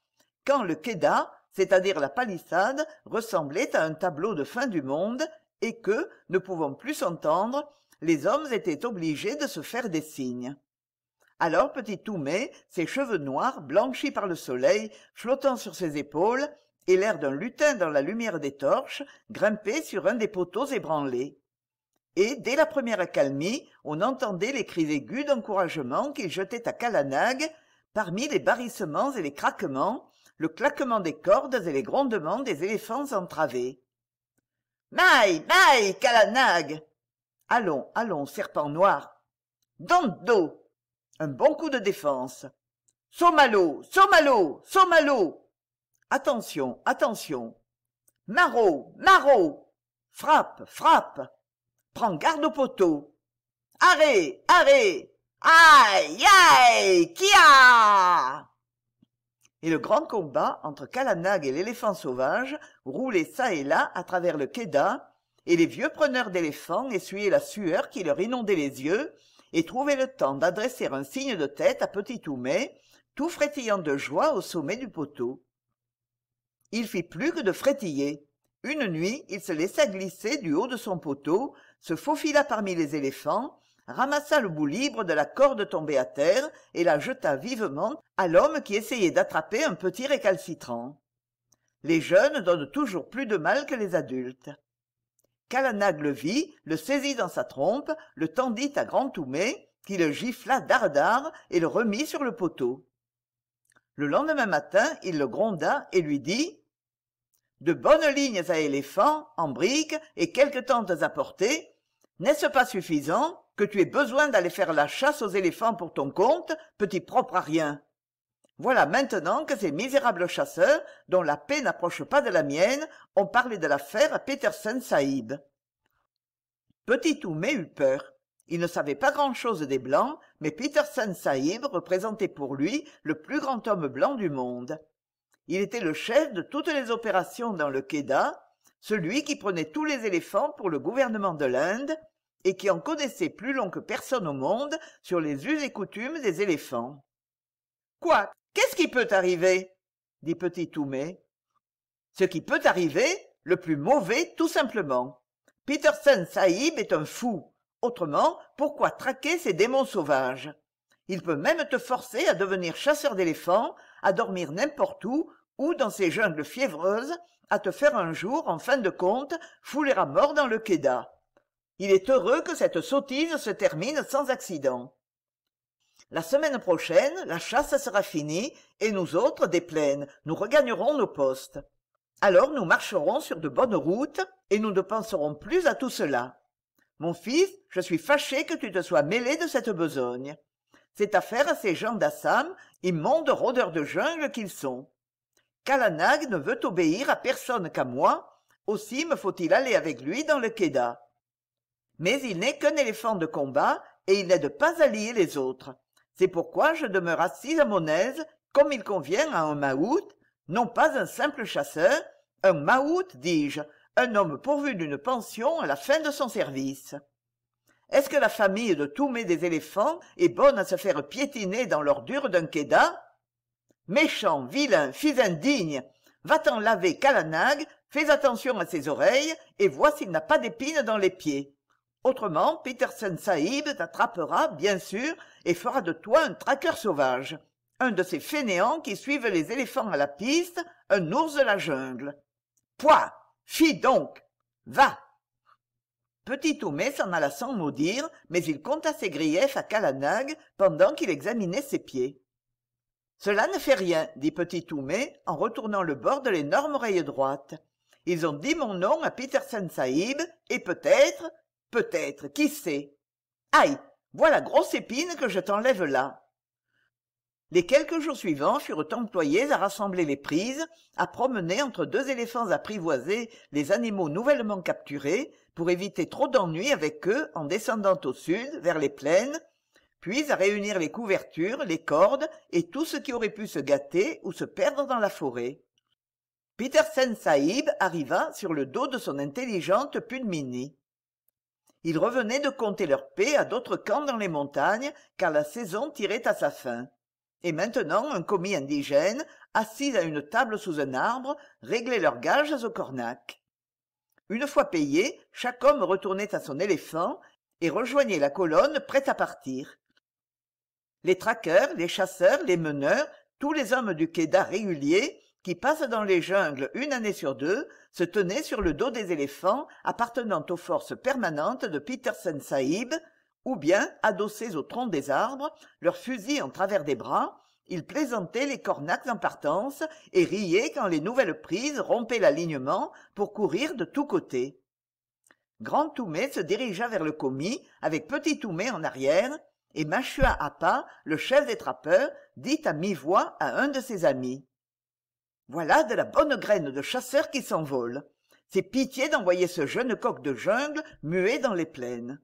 quand le keda, c'est-à-dire la palissade ressemblait à un tableau de fin du monde et que ne pouvant plus s'entendre les hommes étaient obligés de se faire des signes alors petit Toumé, ses cheveux noirs blanchis par le soleil flottant sur ses épaules et l'air d'un lutin dans la lumière des torches grimpait sur un des poteaux ébranlés et dès la première accalmie on entendait les cris aigus d'encouragement qu'il jetait à Kalanag, parmi les barrissements et les craquements le claquement des cordes et les grondements des éléphants entravés Mai, mai, calanag allons allons serpent noir dos !»« un bon coup de défense somalo somalo somalo attention attention marot marot frappe frappe prends garde au poteau arrêt arrêt aïe aïe kia et le grand combat entre Kalanag et l'éléphant sauvage roulait çà et là à travers le Keda, et les vieux preneurs d'éléphants essuyaient la sueur qui leur inondait les yeux et trouvaient le temps d'adresser un signe de tête à petit Toumé, tout frétillant de joie au sommet du poteau il fit plus que de frétiller une nuit il se laissa glisser du haut de son poteau se faufila parmi les éléphants ramassa le bout libre de la corde tombée à terre et la jeta vivement à l'homme qui essayait d'attraper un petit récalcitrant les jeunes donnent toujours plus de mal que les adultes Calanag le vit le saisit dans sa trompe le tendit à grand toumé qui le gifla dardard et le remit sur le poteau le lendemain matin il le gronda et lui dit de bonnes lignes à éléphants en briques et quelques tentes à porter n'est-ce pas suffisant que tu aies besoin d'aller faire la chasse aux éléphants pour ton compte petit propre à rien voilà maintenant que ces misérables chasseurs dont la paix n'approche pas de la mienne ont parlé de l'affaire à petersen sahib petit Oumé eut peur il ne savait pas grand-chose des blancs mais petersen sahib représentait pour lui le plus grand homme blanc du monde il était le chef de toutes les opérations dans le quéda celui qui prenait tous les éléphants pour le gouvernement de l'inde et qui en connaissait plus long que personne au monde sur les us et coutumes des éléphants quoi qu'est-ce qui peut arriver dit petit Toumé. « ce qui peut arriver le plus mauvais tout simplement Peterson sahib est un fou autrement pourquoi traquer ces démons sauvages il peut même te forcer à devenir chasseur d'éléphants à dormir n'importe où ou dans ces jungles fiévreuses à te faire un jour en fin de compte fouler à mort dans le Queda. il est heureux que cette sottise se termine sans accident la semaine prochaine la chasse sera finie et nous autres des plaines nous regagnerons nos postes alors nous marcherons sur de bonnes routes et nous ne penserons plus à tout cela mon fils je suis fâché que tu te sois mêlé de cette besogne c'est affaire à ces gens d'assam immondes rôdeurs de jungle qu'ils sont Kalanag ne veut obéir à personne qu'à moi aussi me faut-il aller avec lui dans le Keda. mais il n'est qu'un éléphant de combat et il n'aide pas à lier les autres c'est pourquoi je demeure assis à mon aise comme il convient à un maout, non pas un simple chasseur un maout, dis-je un homme pourvu d'une pension à la fin de son service est-ce que la famille de Toumé des éléphants est bonne à se faire piétiner dans l'ordure d'un queda méchant vilain fils indigne va-t'en laver kalanag fais attention à ses oreilles et vois s'il n'a pas d'épines dans les pieds autrement Peterson sahib t'attrapera bien sûr et fera de toi un traqueur sauvage un de ces fainéants qui suivent les éléphants à la piste un ours de la jungle pouah fis donc va petit houmet s'en alla sans mot dire mais il conta ses griefs à calanag pendant qu'il examinait ses pieds cela ne fait rien dit petit houmet en retournant le bord de l'énorme oreille droite ils ont dit mon nom à petersen sahib et peut-être peut-être qui sait aïe voilà grosse épine que je t'enlève là les quelques jours suivants furent employés à rassembler les prises à promener entre deux éléphants apprivoisés les animaux nouvellement capturés pour éviter trop d'ennuis avec eux en descendant au sud vers les plaines puis à réunir les couvertures les cordes et tout ce qui aurait pu se gâter ou se perdre dans la forêt petersen sahib arriva sur le dos de son intelligente pulmini il revenait de compter leur paix à d'autres camps dans les montagnes car la saison tirait à sa fin et maintenant un commis indigène assis à une table sous un arbre réglait leurs gages au cornac. une fois payé chaque homme retournait à son éléphant et rejoignait la colonne prête à partir les traqueurs les chasseurs les meneurs tous les hommes du quéda régulier qui passent dans les jungles une année sur deux se tenaient sur le dos des éléphants appartenant aux forces permanentes de petersen sahib ou bien adossés au tronc des arbres leurs fusils en travers des bras ils plaisantaient les cornacs en partance et riaient quand les nouvelles prises rompaient l'alignement pour courir de tous côtés grand toumet se dirigea vers le commis avec petit toumet en arrière et machua appa le chef des trappeurs dit à mi-voix à un de ses amis voilà de la bonne graine de chasseur qui s'envole c'est pitié d'envoyer ce jeune coq de jungle muet dans les plaines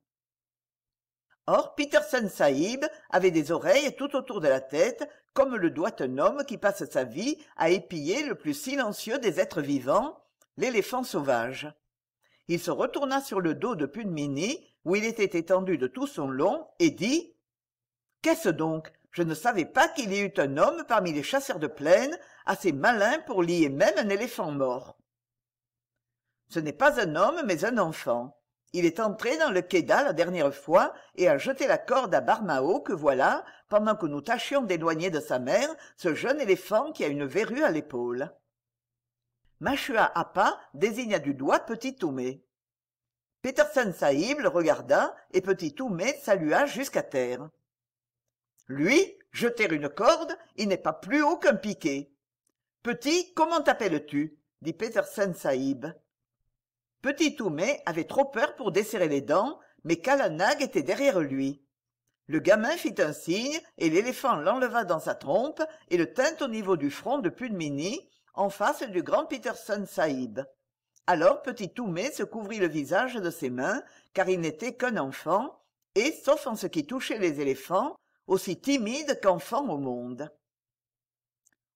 or petersen sahib avait des oreilles tout autour de la tête comme le doit un homme qui passe sa vie à épier le plus silencieux des êtres vivants l'éléphant sauvage il se retourna sur le dos de Pudmini, où il était étendu de tout son long et dit qu'est-ce donc je ne savais pas qu'il y eût un homme parmi les chasseurs de plaine assez malin pour lier même un éléphant mort ce n'est pas un homme mais un enfant il est entré dans le keda la dernière fois et a jeté la corde à barmao que voilà pendant que nous tâchions d'éloigner de sa mère ce jeune éléphant qui a une verrue à l'épaule machua appa désigna du doigt petit Toumé. petersen sahib le regarda et petit Toumé salua jusqu'à terre lui jeter une corde il n'est pas plus haut qu'un piquet petit comment t'appelles-tu dit petersen sahib petit Toumé avait trop peur pour desserrer les dents mais Kalanag était derrière lui le gamin fit un signe et l'éléphant l'enleva dans sa trompe et le tint au niveau du front de pudmini en face du grand Peterson sahib alors petit Toumé se couvrit le visage de ses mains car il n'était qu'un enfant et sauf en ce qui touchait les éléphants aussi timide qu'enfant au monde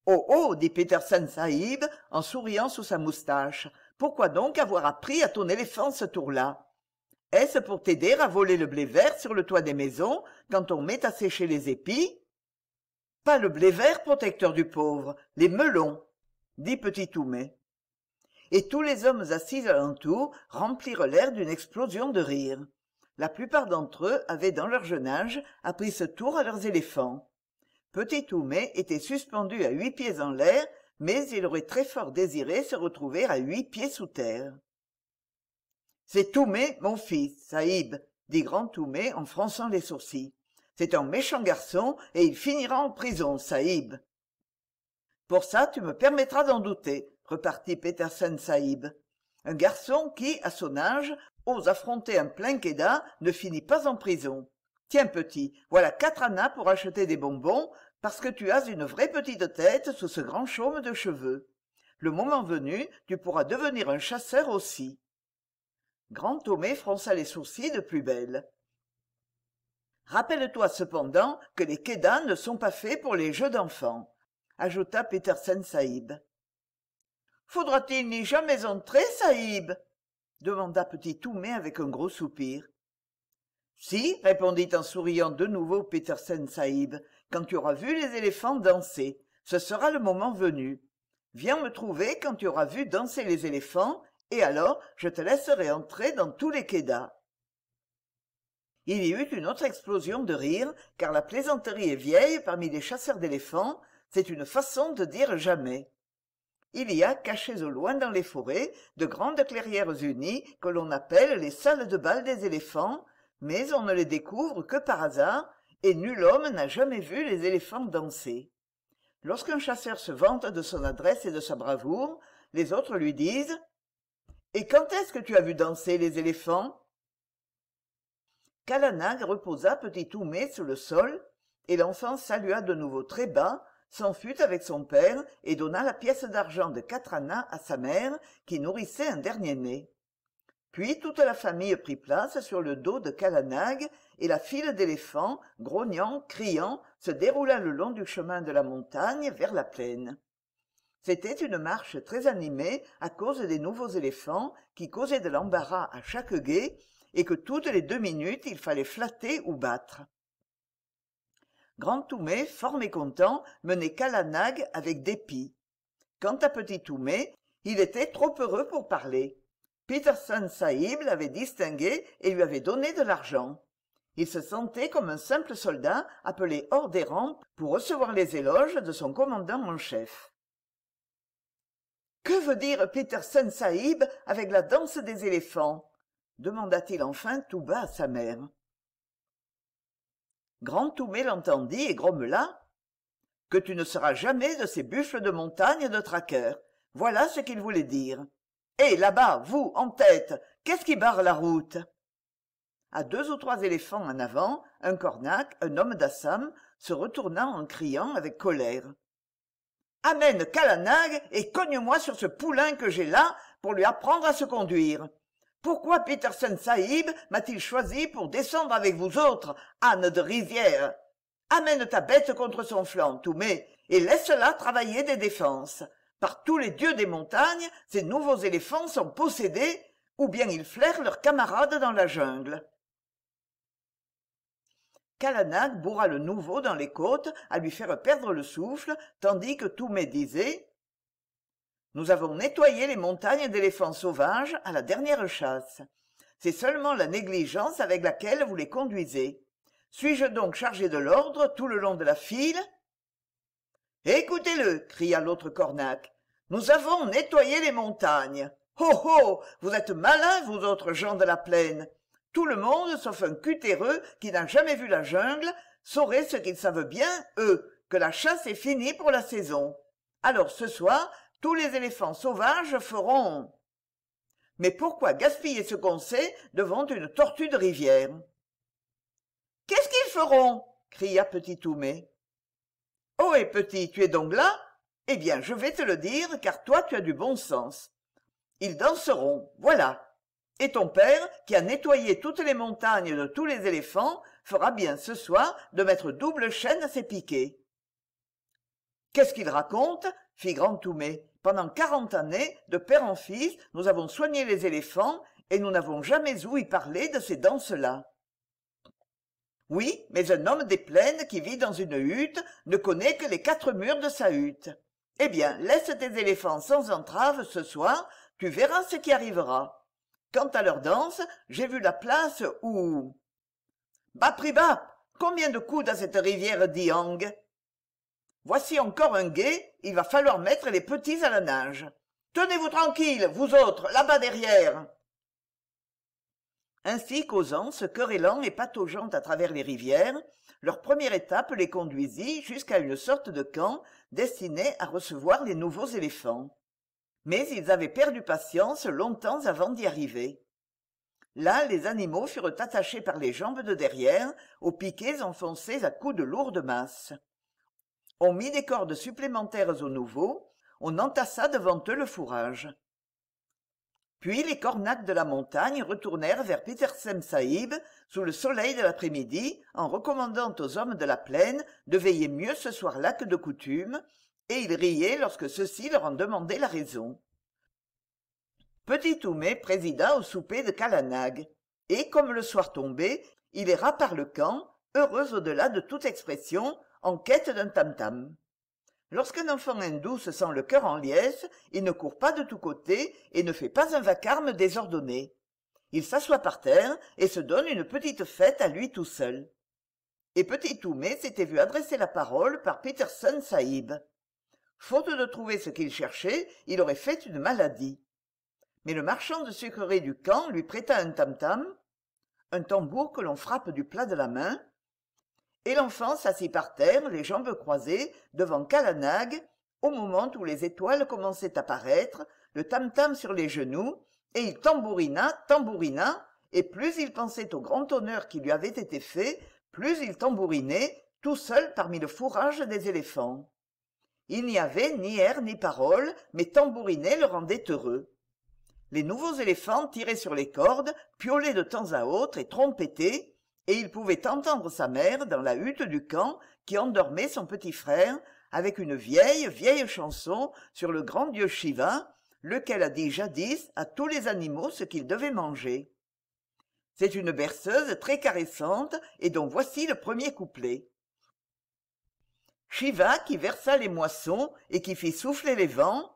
oh oh dit Peterson sahib en souriant sous sa moustache pourquoi donc avoir appris à ton éléphant ce tour là est-ce pour t'aider à voler le blé vert sur le toit des maisons quand on met à sécher les épis pas le blé vert protecteur du pauvre les melons dit petit toumet et tous les hommes assis alentour remplirent l'air d'une explosion de rire la plupart d'entre eux avaient dans leur jeune âge appris ce tour à leurs éléphants petit toumet était suspendu à huit pieds en l'air mais il aurait très fort désiré se retrouver à huit pieds sous terre c'est Toumé, mon fils, Saïb, dit grand Toumé en fronçant les sourcils. C'est un méchant garçon et il finira en prison, Saïb. Pour ça, tu me permettras d'en douter, repartit Petersen Saïb. Un garçon qui, à son âge, ose affronter un plein quéda ne finit pas en prison. Tiens, petit, voilà quatre annas pour acheter des bonbons, parce que tu as une vraie petite tête sous ce grand chaume de cheveux le moment venu tu pourras devenir un chasseur aussi grand-tomé fronça les sourcils de plus belle rappelle-toi cependant que les kédans ne sont pas faits pour les jeux d'enfants ajouta petersen sahib faudra-t-il n'y jamais entrer sahib demanda petit toumet avec un gros soupir si répondit en souriant de nouveau petersen sahib quand tu auras vu les éléphants danser ce sera le moment venu viens me trouver quand tu auras vu danser les éléphants et alors je te laisserai entrer dans tous les kédas il y eut une autre explosion de rire car la plaisanterie est vieille parmi les chasseurs d'éléphants c'est une façon de dire jamais il y a cachées au loin dans les forêts de grandes clairières unies que l'on appelle les salles de bal des éléphants mais on ne les découvre que par hasard et nul homme n'a jamais vu les éléphants danser lorsqu'un chasseur se vante de son adresse et de sa bravoure les autres lui disent et quand est-ce que tu as vu danser les éléphants Kalanag reposa petit Oumé sur le sol, et l'enfant salua de nouveau très bas, s'enfuit avec son père et donna la pièce d'argent de Katrana à sa mère, qui nourrissait un dernier-né. Puis toute la famille prit place sur le dos de Kalanag et la file d'éléphants grognant criant se déroula le long du chemin de la montagne vers la plaine c'était une marche très animée à cause des nouveaux éléphants qui causaient de l'embarras à chaque guet et que toutes les deux minutes il fallait flatter ou battre grand toumé fort mécontent menait Kalanag avec dépit quant à petit toumé il était trop heureux pour parler peterson sahib l'avait distingué et lui avait donné de l'argent il se sentait comme un simple soldat appelé hors des rampes pour recevoir les éloges de son commandant en chef que veut dire petersen sahib avec la danse des éléphants demanda-t-il enfin tout bas à sa mère grand toumé l'entendit et grommela que tu ne seras jamais de ces buffles de montagne de traqueurs voilà ce qu'il voulait dire hé eh, là-bas vous en tête qu'est-ce qui barre la route à deux ou trois éléphants en avant un cornac un homme d'assam se retourna en criant avec colère amène Kalanag et cogne moi sur ce poulain que j'ai là pour lui apprendre à se conduire pourquoi petersen sahib m'a-t-il choisi pour descendre avec vous autres âne de rivière amène ta bête contre son flanc toumé et laisse-la travailler des défenses par tous les dieux des montagnes ces nouveaux éléphants sont possédés ou bien ils flairent leurs camarades dans la jungle bourra le nouveau dans les côtes à lui faire perdre le souffle tandis que Toumé disait nous avons nettoyé les montagnes d'éléphants sauvages à la dernière chasse c'est seulement la négligence avec laquelle vous les conduisez suis-je donc chargé de l'ordre tout le long de la file écoutez-le cria l'autre cornac nous avons nettoyé les montagnes oh oh vous êtes malins vous autres gens de la plaine tout le monde sauf un cutéreux qui n'a jamais vu la jungle saurait ce qu'ils savent bien eux que la chasse est finie pour la saison alors ce soir tous les éléphants sauvages feront mais pourquoi gaspiller ce qu'on sait devant une tortue de rivière qu'est-ce qu'ils feront cria petit Toumé. oh et petit tu es donc là eh bien je vais te le dire car toi tu as du bon sens ils danseront voilà et ton père qui a nettoyé toutes les montagnes de tous les éléphants fera bien ce soir de mettre double chaîne à ses piquets qu'est-ce qu'il raconte fit grand Toumé. « pendant quarante années de père en fils nous avons soigné les éléphants et nous n'avons jamais ouï parler de ces danses là oui mais un homme des plaines qui vit dans une hutte ne connaît que les quatre murs de sa hutte eh bien laisse tes éléphants sans entrave ce soir tu verras ce qui arrivera quant à leur danse j'ai vu la place où bas bas combien de coudes à cette rivière diang voici encore un guet, il va falloir mettre les petits à la nage tenez-vous tranquilles vous autres là-bas derrière ainsi causant se querellant et pataugeant à travers les rivières leur première étape les conduisit jusqu'à une sorte de camp destiné à recevoir les nouveaux éléphants mais ils avaient perdu patience longtemps avant d'y arriver là les animaux furent attachés par les jambes de derrière aux piquets enfoncés à coups de lourdes masses on mit des cordes supplémentaires aux nouveaux on entassa devant eux le fourrage puis les cornacs de la montagne retournèrent vers petersem sahib sous le soleil de l'après-midi en recommandant aux hommes de la plaine de veiller mieux ce soir-là que de coutume et ils riaient lorsque ceux-ci leur en demandaient la raison petit Toumé présida au souper de Kalanag. et comme le soir tombait il erra par le camp heureux au-delà de toute expression en quête d'un tam-tam lorsqu'un enfant hindou se sent le cœur en liesse il ne court pas de tous côtés et ne fait pas un vacarme désordonné il s'assoit par terre et se donne une petite fête à lui tout seul et petit Toumé s'était vu adresser la parole par peterson sahib faute de trouver ce qu'il cherchait il aurait fait une maladie mais le marchand de sucreries du camp lui prêta un tam tam un tambour que l'on frappe du plat de la main et l'enfant s'assit par terre les jambes croisées devant Kalanag, au moment où les étoiles commençaient à paraître le tam tam sur les genoux et il tambourina tambourina et plus il pensait au grand honneur qui lui avait été fait plus il tambourinait tout seul parmi le fourrage des éléphants il n'y avait ni air ni parole, mais tambouriner le rendait heureux les nouveaux éléphants tiraient sur les cordes piaulaient de temps à autre et trompettaient et il pouvait entendre sa mère dans la hutte du camp qui endormait son petit frère avec une vieille vieille chanson sur le grand dieu shiva lequel a dit jadis à tous les animaux ce qu'ils devaient manger c'est une berceuse très caressante et dont voici le premier couplet shiva qui versa les moissons et qui fit souffler les vents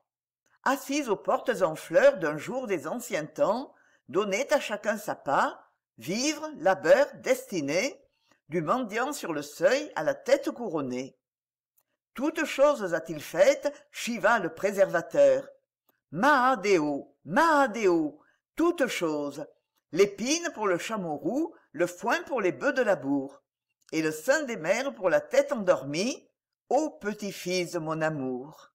assise aux portes en fleurs d'un jour des anciens temps donnait à chacun sa part vivre, labeur, destinée du mendiant sur le seuil à la tête couronnée toutes choses a-t-il faites shiva le préservateur Mahadeo, Mahadeo, toutes choses l'épine pour le chameau roux le foin pour les bœufs de labour et le sein des mers pour la tête endormie ô petit-fils de mon amour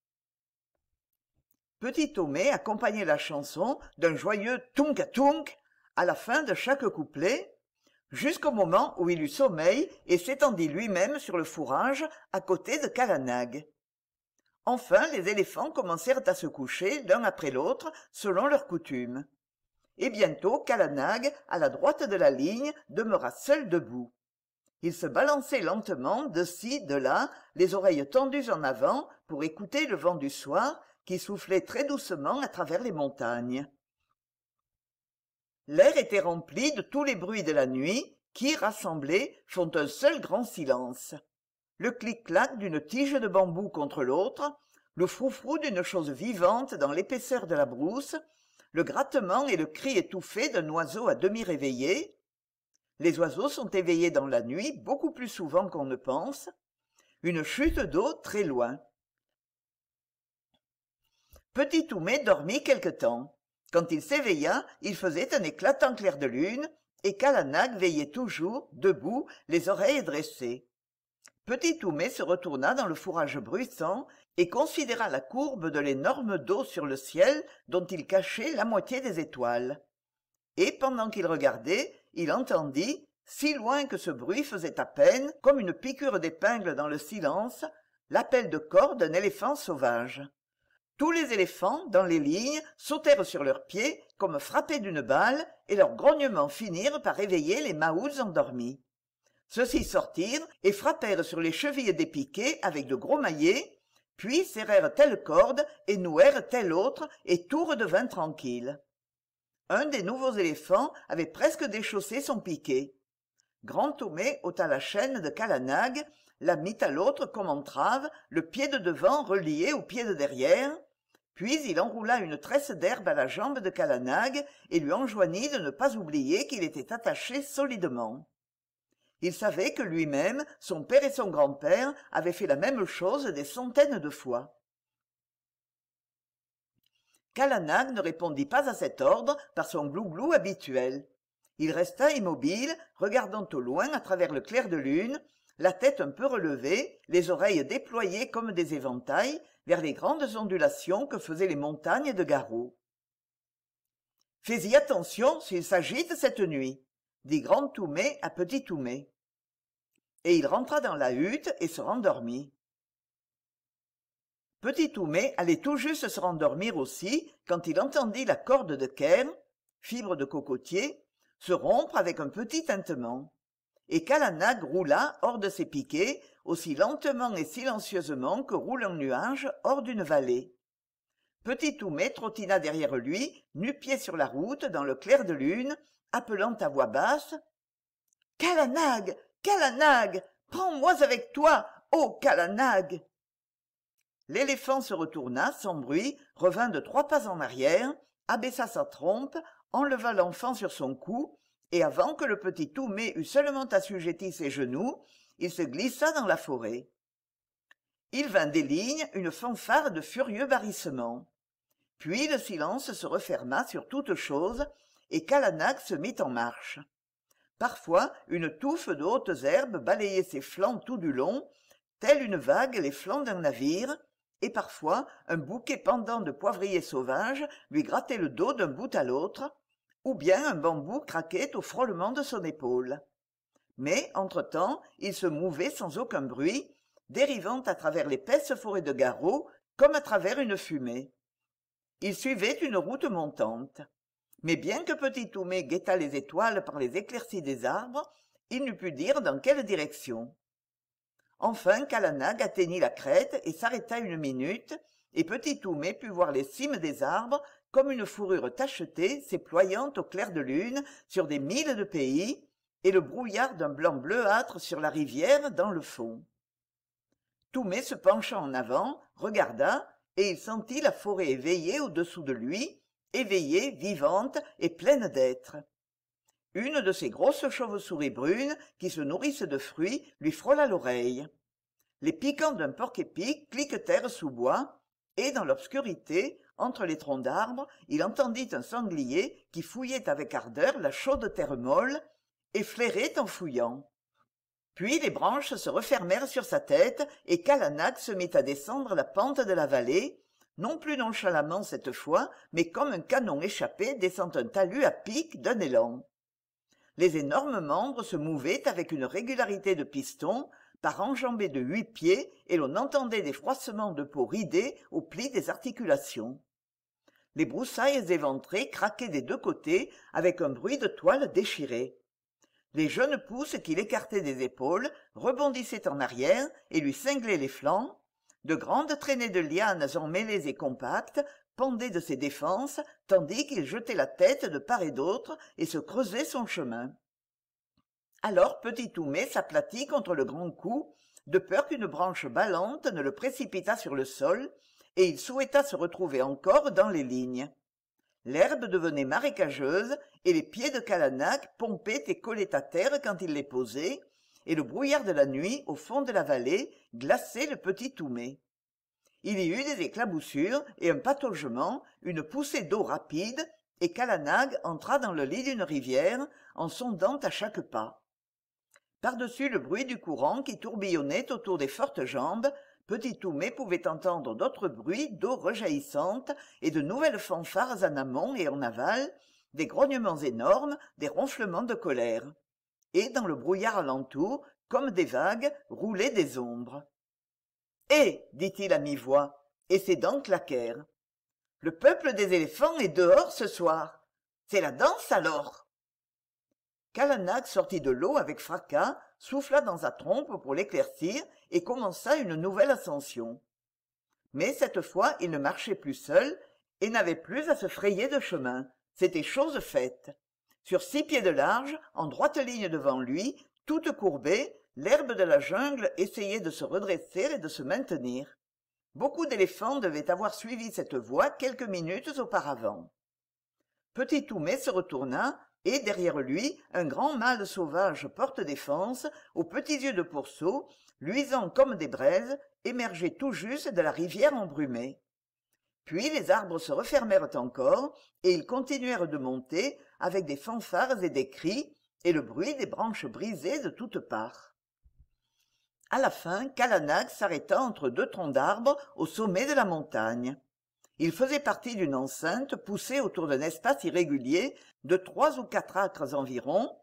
petit Tomé accompagnait la chanson d'un joyeux tunk tunk à la fin de chaque couplet jusqu'au moment où il eut sommeil et s'étendit lui-même sur le fourrage à côté de Kalanag. Enfin les éléphants commencèrent à se coucher l'un après l'autre selon leur coutume. Et bientôt Kalanag, à la droite de la ligne, demeura seul debout il se balançait lentement de ci de là les oreilles tendues en avant pour écouter le vent du soir qui soufflait très doucement à travers les montagnes l'air était rempli de tous les bruits de la nuit qui rassemblés font un seul grand silence le clic clac d'une tige de bambou contre l'autre le froufrou d'une chose vivante dans l'épaisseur de la brousse le grattement et le cri étouffé d'un oiseau à demi réveillé les oiseaux sont éveillés dans la nuit beaucoup plus souvent qu'on ne pense une chute d'eau très loin petit Toumé dormit quelque temps quand il s'éveilla il faisait un éclatant clair de lune et Kalanag veillait toujours, debout, les oreilles dressées. Petit Toumé se retourna dans le fourrage bruissant et considéra la courbe de l'énorme dos sur le ciel dont il cachait la moitié des étoiles. Et pendant qu'il regardait, il entendit si loin que ce bruit faisait à peine comme une piqûre d'épingle dans le silence l'appel de corde d'un éléphant sauvage tous les éléphants dans les lignes sautèrent sur leurs pieds comme frappés d'une balle et leurs grognements finirent par réveiller les Mahouts endormis ceux-ci sortirent et frappèrent sur les chevilles des piquets avec de gros maillets puis serrèrent telle corde et nouèrent telle autre et tout redevint tranquille un des nouveaux éléphants avait presque déchaussé son piquet grand Tomé ôta la chaîne de Kalanag, la mit à l'autre comme entrave le pied de devant relié au pied de derrière puis il enroula une tresse d'herbe à la jambe de Kalanag et lui enjoignit de ne pas oublier qu'il était attaché solidement il savait que lui-même son père et son grand-père avaient fait la même chose des centaines de fois ne répondit pas à cet ordre par son glouglou habituel il resta immobile regardant au loin à travers le clair de lune la tête un peu relevée les oreilles déployées comme des éventails vers les grandes ondulations que faisaient les montagnes de Garou. fais-y attention s'il s'agite cette nuit dit grand toumé à petit toumé et il rentra dans la hutte et se rendormit petit Oumé allait tout juste se rendormir aussi quand il entendit la corde de caire, fibre de cocotier se rompre avec un petit tintement et Kalanag roula hors de ses piquets aussi lentement et silencieusement que roule un nuage hors d'une vallée petit Oumé trottina derrière lui nu pied sur la route dans le clair de lune appelant à voix basse kalanag kalanag prends-moi avec toi ô kalanag l'éléphant se retourna sans bruit revint de trois pas en arrière abaissa sa trompe enleva l'enfant sur son cou et avant que le petit Toumé eût seulement assujetti ses genoux il se glissa dans la forêt il vint des lignes une fanfare de furieux barrissements. puis le silence se referma sur toute chose, et Kalanak se mit en marche parfois une touffe de hautes herbes balayait ses flancs tout du long telle une vague les flancs d'un navire et parfois un bouquet pendant de poivriers sauvages lui grattait le dos d'un bout à l'autre ou bien un bambou craquait au frôlement de son épaule mais entre-temps il se mouvait sans aucun bruit dérivant à travers l'épaisse forêt de garrot comme à travers une fumée il suivait une route montante mais bien que petit Toumé guettât les étoiles par les éclaircies des arbres il n'eût pu dire dans quelle direction enfin Kalanag atteignit la crête et s'arrêta une minute et petit Toumé put voir les cimes des arbres comme une fourrure tachetée s'éployant au clair de lune sur des milles de pays et le brouillard d'un blanc bleuâtre sur la rivière dans le fond Toumé se penchant en avant regarda et il sentit la forêt éveillée au-dessous de lui éveillée vivante et pleine d'êtres une de ces grosses chauves-souris brunes qui se nourrissent de fruits lui frôla l'oreille les piquants d'un porc épic cliquetèrent sous bois et dans l'obscurité entre les troncs d'arbres il entendit un sanglier qui fouillait avec ardeur la chaude terre molle et flairait en fouillant puis les branches se refermèrent sur sa tête et Kalanak se mit à descendre la pente de la vallée non plus nonchalamment cette fois mais comme un canon échappé descend un talus à pic d'un élan les énormes membres se mouvaient avec une régularité de piston par enjambées de huit pieds et l'on entendait des froissements de peau ridée aux plis des articulations les broussailles éventrées craquaient des deux côtés avec un bruit de toile déchirée les jeunes pousses qui écartait des épaules rebondissaient en arrière et lui cinglaient les flancs de grandes traînées de lianes emmêlées et compactes pendait de ses défenses tandis qu'il jetait la tête de part et d'autre et se creusait son chemin alors petit Toumé s'aplatit contre le grand cou de peur qu'une branche ballante ne le précipitât sur le sol et il souhaita se retrouver encore dans les lignes l'herbe devenait marécageuse et les pieds de Calanac pompaient et collaient à terre quand il les posait et le brouillard de la nuit au fond de la vallée glaçait le petit Toumé il y eut des éclaboussures et un pataugement une poussée d'eau rapide et Kalanag entra dans le lit d'une rivière en sondant à chaque pas par-dessus le bruit du courant qui tourbillonnait autour des fortes jambes petit toumet pouvait entendre d'autres bruits d'eau rejaillissante et de nouvelles fanfares en amont et en aval des grognements énormes des ronflements de colère et dans le brouillard alentour comme des vagues roulaient des ombres dit-il à mi-voix et ses dents claquèrent le peuple des éléphants est dehors ce soir c'est la danse alors Kalanak sortit de l'eau avec fracas souffla dans sa trompe pour l'éclaircir et commença une nouvelle ascension mais cette fois il ne marchait plus seul et n'avait plus à se frayer de chemin c'était chose faite sur six pieds de large en droite ligne devant lui toute courbée l'herbe de la jungle essayait de se redresser et de se maintenir beaucoup d'éléphants devaient avoir suivi cette voie quelques minutes auparavant petit toumet se retourna et derrière lui un grand mâle sauvage porte-défense aux petits yeux de pourceau luisant comme des braises émergeait tout juste de la rivière embrumée puis les arbres se refermèrent encore et ils continuèrent de monter avec des fanfares et des cris et le bruit des branches brisées de toutes parts à la fin Kalanag s'arrêta entre deux troncs d'arbres au sommet de la montagne il faisait partie d'une enceinte poussée autour d'un espace irrégulier de trois ou quatre acres environ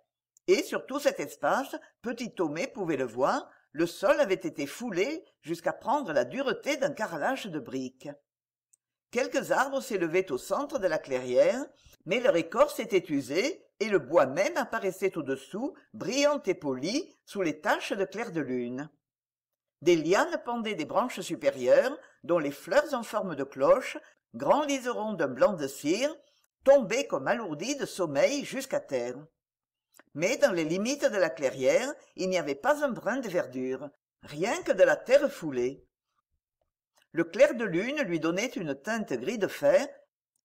et sur tout cet espace petit Thomé pouvait le voir le sol avait été foulé jusqu'à prendre la dureté d'un carrelage de briques quelques arbres s'élevaient au centre de la clairière mais leur écorce était usée et le bois même apparaissait au-dessous brillant et poli sous les taches de clair de lune des lianes pendaient des branches supérieures dont les fleurs en forme de cloche grands liserons d'un blanc de cire tombaient comme alourdis de sommeil jusqu'à terre mais dans les limites de la clairière il n'y avait pas un brin de verdure rien que de la terre foulée le clair de lune lui donnait une teinte gris de fer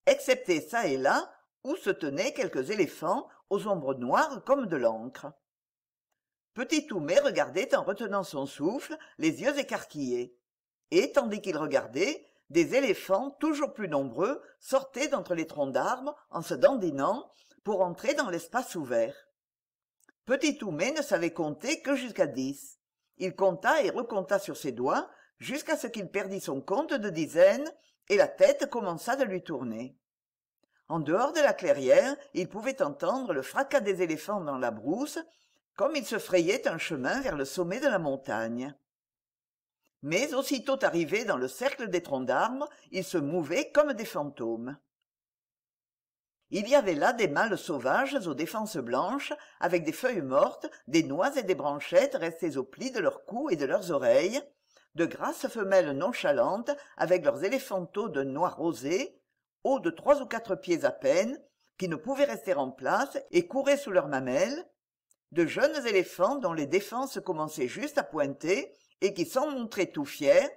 excepté çà et là où se tenaient quelques éléphants aux ombres noires comme de l'encre petit toumet regardait en retenant son souffle les yeux écarquillés et tandis qu'il regardait des éléphants toujours plus nombreux sortaient d'entre les troncs d'arbres en se dandinant pour entrer dans l'espace ouvert petit toumet ne savait compter que jusqu'à dix il compta et recompta sur ses doigts jusqu'à ce qu'il perdît son compte de dizaines et la tête commença de lui tourner en dehors de la clairière il pouvait entendre le fracas des éléphants dans la brousse comme il se frayait un chemin vers le sommet de la montagne mais aussitôt arrivés dans le cercle des troncs d'arbres ils se mouvaient comme des fantômes il y avait là des mâles sauvages aux défenses blanches avec des feuilles mortes des noix et des branchettes restées au plis de leurs cou et de leurs oreilles de grasses femelles nonchalantes avec leurs éléphantaux de noix rosé hauts de trois ou quatre pieds à peine qui ne pouvaient rester en place et couraient sous leurs mamelles de jeunes éléphants dont les défenses commençaient juste à pointer et qui s'en montraient tout fiers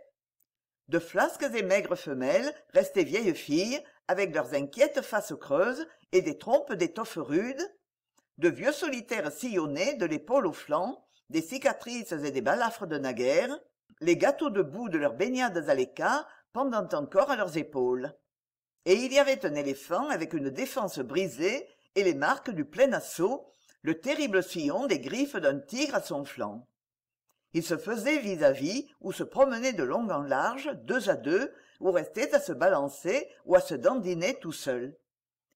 de flasques et maigres femelles restées vieilles filles avec leurs inquiètes faces creuses et des trompes d'étoffe rudes, de vieux solitaires sillonnés de l'épaule au flanc des cicatrices et des balafres de naguère les gâteaux de boue de leurs baignades à l'écart pendant encore à leurs épaules et il y avait un éléphant avec une défense brisée et les marques du plein assaut le terrible sillon des griffes d'un tigre à son flanc Il se faisait vis-à-vis ou se promenait de long en large deux à deux ou restait à se balancer ou à se dandiner tout seul.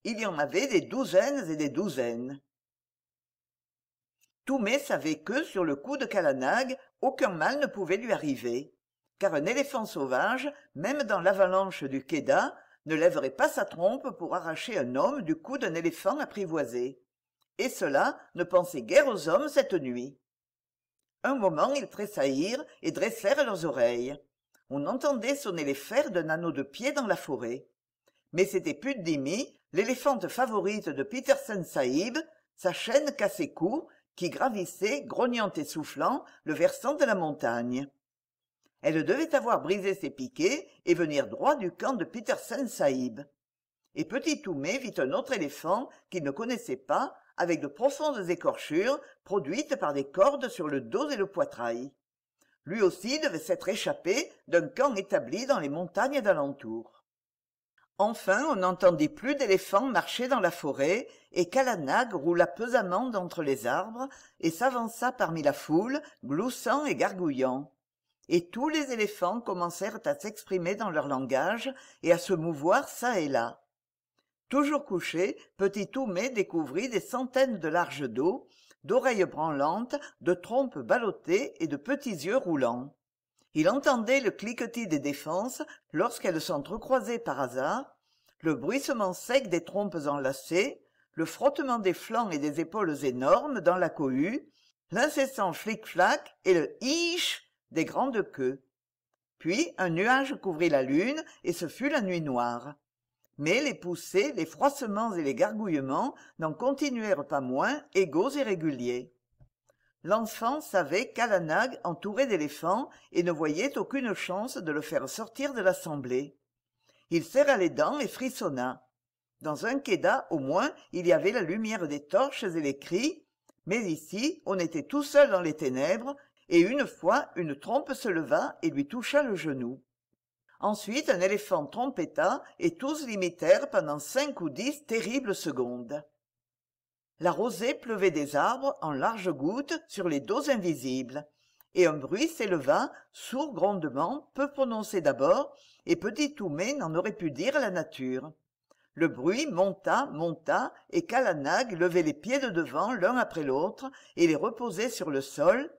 il y en avait des douzaines et des douzaines Toumé savait que sur le coup de Calanag aucun mal ne pouvait lui arriver car un éléphant sauvage même dans l'avalanche du keda, ne lèverait pas sa trompe pour arracher un homme du cou d'un éléphant apprivoisé et cela ne pensait guère aux hommes cette nuit un moment ils tressaillirent et dressèrent leurs oreilles on entendait sonner les fers d'un anneau de pied dans la forêt mais c'était Puddimi, l'éléphante favorite de petersen sahib sa chaîne cassée court qui gravissait grognant et soufflant le versant de la montagne elle devait avoir brisé ses piquets et venir droit du camp de petersen sahib et petit Toumé vit un autre éléphant qu'il ne connaissait pas avec de profondes écorchures produites par des cordes sur le dos et le poitrail lui aussi devait s'être échappé d'un camp établi dans les montagnes d'alentour enfin on n'entendit plus d'éléphants marcher dans la forêt et Kalanag roula pesamment d'entre les arbres et s'avança parmi la foule gloussant et gargouillant et tous les éléphants commencèrent à s'exprimer dans leur langage et à se mouvoir çà et là toujours couché petit Toumé découvrit des centaines de larges dos d'oreilles branlantes de trompes ballottées et de petits yeux roulants il entendait le cliquetis des défenses lorsqu'elles s'entrecroisaient par hasard le bruissement sec des trompes enlacées le frottement des flancs et des épaules énormes dans la cohue l'incessant flic flac et le hich » des grandes queues puis un nuage couvrit la lune et ce fut la nuit noire mais les poussées les froissements et les gargouillements n'en continuèrent pas moins égaux et réguliers l'enfant savait qu'alanag entouré d'éléphants et ne voyait aucune chance de le faire sortir de l'assemblée il serra les dents et frissonna dans un queda, au moins il y avait la lumière des torches et les cris mais ici on était tout seul dans les ténèbres et une fois une trompe se leva et lui toucha le genou ensuite un éléphant trompeta et tous l'imitèrent pendant cinq ou dix terribles secondes la rosée pleuvait des arbres en larges gouttes sur les dos invisibles et un bruit s'éleva sourd grondement peu prononcé d'abord et petit toumet n'en aurait pu dire la nature le bruit monta monta et Kalanag levait les pieds de devant l'un après l'autre et les reposait sur le sol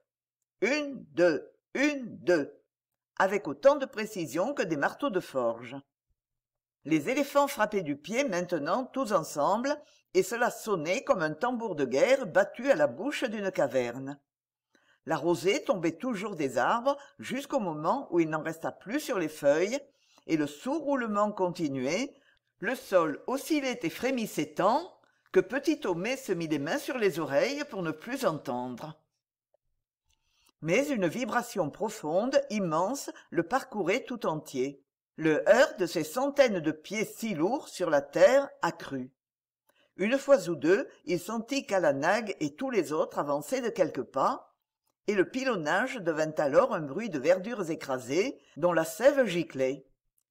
une deux une deux avec autant de précision que des marteaux de forge les éléphants frappaient du pied maintenant tous ensemble et cela sonnait comme un tambour de guerre battu à la bouche d'une caverne la rosée tombait toujours des arbres jusqu'au moment où il n'en resta plus sur les feuilles et le sourd roulement continuait le sol oscillait et frémissait tant que petit homais se mit les mains sur les oreilles pour ne plus entendre mais une vibration profonde immense le parcourait tout entier le heurt de ces centaines de pieds si lourds sur la terre accrut une fois ou deux il sentit qu'alanag et tous les autres avançaient de quelques pas et le pilonnage devint alors un bruit de verdures écrasées dont la sève giclait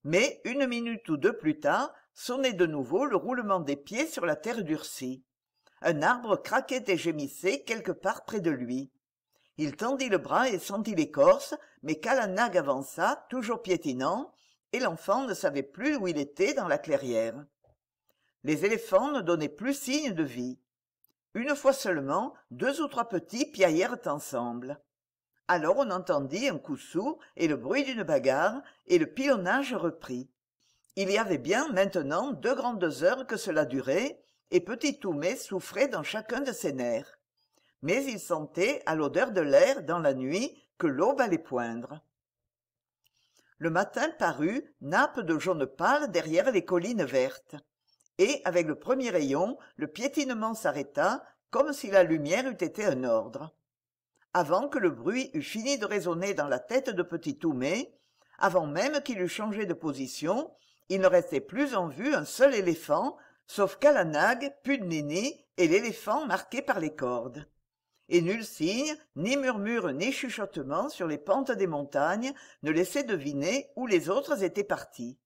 mais une minute ou deux plus tard sonnait de nouveau le roulement des pieds sur la terre durcie un arbre craquait et gémissait quelque part près de lui il tendit le bras et sentit l'écorce mais Kalanag avança toujours piétinant et l'enfant ne savait plus où il était dans la clairière les éléphants ne donnaient plus signe de vie une fois seulement deux ou trois petits piaillèrent ensemble alors on entendit un coup sourd et le bruit d'une bagarre et le pilonnage reprit il y avait bien maintenant deux grandes heures que cela durait et petit Toumé souffrait dans chacun de ses nerfs mais il sentait à l'odeur de l'air dans la nuit que l'aube allait poindre le matin parut nappe de jaune pâle derrière les collines vertes et avec le premier rayon le piétinement s'arrêta comme si la lumière eût été un ordre avant que le bruit eût fini de résonner dans la tête de petit Toumé, avant même qu'il eût changé de position, il ne restait plus en vue un seul éléphant, sauf Kalanag, Pudnini et l'éléphant marqué par les cordes et nul signe ni murmure ni chuchotement sur les pentes des montagnes ne laissait deviner où les autres étaient partis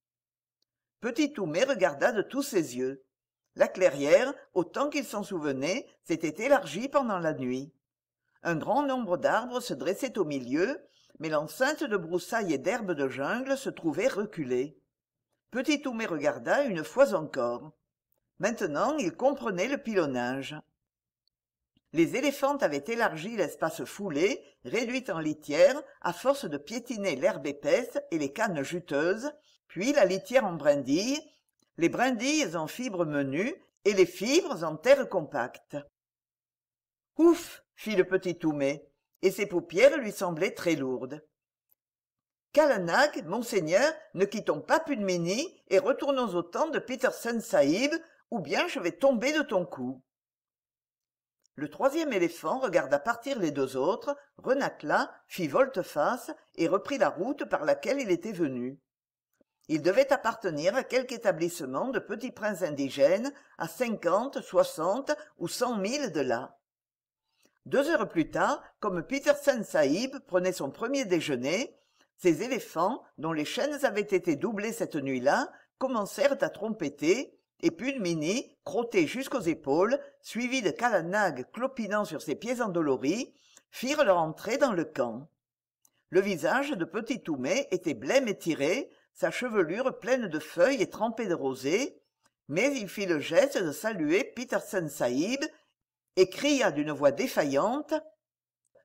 petit toumet regarda de tous ses yeux la clairière autant qu'il s'en souvenait s'était élargie pendant la nuit un grand nombre d'arbres se dressaient au milieu mais l'enceinte de broussailles et d'herbes de jungle se trouvait reculée petit toumet regarda une fois encore maintenant il comprenait le pilonnage les éléphants avaient élargi l'espace foulé réduit en litière à force de piétiner l'herbe épaisse et les cannes juteuses puis la litière en brindilles les brindilles en fibres menues et les fibres en terre compacte ouf fit le petit Toumé, et ses paupières lui semblaient très lourdes Kalanag, monseigneur, ne quittons pas Pudmini et retournons au temps de Petersen Sahib, ou bien je vais tomber de ton cou le troisième éléphant regarda partir les deux autres renacla, fit volte-face et reprit la route par laquelle il était venu il devait appartenir à quelque établissement de petits princes indigènes à cinquante soixante ou cent milles de là deux heures plus tard comme petersen sahib prenait son premier déjeuner ces éléphants dont les chaînes avaient été doublées cette nuit-là commencèrent à trompeter et pulmini crottée jusqu'aux épaules suivie de Kalanag, clopinant sur ses pieds endoloris firent leur entrée dans le camp le visage de petit toumet était blême et tiré sa chevelure pleine de feuilles et trempée de rosée mais il fit le geste de saluer Peterson sahib et cria d'une voix défaillante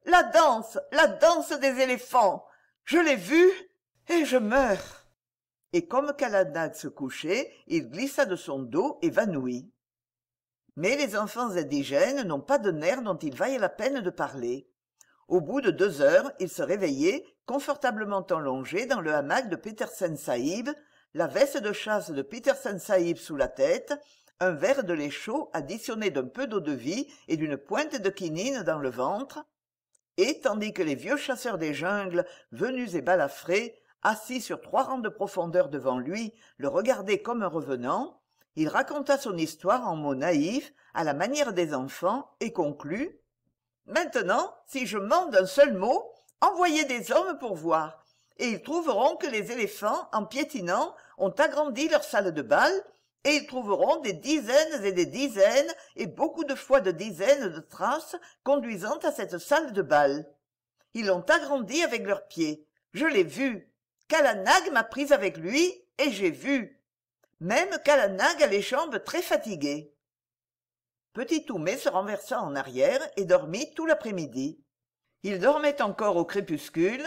la danse la danse des éléphants je l'ai vue et je meurs et comme calanque se couchait il glissa de son dos évanoui mais les enfants indigènes n'ont pas de nerfs dont il vaille la peine de parler au bout de deux heures il se réveillait confortablement enlongé dans le hamac de petersen sahib la veste de chasse de petersen sahib sous la tête un verre de lait chaud additionné d'un peu d'eau-de-vie et d'une pointe de quinine dans le ventre et tandis que les vieux chasseurs des jungles venus et balafrés assis sur trois rangs de profondeur devant lui le regardait comme un revenant il raconta son histoire en mots naïfs à la manière des enfants et conclut maintenant si je mens d'un seul mot envoyez des hommes pour voir et ils trouveront que les éléphants en piétinant ont agrandi leur salle de bal et ils trouveront des dizaines et des dizaines et beaucoup de fois de dizaines de traces conduisant à cette salle de bal ils l'ont agrandie avec leurs pieds je l'ai vu kalanag m'a prise avec lui et j'ai vu même kalanag a les jambes très fatiguées petit Toumé se renversa en arrière et dormit tout l'après-midi il dormait encore au crépuscule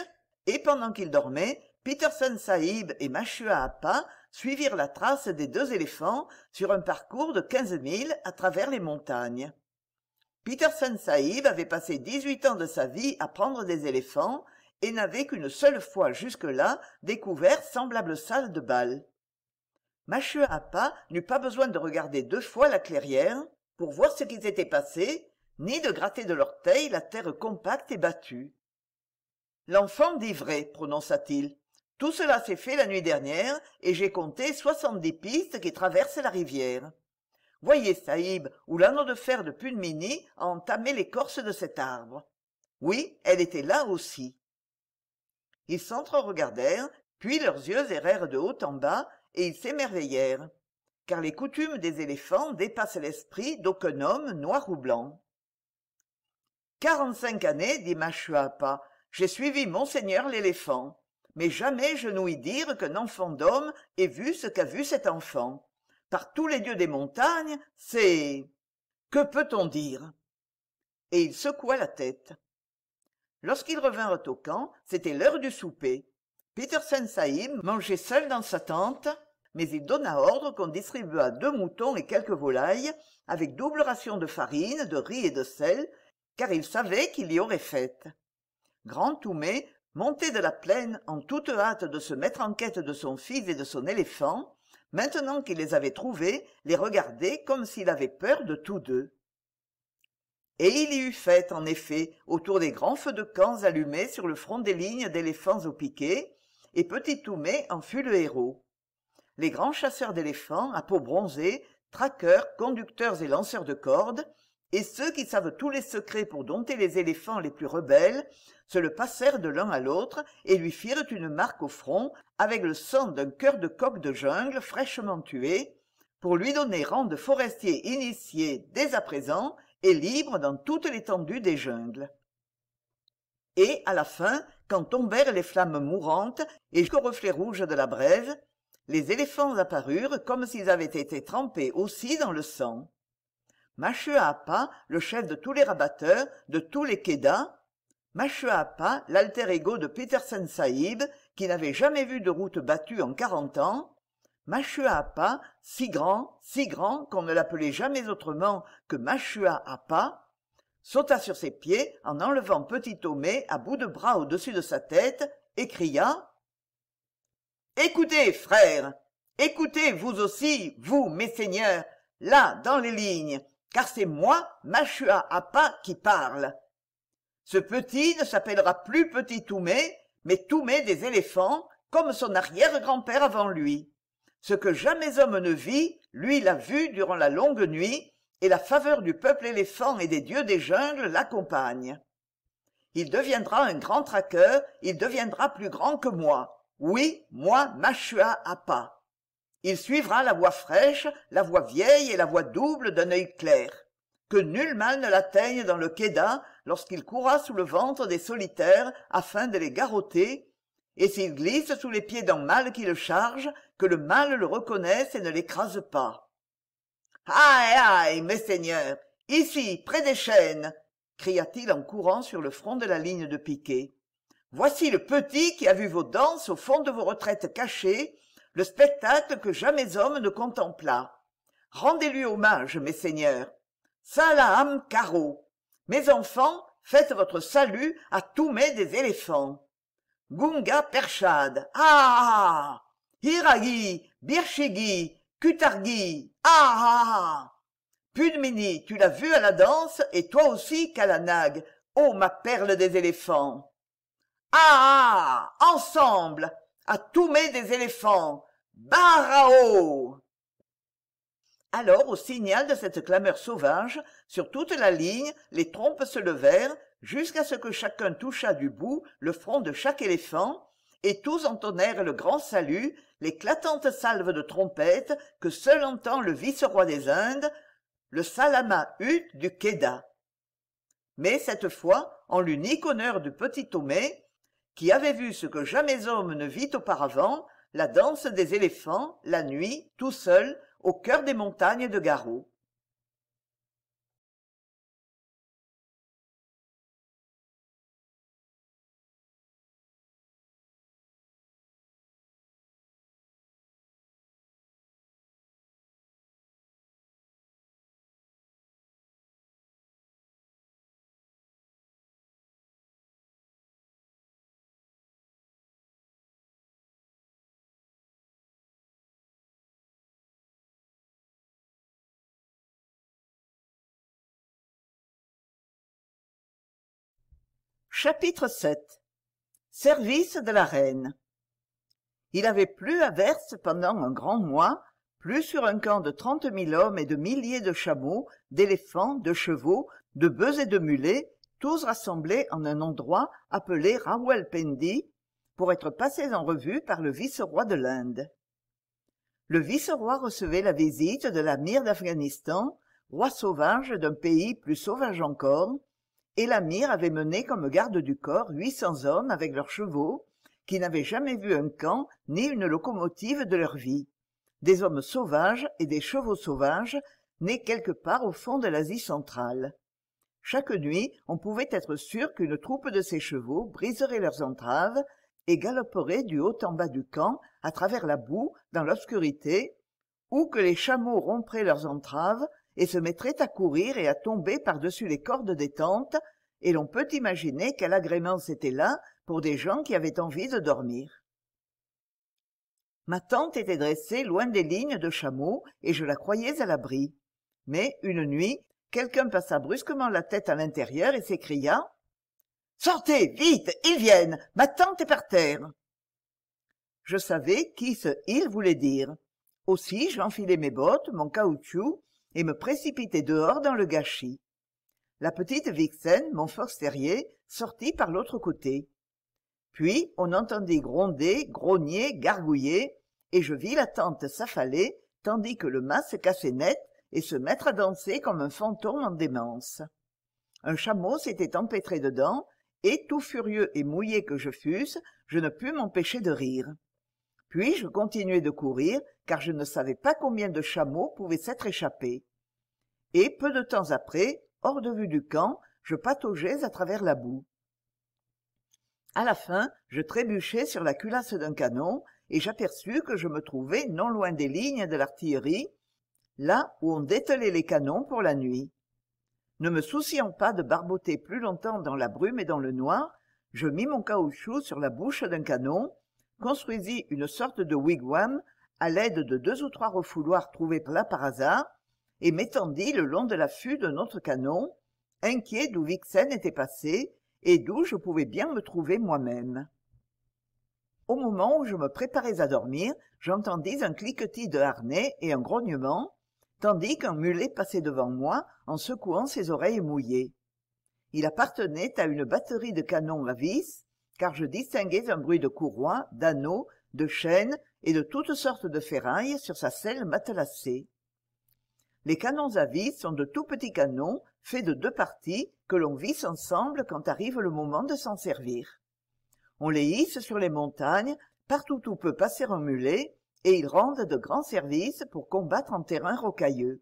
et pendant qu'il dormait peterson sahib et machua appa suivirent la trace des deux éléphants sur un parcours de quinze milles à travers les montagnes peterson sahib avait passé dix-huit ans de sa vie à prendre des éléphants et n'avait qu'une seule fois jusque-là découvert semblable salle de bal Machuapa Appa n'eut pas besoin de regarder deux fois la clairière pour voir ce qui s'était passé ni de gratter de l'orteil la terre compacte et battue l'enfant dit vrai prononça-t-il tout cela s'est fait la nuit dernière et j'ai compté soixante-dix pistes qui traversent la rivière voyez saïb où l'anneau de fer de pulmini a entamé l'écorce de cet arbre oui elle était là aussi ils sentre regardèrent puis leurs yeux errèrent de haut en bas et ils s'émerveillèrent car les coutumes des éléphants dépassent l'esprit d'aucun homme noir ou blanc quarante-cinq années dit machuapa j'ai suivi monseigneur l'éléphant mais jamais je n'ouïs dire qu'un enfant d'homme ait vu ce qu'a vu cet enfant par tous les dieux des montagnes c'est que peut-on dire et il secoua la tête lorsqu'ils revinrent au camp c'était l'heure du souper petersen saïm mangeait seul dans sa tente mais il donna ordre qu'on distribuât deux moutons et quelques volailles avec double ration de farine de riz et de sel car il savait qu'il y aurait fête grand toumé monté de la plaine en toute hâte de se mettre en quête de son fils et de son éléphant maintenant qu'il les avait trouvés les regardait comme s'il avait peur de tous deux et il y eut fête en effet autour des grands feux de camps allumés sur le front des lignes d'éléphants au piquet et petit Toumé en fut le héros les grands chasseurs d'éléphants à peau bronzée traqueurs conducteurs et lanceurs de cordes et ceux qui savent tous les secrets pour dompter les éléphants les plus rebelles se le passèrent de l'un à l'autre et lui firent une marque au front avec le sang d'un cœur de coq de jungle fraîchement tué pour lui donner rang de forestier initié dès à présent et libre dans toute l'étendue des jungles et à la fin quand tombèrent les flammes mourantes et jusqu'au reflet rouge de la braise les éléphants apparurent comme s'ils avaient été trempés aussi dans le sang Machuapa, le chef de tous les rabatteurs, de tous les Kedas, Machuapa, l'alter ego de Petersen Sahib, qui n'avait jamais vu de route battue en quarante ans, machua appa si grand si grand qu'on ne l'appelait jamais autrement que machua appa sauta sur ses pieds en enlevant petit Toumé à bout de bras au-dessus de sa tête et cria écoutez frères écoutez vous aussi vous messeigneurs là dans les lignes car c'est moi machua appa qui parle ce petit ne s'appellera plus petit Toumé, mais Toumé des éléphants comme son arrière grand-père avant lui ce que jamais homme ne vit lui l'a vu durant la longue nuit et la faveur du peuple éléphant et des dieux des jungles l'accompagne il deviendra un grand traqueur il deviendra plus grand que moi oui moi machua pas il suivra la voix fraîche la voix vieille et la voix double d'un œil clair que nul mal ne l'atteigne dans le quéda lorsqu'il courra sous le ventre des solitaires afin de les garrotter et s'il glisse sous les pieds d'un mâle qui le charge que le mal le reconnaisse et ne l'écrase pas aïe aïe messeigneurs ici près des chênes cria-t-il en courant sur le front de la ligne de piquet. « voici le petit qui a vu vos danses au fond de vos retraites cachées le spectacle que jamais homme ne contempla rendez-lui hommage messeigneurs Salam, caro mes enfants faites votre salut à mes des éléphants. Gunga Perchade. Ah, ah, ah. Hiragi, Birchigi, Kutargi. Ah ah ah Pudmini, tu l'as vu à la danse et toi aussi, Kalanag. Ô ma perle des éléphants Ah ah Ensemble À toumer des éléphants Barao Alors, au signal de cette clameur sauvage, sur toute la ligne, les trompes se levèrent, jusqu'à ce que chacun touchât du bout le front de chaque éléphant, et tous entonnèrent le grand salut l'éclatante salve de trompettes que seul entend le vice-roi des indes le salama hut du keda mais cette fois en l'unique honneur du petit tomé qui avait vu ce que jamais homme ne vit auparavant la danse des éléphants la nuit tout seul au cœur des montagnes de garou chapitre vii service de la reine il avait plu à verse pendant un grand mois plu sur un camp de trente mille hommes et de milliers de chameaux d'éléphants de chevaux de bœufs et de mulets tous rassemblés en un endroit appelé rawalpindi pour être passés en revue par le vice-roi de l'Inde. Le vice-roi recevait la visite de l'amir d'Afghanistan, roi sauvage d'un pays plus sauvage encore, et la avait mené comme garde du corps huit cents hommes avec leurs chevaux qui n'avaient jamais vu un camp ni une locomotive de leur vie des hommes sauvages et des chevaux sauvages nés quelque part au fond de l'asie centrale chaque nuit on pouvait être sûr qu'une troupe de ces chevaux briserait leurs entraves et galoperait du haut en bas du camp à travers la boue dans l'obscurité ou que les chameaux rompraient leurs entraves et se mettrait à courir et à tomber par-dessus les cordes des tentes, et l'on peut imaginer quel agrément c'était là pour des gens qui avaient envie de dormir. Ma tente était dressée loin des lignes de chameaux, et je la croyais à l'abri. Mais, une nuit, quelqu'un passa brusquement la tête à l'intérieur et s'écria Sortez, vite, ils viennent, ma tante est par terre. Je savais qui ce il voulait dire. Aussi j'enfilai mes bottes, mon caoutchouc, et me précipitai dehors dans le gâchis la petite vixen mon force sortit par l'autre côté puis on entendit gronder grogner gargouiller et je vis la tente s'affaler tandis que le mât se cassait net et se mettre à danser comme un fantôme en démence un chameau s'était empêtré dedans et tout furieux et mouillé que je fusse je ne pus m'empêcher de rire puis je continuai de courir car je ne savais pas combien de chameaux pouvaient s'être échappés et peu de temps après hors de vue du camp je pataugeais à travers la boue à la fin je trébuchai sur la culasse d'un canon et j'aperçus que je me trouvais non loin des lignes de l'artillerie là où on dételait les canons pour la nuit ne me souciant pas de barboter plus longtemps dans la brume et dans le noir je mis mon caoutchouc sur la bouche d'un canon construisit une sorte de wigwam à l'aide de deux ou trois refouloirs trouvés là par hasard et m'étendit le long de l'affût d'un autre canon inquiet d'où vixen était passé et d'où je pouvais bien me trouver moi-même au moment où je me préparais à dormir j'entendis un cliquetis de harnais et un grognement tandis qu'un mulet passait devant moi en secouant ses oreilles mouillées il appartenait à une batterie de canons à vis car je distinguais un bruit de courroies d'anneaux de chaînes et de toutes sortes de ferrailles sur sa selle matelassée les canons à vis sont de tout petits canons faits de deux parties que l'on visse ensemble quand arrive le moment de s'en servir on les hisse sur les montagnes partout où peut passer un mulet et ils rendent de grands services pour combattre en terrain rocailleux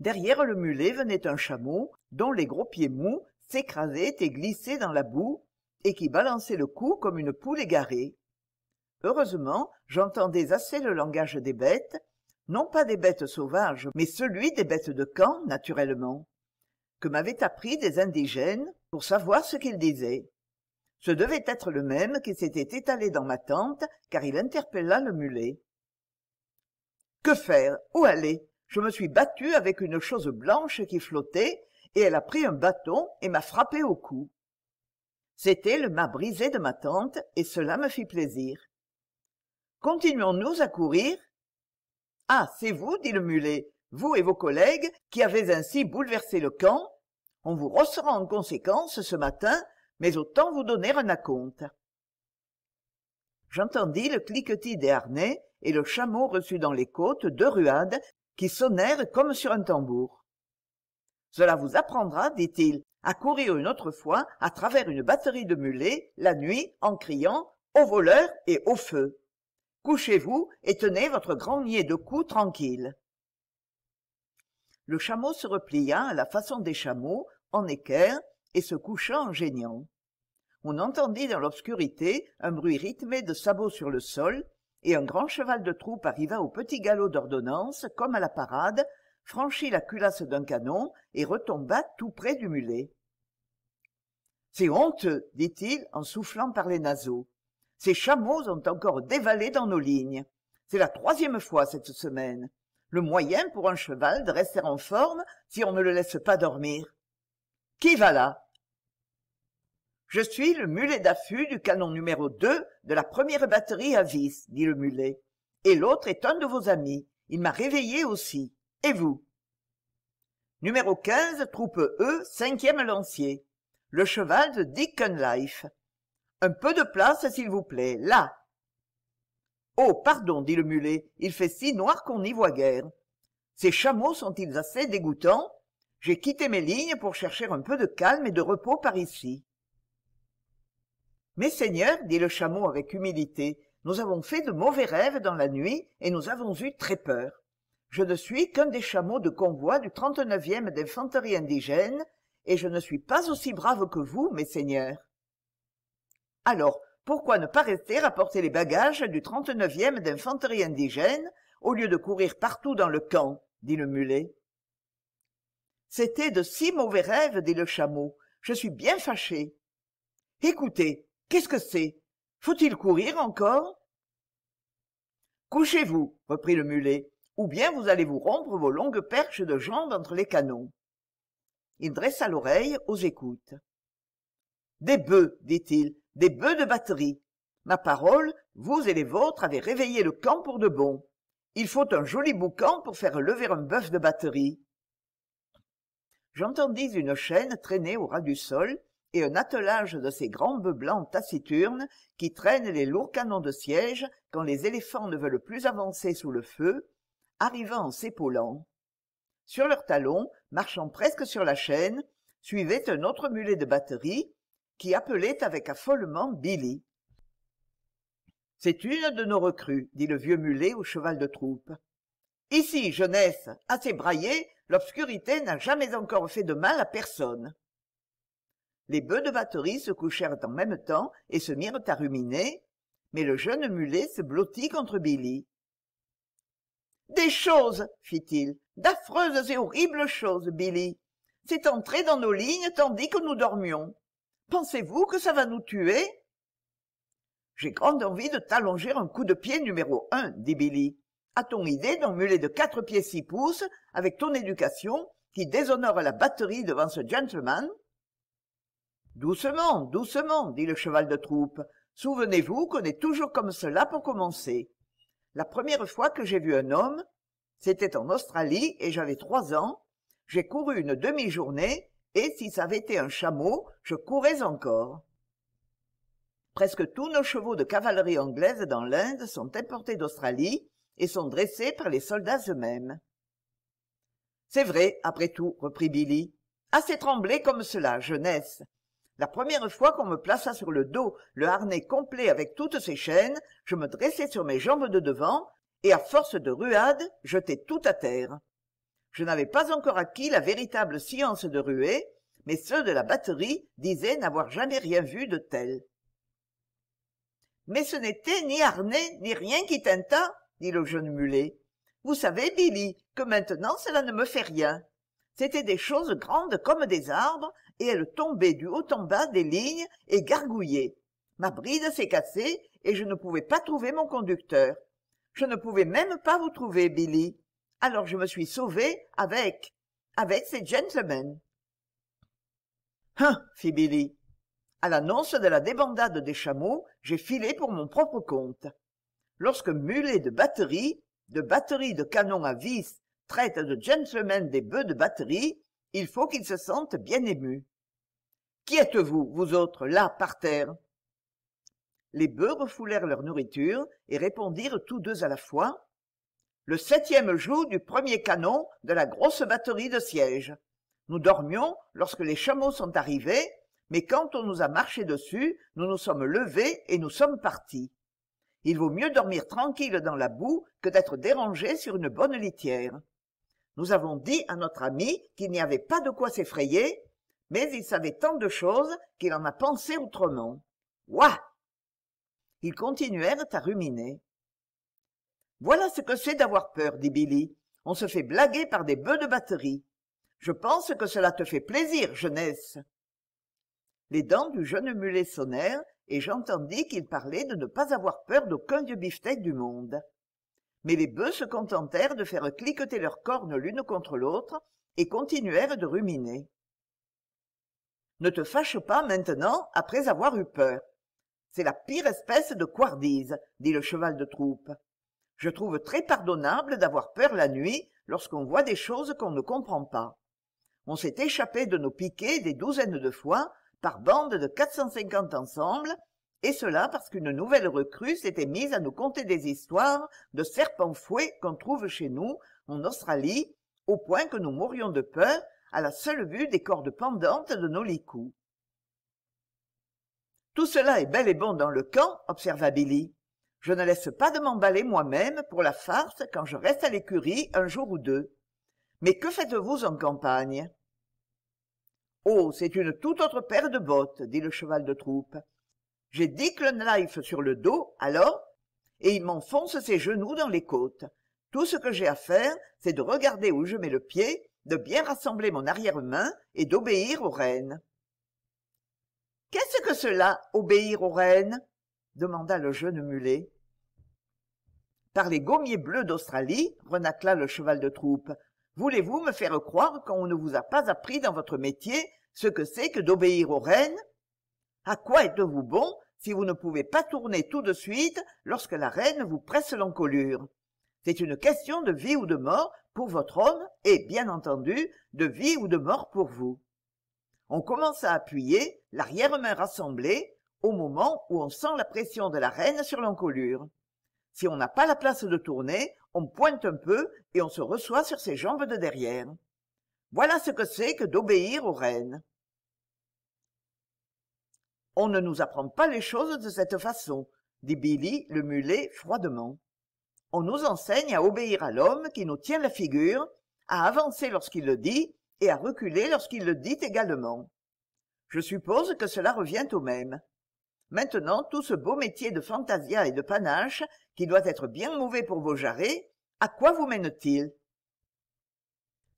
derrière le mulet venait un chameau dont les gros pieds mous s'écrasaient et glissaient dans la boue et qui balançait le cou comme une poule égarée heureusement j'entendais assez le langage des bêtes non pas des bêtes sauvages mais celui des bêtes de camp naturellement que m'avaient appris des indigènes pour savoir ce qu'ils disaient ce devait être le même qui s'était étalé dans ma tente car il interpella le mulet que faire où aller je me suis battu avec une chose blanche qui flottait et elle a pris un bâton et m'a frappé au cou c'était le mât brisé de ma tante et cela me fit plaisir continuons nous à courir ah c'est vous dit le mulet vous et vos collègues qui avez ainsi bouleversé le camp on vous rossera en conséquence ce matin mais autant vous donner un acompte j'entendis le cliquetis des harnais et le chameau reçu dans les côtes deux ruades qui sonnèrent comme sur un tambour cela vous apprendra dit-il à courir une autre fois à travers une batterie de mulets la nuit en criant au voleur et au feu couchez-vous et tenez votre grand nier de cou tranquille le chameau se replia à la façon des chameaux en équerre et se coucha en geignant on entendit dans l'obscurité un bruit rythmé de sabots sur le sol et un grand cheval de troupe arriva au petit galop d'ordonnance comme à la parade franchit la culasse d'un canon et retomba tout près du mulet c'est honteux dit-il en soufflant par les naseaux ces chameaux ont encore dévalé dans nos lignes c'est la troisième fois cette semaine le moyen pour un cheval de rester en forme si on ne le laisse pas dormir qui va là je suis le mulet d'affût du canon numéro 2 de la première batterie à vis dit le mulet et l'autre est un de vos amis il m'a réveillé aussi et vous numéro troupe e cinquième lancier le cheval de dick life un peu de place s'il vous plaît là oh pardon dit le mulet il fait si noir qu'on n'y voit guère ces chameaux sont-ils assez dégoûtants j'ai quitté mes lignes pour chercher un peu de calme et de repos par ici mes seigneurs dit le chameau avec humilité nous avons fait de mauvais rêves dans la nuit et nous avons eu très peur je ne suis qu'un des chameaux de convoi du e d'infanterie indigène et je ne suis pas aussi brave que vous messeigneurs alors pourquoi ne pas rester à porter les bagages du e d'infanterie indigène au lieu de courir partout dans le camp dit le mulet c'était de si mauvais rêves dit le chameau je suis bien fâché écoutez qu'est-ce que c'est faut-il courir encore couchez-vous reprit le mulet ou bien vous allez vous rompre vos longues perches de jambes entre les canons il dressa l'oreille aux écoutes des bœufs dit-il des bœufs de batterie ma parole vous et les vôtres avez réveillé le camp pour de bon il faut un joli boucan pour faire lever un bœuf de batterie j'entendis une chaîne traîner au ras du sol et un attelage de ces grands bœufs blancs taciturnes qui traînent les lourds canons de siège quand les éléphants ne veulent plus avancer sous le feu arrivant en s'épaulant sur leurs talons marchant presque sur la chaîne suivait un autre mulet de batterie qui appelait avec affolement billy c'est une de nos recrues dit le vieux mulet au cheval de troupe ici jeunesse assez braillée l'obscurité n'a jamais encore fait de mal à personne les bœufs de batterie se couchèrent en même temps et se mirent à ruminer mais le jeune mulet se blottit contre billy des choses fit-il d'affreuses et horribles choses billy c'est entré dans nos lignes tandis que nous dormions pensez-vous que ça va nous tuer j'ai grande envie de t'allonger un coup de pied numéro un dit billy a-t-on idée d'un mulet de quatre pieds six pouces avec ton éducation qui déshonore la batterie devant ce gentleman doucement doucement dit le cheval de troupe souvenez-vous qu'on est toujours comme cela pour commencer la première fois que j'ai vu un homme c'était en australie et j'avais trois ans j'ai couru une demi-journée et si ça avait été un chameau je courais encore presque tous nos chevaux de cavalerie anglaise dans l'inde sont importés d'australie et sont dressés par les soldats eux-mêmes c'est vrai après tout reprit billy assez tremblé comme cela jeunesse la première fois qu'on me plaça sur le dos le harnais complet avec toutes ses chaînes je me dressai sur mes jambes de devant et à force de ruades jetai tout à terre je n'avais pas encore acquis la véritable science de ruer mais ceux de la batterie disaient n'avoir jamais rien vu de tel mais ce n'était ni harnais ni rien qui tinta dit le jeune mulet vous savez billy que maintenant cela ne me fait rien C'était des choses grandes comme des arbres et elle tombait du haut en bas des lignes et gargouillait ma bride s'est cassée et je ne pouvais pas trouver mon conducteur je ne pouvais même pas vous trouver billy alors je me suis sauvée avec avec ces gentlemen hein fit billy à l'annonce de la débandade des chameaux j'ai filé pour mon propre compte lorsque mulet de batterie de batterie de canon à vis traite de gentlemen des bœufs de batterie il faut qu'ils se sentent bien émus. »« qui êtes-vous vous autres là par terre les bœufs refoulèrent leur nourriture et répondirent tous deux à la fois le septième jour du premier canon de la grosse batterie de siège nous dormions lorsque les chameaux sont arrivés mais quand on nous a marché dessus nous nous sommes levés et nous sommes partis il vaut mieux dormir tranquille dans la boue que d'être dérangé sur une bonne litière nous avons dit à notre ami qu'il n'y avait pas de quoi s'effrayer mais il savait tant de choses qu'il en a pensé autrement ouah ils continuèrent à ruminer voilà ce que c'est d'avoir peur dit billy on se fait blaguer par des bœufs de batterie je pense que cela te fait plaisir jeunesse les dents du jeune mulet sonnèrent et j'entendis qu'il parlait de ne pas avoir peur d'aucun vieux beefsteak du monde mais les bœufs se contentèrent de faire cliqueter leurs cornes l'une contre l'autre et continuèrent de ruminer ne te fâche pas maintenant après avoir eu peur c'est la pire espèce de couardise dit le cheval de troupe je trouve très pardonnable d'avoir peur la nuit lorsqu'on voit des choses qu'on ne comprend pas on s'est échappé de nos piquets des douzaines de fois par bandes de quatre cent cinquante ensemble et cela parce qu'une nouvelle recrue s'était mise à nous conter des histoires de serpents fouets qu'on trouve chez nous en australie au point que nous mourions de peur à la seule vue des cordes pendantes de nos licous tout cela est bel et bon dans le camp observa billy je ne laisse pas de m'emballer moi-même pour la farce quand je reste à l'écurie un jour ou deux mais que faites-vous en campagne oh c'est une toute autre paire de bottes dit le cheval de troupe j'ai dix life sur le dos alors et il m'enfonce ses genoux dans les côtes tout ce que j'ai à faire c'est de regarder où je mets le pied de bien rassembler mon arrière-main et d'obéir aux rênes qu'est-ce que cela obéir aux rênes demanda le jeune mulet par les gommiers bleus d'australie renacla le cheval de troupe voulez-vous me faire croire qu'on ne vous a pas appris dans votre métier ce que c'est que d'obéir aux rênes à quoi êtes-vous bon si vous ne pouvez pas tourner tout de suite lorsque la reine vous presse l'encolure c'est une question de vie ou de mort pour votre homme et bien entendu de vie ou de mort pour vous on commence à appuyer l'arrière-main rassemblée au moment où on sent la pression de la reine sur l'encolure si on n'a pas la place de tourner on pointe un peu et on se reçoit sur ses jambes de derrière voilà ce que c'est que d'obéir aux reines on ne nous apprend pas les choses de cette façon dit billy le mulet froidement on nous enseigne à obéir à l'homme qui nous tient la figure à avancer lorsqu'il le dit et à reculer lorsqu'il le dit également je suppose que cela revient au même maintenant tout ce beau métier de fantasia et de panache qui doit être bien mauvais pour vos jarrets à quoi vous mène t il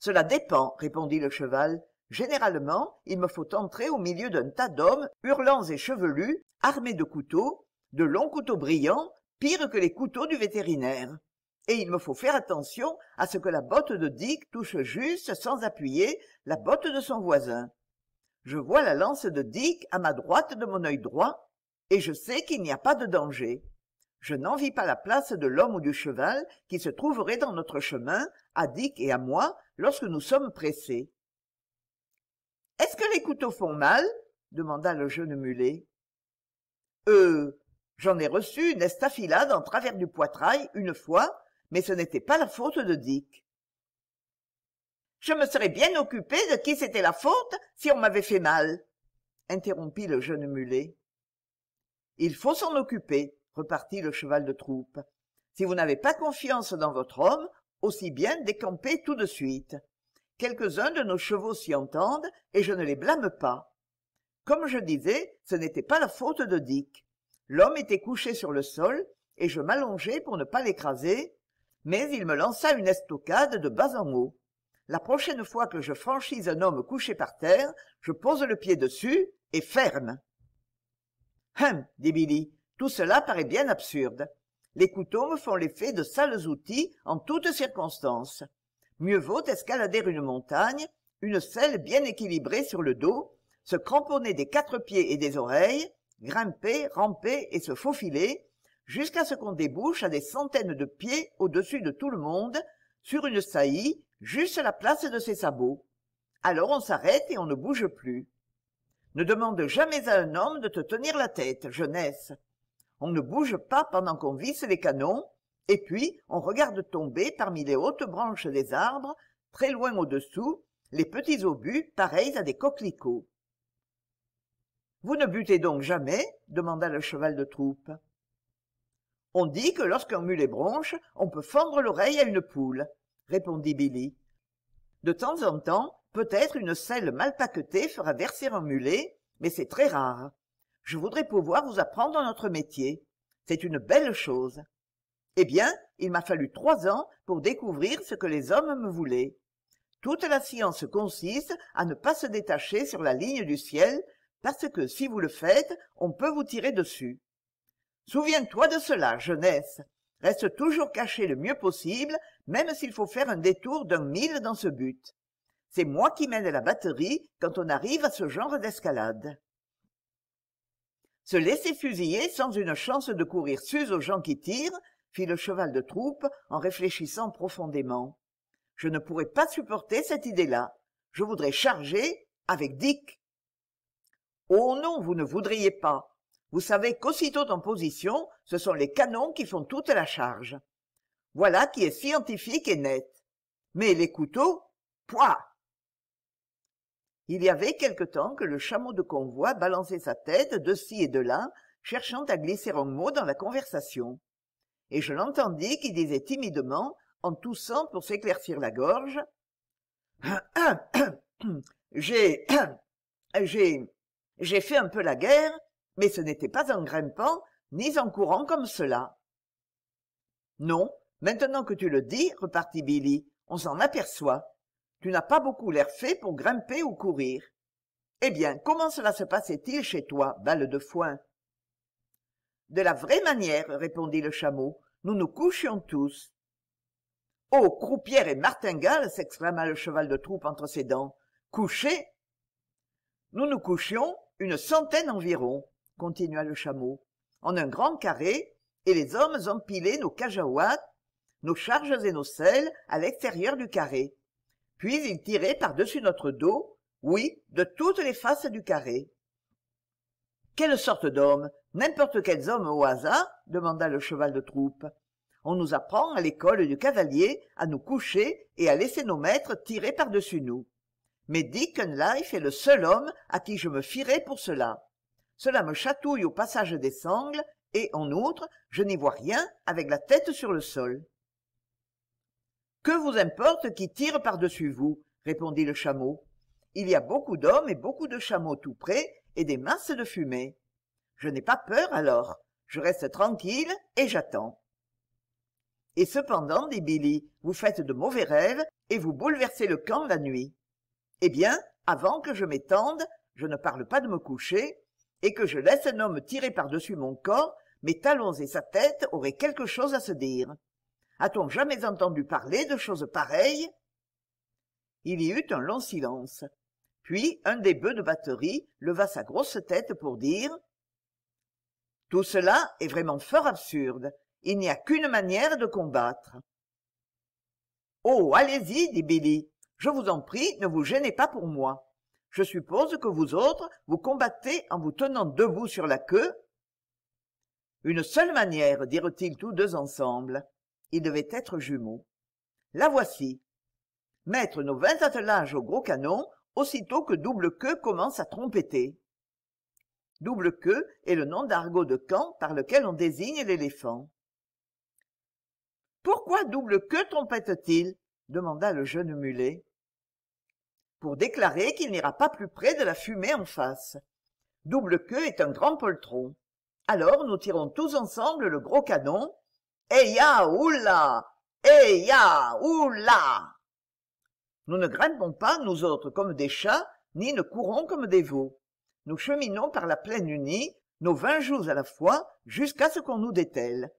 cela dépend répondit le cheval généralement il me faut entrer au milieu d'un tas d'hommes hurlants et chevelus armés de couteaux de longs couteaux brillants pires que les couteaux du vétérinaire et il me faut faire attention à ce que la botte de dick touche juste sans appuyer la botte de son voisin je vois la lance de dick à ma droite de mon œil droit et je sais qu'il n'y a pas de danger je n'envie pas la place de l'homme ou du cheval qui se trouverait dans notre chemin à dick et à moi lorsque nous sommes pressés est-ce que les couteaux font mal demanda le jeune mulet euh j'en ai reçu une estafilade en travers du poitrail une fois mais ce n'était pas la faute de dick je me serais bien occupé de qui c'était la faute si on m'avait fait mal interrompit le jeune mulet il faut s'en occuper repartit le cheval de troupe si vous n'avez pas confiance dans votre homme aussi bien décampez tout de suite quelques-uns de nos chevaux s'y entendent et je ne les blâme pas comme je disais ce n'était pas la faute de dick l'homme était couché sur le sol et je m'allongeai pour ne pas l'écraser mais il me lança une estocade de bas en haut la prochaine fois que je franchis un homme couché par terre je pose le pied dessus et ferme hum dit billy tout cela paraît bien absurde les couteaux me font l'effet de sales outils en toutes circonstances mieux vaut escalader une montagne une selle bien équilibrée sur le dos se cramponner des quatre pieds et des oreilles grimper ramper et se faufiler jusqu'à ce qu'on débouche à des centaines de pieds au-dessus de tout le monde sur une saillie juste à la place de ses sabots alors on s'arrête et on ne bouge plus ne demande jamais à un homme de te tenir la tête jeunesse on ne bouge pas pendant qu'on visse les canons et puis on regarde tomber parmi les hautes branches des arbres très loin au-dessous les petits obus pareils à des coquelicots vous ne butez donc jamais demanda le cheval de troupe on dit que lorsqu'un mulet bronche on peut fendre l'oreille à une poule répondit billy de temps en temps peut-être une selle mal paquetée fera verser un mulet mais c'est très rare je voudrais pouvoir vous apprendre notre métier c'est une belle chose eh bien il m'a fallu trois ans pour découvrir ce que les hommes me voulaient toute la science consiste à ne pas se détacher sur la ligne du ciel parce que si vous le faites on peut vous tirer dessus souviens-toi de cela jeunesse reste toujours caché le mieux possible même s'il faut faire un détour d'un mille dans ce but c'est moi qui mène la batterie quand on arrive à ce genre d'escalade se laisser fusiller sans une chance de courir sus aux gens qui tirent fit le cheval de troupe en réfléchissant profondément je ne pourrais pas supporter cette idée-là je voudrais charger avec dick oh non vous ne voudriez pas vous savez qu'aussitôt en position ce sont les canons qui font toute la charge voilà qui est scientifique et net mais les couteaux pouah il y avait quelque temps que le chameau de convoi balançait sa tête de ci et de là cherchant à glisser un mot dans la conversation et je l'entendis qui disait timidement en toussant pour s'éclaircir la gorge j'ai j'ai j'ai fait un peu la guerre mais ce n'était pas en grimpant ni en courant comme cela non maintenant que tu le dis repartit billy on s'en aperçoit tu n'as pas beaucoup l'air fait pour grimper ou courir eh bien comment cela se passait-il chez toi balle de foin de la vraie manière répondit le chameau nous nous couchions tous oh croupière et martingale s'exclama le cheval de troupe entre ses dents couchés nous nous couchions une centaine environ continua le chameau en un grand carré et les hommes empilaient nos cajaouats nos charges et nos selles à l'extérieur du carré puis ils tiraient par-dessus notre dos oui de toutes les faces du carré quelle sorte d'homme, n'importe quels hommes au hasard demanda le cheval de troupe on nous apprend à l'école du cavalier à nous coucher et à laisser nos maîtres tirer par-dessus nous mais dick Life est le seul homme à qui je me fierai pour cela cela me chatouille au passage des sangles et en outre je n'y vois rien avec la tête sur le sol que vous importe qui tire par-dessus vous répondit le chameau il y a beaucoup d'hommes et beaucoup de chameaux tout près et des masses de fumée. Je n'ai pas peur alors. Je reste tranquille et j'attends. Et cependant, dit Billy, vous faites de mauvais rêves et vous bouleversez le camp la nuit. Eh bien, avant que je m'étende, je ne parle pas de me coucher, et que je laisse un homme tirer par-dessus mon corps, mes talons et sa tête auraient quelque chose à se dire. A-t-on jamais entendu parler de choses pareilles Il y eut un long silence puis un des bœufs de batterie leva sa grosse tête pour dire tout cela est vraiment fort absurde il n'y a qu'une manière de combattre oh allez-y dit billy je vous en prie ne vous gênez pas pour moi je suppose que vous autres vous combattez en vous tenant debout sur la queue une seule manière dirent-ils tous deux ensemble ils devaient être jumeaux la voici mettre nos vingt attelages au gros canon aussitôt que double queue commence à trompeter, double queue est le nom d'argot de camp par lequel on désigne l'éléphant pourquoi double queue trompette t il demanda le jeune mulet pour déclarer qu'il n'ira pas plus près de la fumée en face double queue est un grand poltron alors nous tirons tous ensemble le gros canon eh ya oula eh ya oula nous ne grimpons pas nous autres comme des chats ni ne courons comme des veaux nous cheminons par la plaine unie nos vingt jours à la fois jusqu'à ce qu'on nous dételle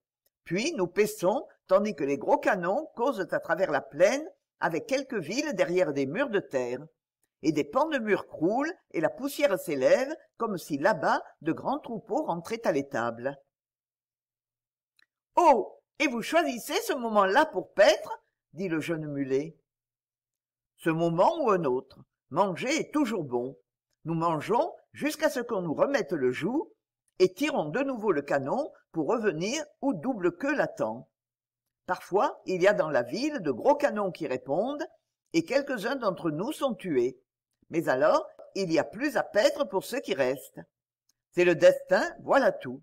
puis nous paissons tandis que les gros canons causent à travers la plaine avec quelques villes derrière des murs de terre et des pans de murs croulent et la poussière s'élève comme si là-bas de grands troupeaux rentraient à l'étable oh et vous choisissez ce moment-là pour paître dit le jeune mulet ce moment ou un autre manger est toujours bon nous mangeons jusqu'à ce qu'on nous remette le joug et tirons de nouveau le canon pour revenir où double queue l'attend parfois il y a dans la ville de gros canons qui répondent et quelques-uns d'entre nous sont tués mais alors il y a plus à paître pour ceux qui restent c'est le destin voilà tout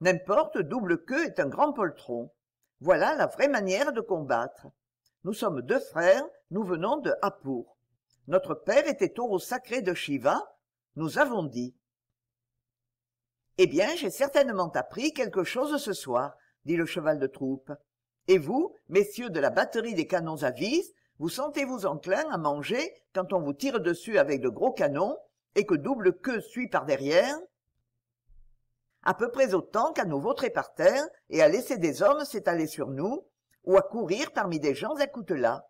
n'importe double queue est un grand poltron voilà la vraie manière de combattre nous sommes deux frères nous venons de Hapour. notre père était au sacré de shiva nous avons dit eh bien j'ai certainement appris quelque chose ce soir dit le cheval de troupe et vous messieurs de la batterie des canons à vis vous sentez-vous enclin à manger quand on vous tire dessus avec de gros canons et que double queue suit par derrière à peu près autant qu'à nous vautrer par terre et à laisser des hommes s'étaler sur nous, ou à courir parmi des gens à coutelas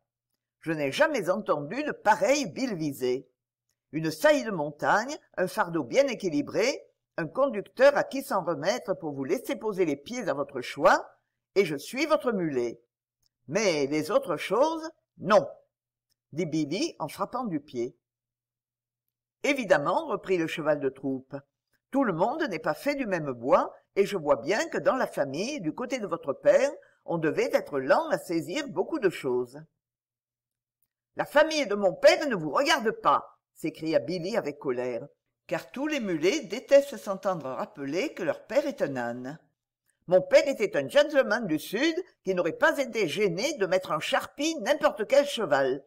je n'ai jamais entendu de pareille visée. une saillie de montagne un fardeau bien équilibré un conducteur à qui s'en remettre pour vous laisser poser les pieds à votre choix et je suis votre mulet mais les autres choses non dit billy en frappant du pied évidemment reprit le cheval de troupe tout le monde n'est pas fait du même bois et je vois bien que dans la famille du côté de votre père on devait être lent à saisir beaucoup de choses la famille de mon père ne vous regarde pas s'écria billy avec colère car tous les mulets détestent s'entendre rappeler que leur père est un âne mon père était un gentleman du sud qui n'aurait pas été gêné de mettre en charpie n'importe quel cheval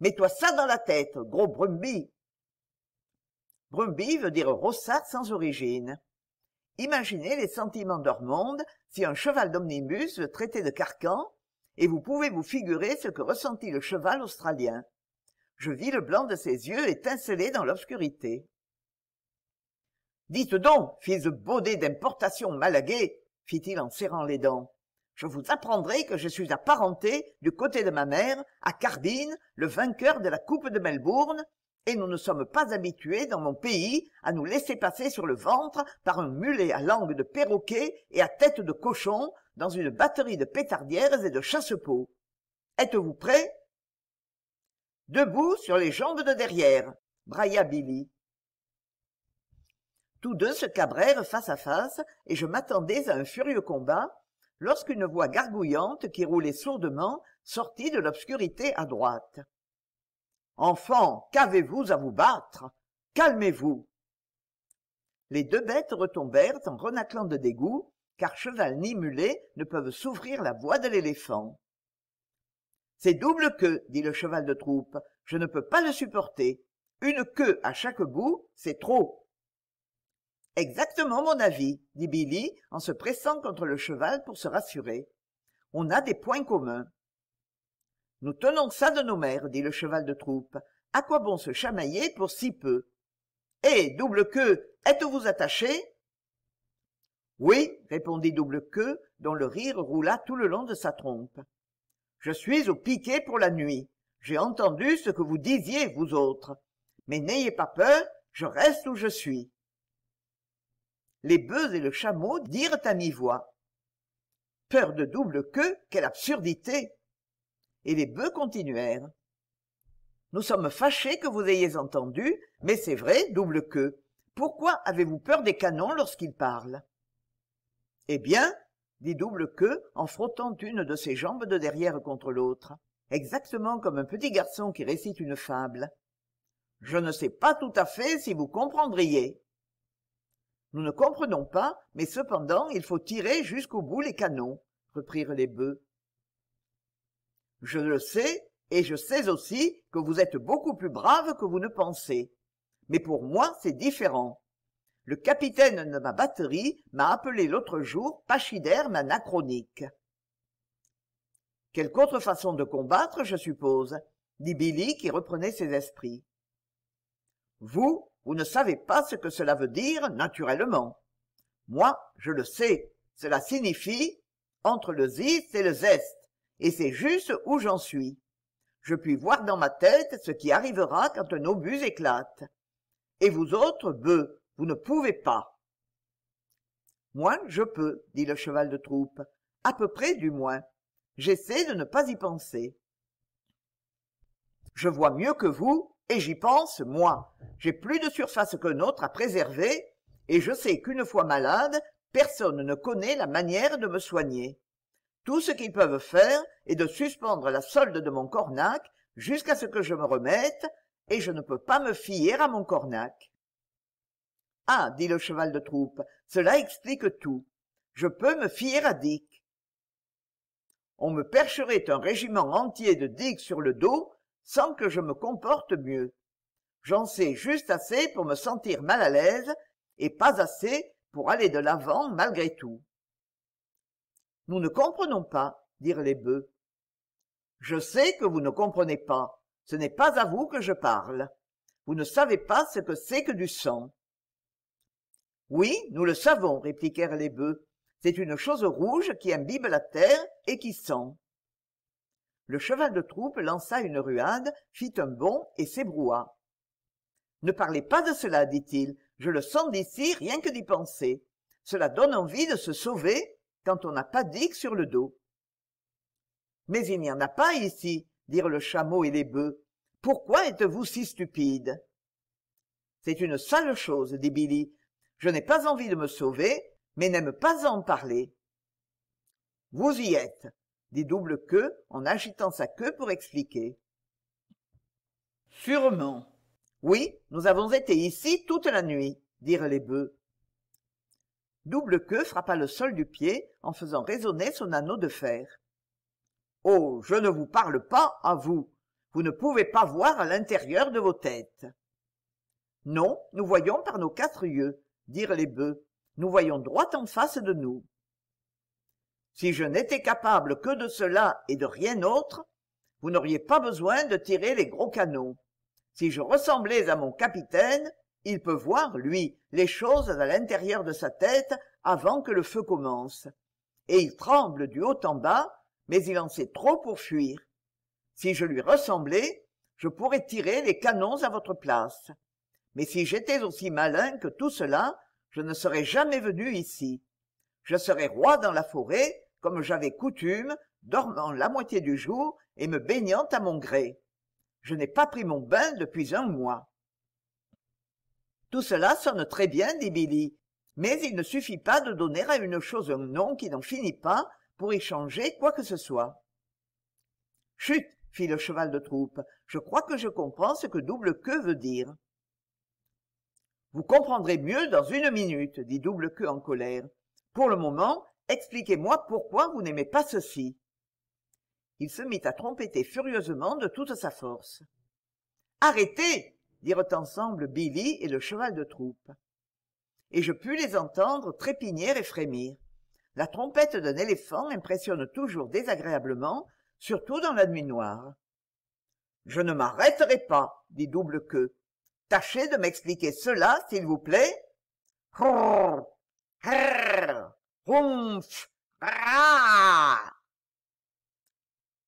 mets-toi ça dans la tête gros brumby brumby veut dire rossard sans origine imaginez les sentiments d'ormonde si un cheval d'omnibus le traitait de carcan et vous pouvez vous figurer ce que ressentit le cheval australien. Je vis le blanc de ses yeux étinceler dans l'obscurité. Dites donc, fils de baudet d'importation malaguée, fit-il en serrant les dents, je vous apprendrai que je suis apparenté, du côté de ma mère, à Cardine, le vainqueur de la Coupe de Melbourne, et nous ne sommes pas habitués dans mon pays à nous laisser passer sur le ventre par un mulet à langue de perroquet et à tête de cochon dans une batterie de pétardières et de chasse-pots êtes-vous prêts debout sur les jambes de derrière brailla billy tous deux se cabrèrent face à face et je m'attendais à un furieux combat lorsqu'une voix gargouillante qui roulait sourdement sortit de l'obscurité à droite Enfant, qu'avez-vous à vous battre calmez-vous les deux bêtes retombèrent en renaclant de dégoût car cheval ni mulet ne peuvent s'ouvrir la voix de l'éléphant c'est double queue dit le cheval de troupe je ne peux pas le supporter une queue à chaque bout c'est trop exactement mon avis dit billy en se pressant contre le cheval pour se rassurer on a des points communs nous tenons ça de nos mères dit le cheval de troupe à quoi bon se chamailler pour si peu eh double queue êtes-vous attaché oui répondit double queue dont le rire roula tout le long de sa trompe je suis au piquet pour la nuit j'ai entendu ce que vous disiez vous autres mais n'ayez pas peur je reste où je suis les bœufs et le chameau dirent à mi-voix peur de double queue quelle absurdité et les bœufs continuèrent nous sommes fâchés que vous ayez entendu mais c'est vrai double queue pourquoi avez-vous peur des canons lorsqu'ils parlent eh bien dit double queue en frottant une de ses jambes de derrière contre l'autre exactement comme un petit garçon qui récite une fable je ne sais pas tout à fait si vous comprendriez nous ne comprenons pas mais cependant il faut tirer jusqu'au bout les canons reprirent les bœufs je le sais et je sais aussi que vous êtes beaucoup plus brave que vous ne pensez mais pour moi c'est différent le capitaine de ma batterie m'a appelé l'autre jour pachyderme anachronique quelque autre façon de combattre je suppose dit billy qui reprenait ses esprits vous vous ne savez pas ce que cela veut dire naturellement moi je le sais cela signifie entre le zis et le zeste et c'est juste où j'en suis je puis voir dans ma tête ce qui arrivera quand un obus éclate. Et vous autres, bœufs, vous ne pouvez pas moi je peux dit le cheval de troupe à peu près du moins j'essaie de ne pas y penser je vois mieux que vous et j'y pense moi j'ai plus de surface qu'un autre à préserver et je sais qu'une fois malade personne ne connaît la manière de me soigner tout ce qu'ils peuvent faire est de suspendre la solde de mon cornac jusqu'à ce que je me remette et je ne peux pas me fier à mon cornac ah dit le cheval de troupe cela explique tout je peux me fier à dick on me percherait un régiment entier de dick sur le dos sans que je me comporte mieux j'en sais juste assez pour me sentir mal à l'aise et pas assez pour aller de l'avant malgré tout nous ne comprenons pas dirent les bœufs je sais que vous ne comprenez pas ce n'est pas à vous que je parle vous ne savez pas ce que c'est que du sang oui nous le savons répliquèrent les bœufs c'est une chose rouge qui imbibe la terre et qui sent le cheval de troupe lança une ruade fit un bond et s'ébroua ne parlez pas de cela dit-il je le sens d'ici rien que d'y penser cela donne envie de se sauver quand on n'a pas d'ic sur le dos mais il n'y en a pas ici dirent le chameau et les bœufs pourquoi êtes-vous si stupides c'est une sale chose dit billy je n'ai pas envie de me sauver mais n'aime pas en parler vous y êtes dit double queue en agitant sa queue pour expliquer sûrement oui nous avons été ici toute la nuit dirent les bœufs double queue frappa le sol du pied en faisant résonner son anneau de fer oh je ne vous parle pas à vous vous ne pouvez pas voir à l'intérieur de vos têtes non nous voyons par nos quatre yeux dirent les bœufs nous voyons droit en face de nous si je n'étais capable que de cela et de rien autre vous n'auriez pas besoin de tirer les gros canons. si je ressemblais à mon capitaine il peut voir lui les choses à l'intérieur de sa tête avant que le feu commence et il tremble du haut en bas mais il en sait trop pour fuir si je lui ressemblais je pourrais tirer les canons à votre place mais si j'étais aussi malin que tout cela je ne serais jamais venu ici je serais roi dans la forêt comme j'avais coutume dormant la moitié du jour et me baignant à mon gré je n'ai pas pris mon bain depuis un mois tout cela sonne très bien dit billy mais il ne suffit pas de donner à une chose un nom qui n'en finit pas pour y changer quoi que ce soit chut fit le cheval de troupe je crois que je comprends ce que double queue veut dire vous comprendrez mieux dans une minute dit double queue en colère pour le moment expliquez-moi pourquoi vous n'aimez pas ceci il se mit à trompeter furieusement de toute sa force arrêtez dirent ensemble billy et le cheval de troupe et je pus les entendre trépigner et frémir la trompette d'un éléphant impressionne toujours désagréablement surtout dans la nuit noire je ne m'arrêterai pas dit double queue tâchez de m'expliquer cela s'il vous plaît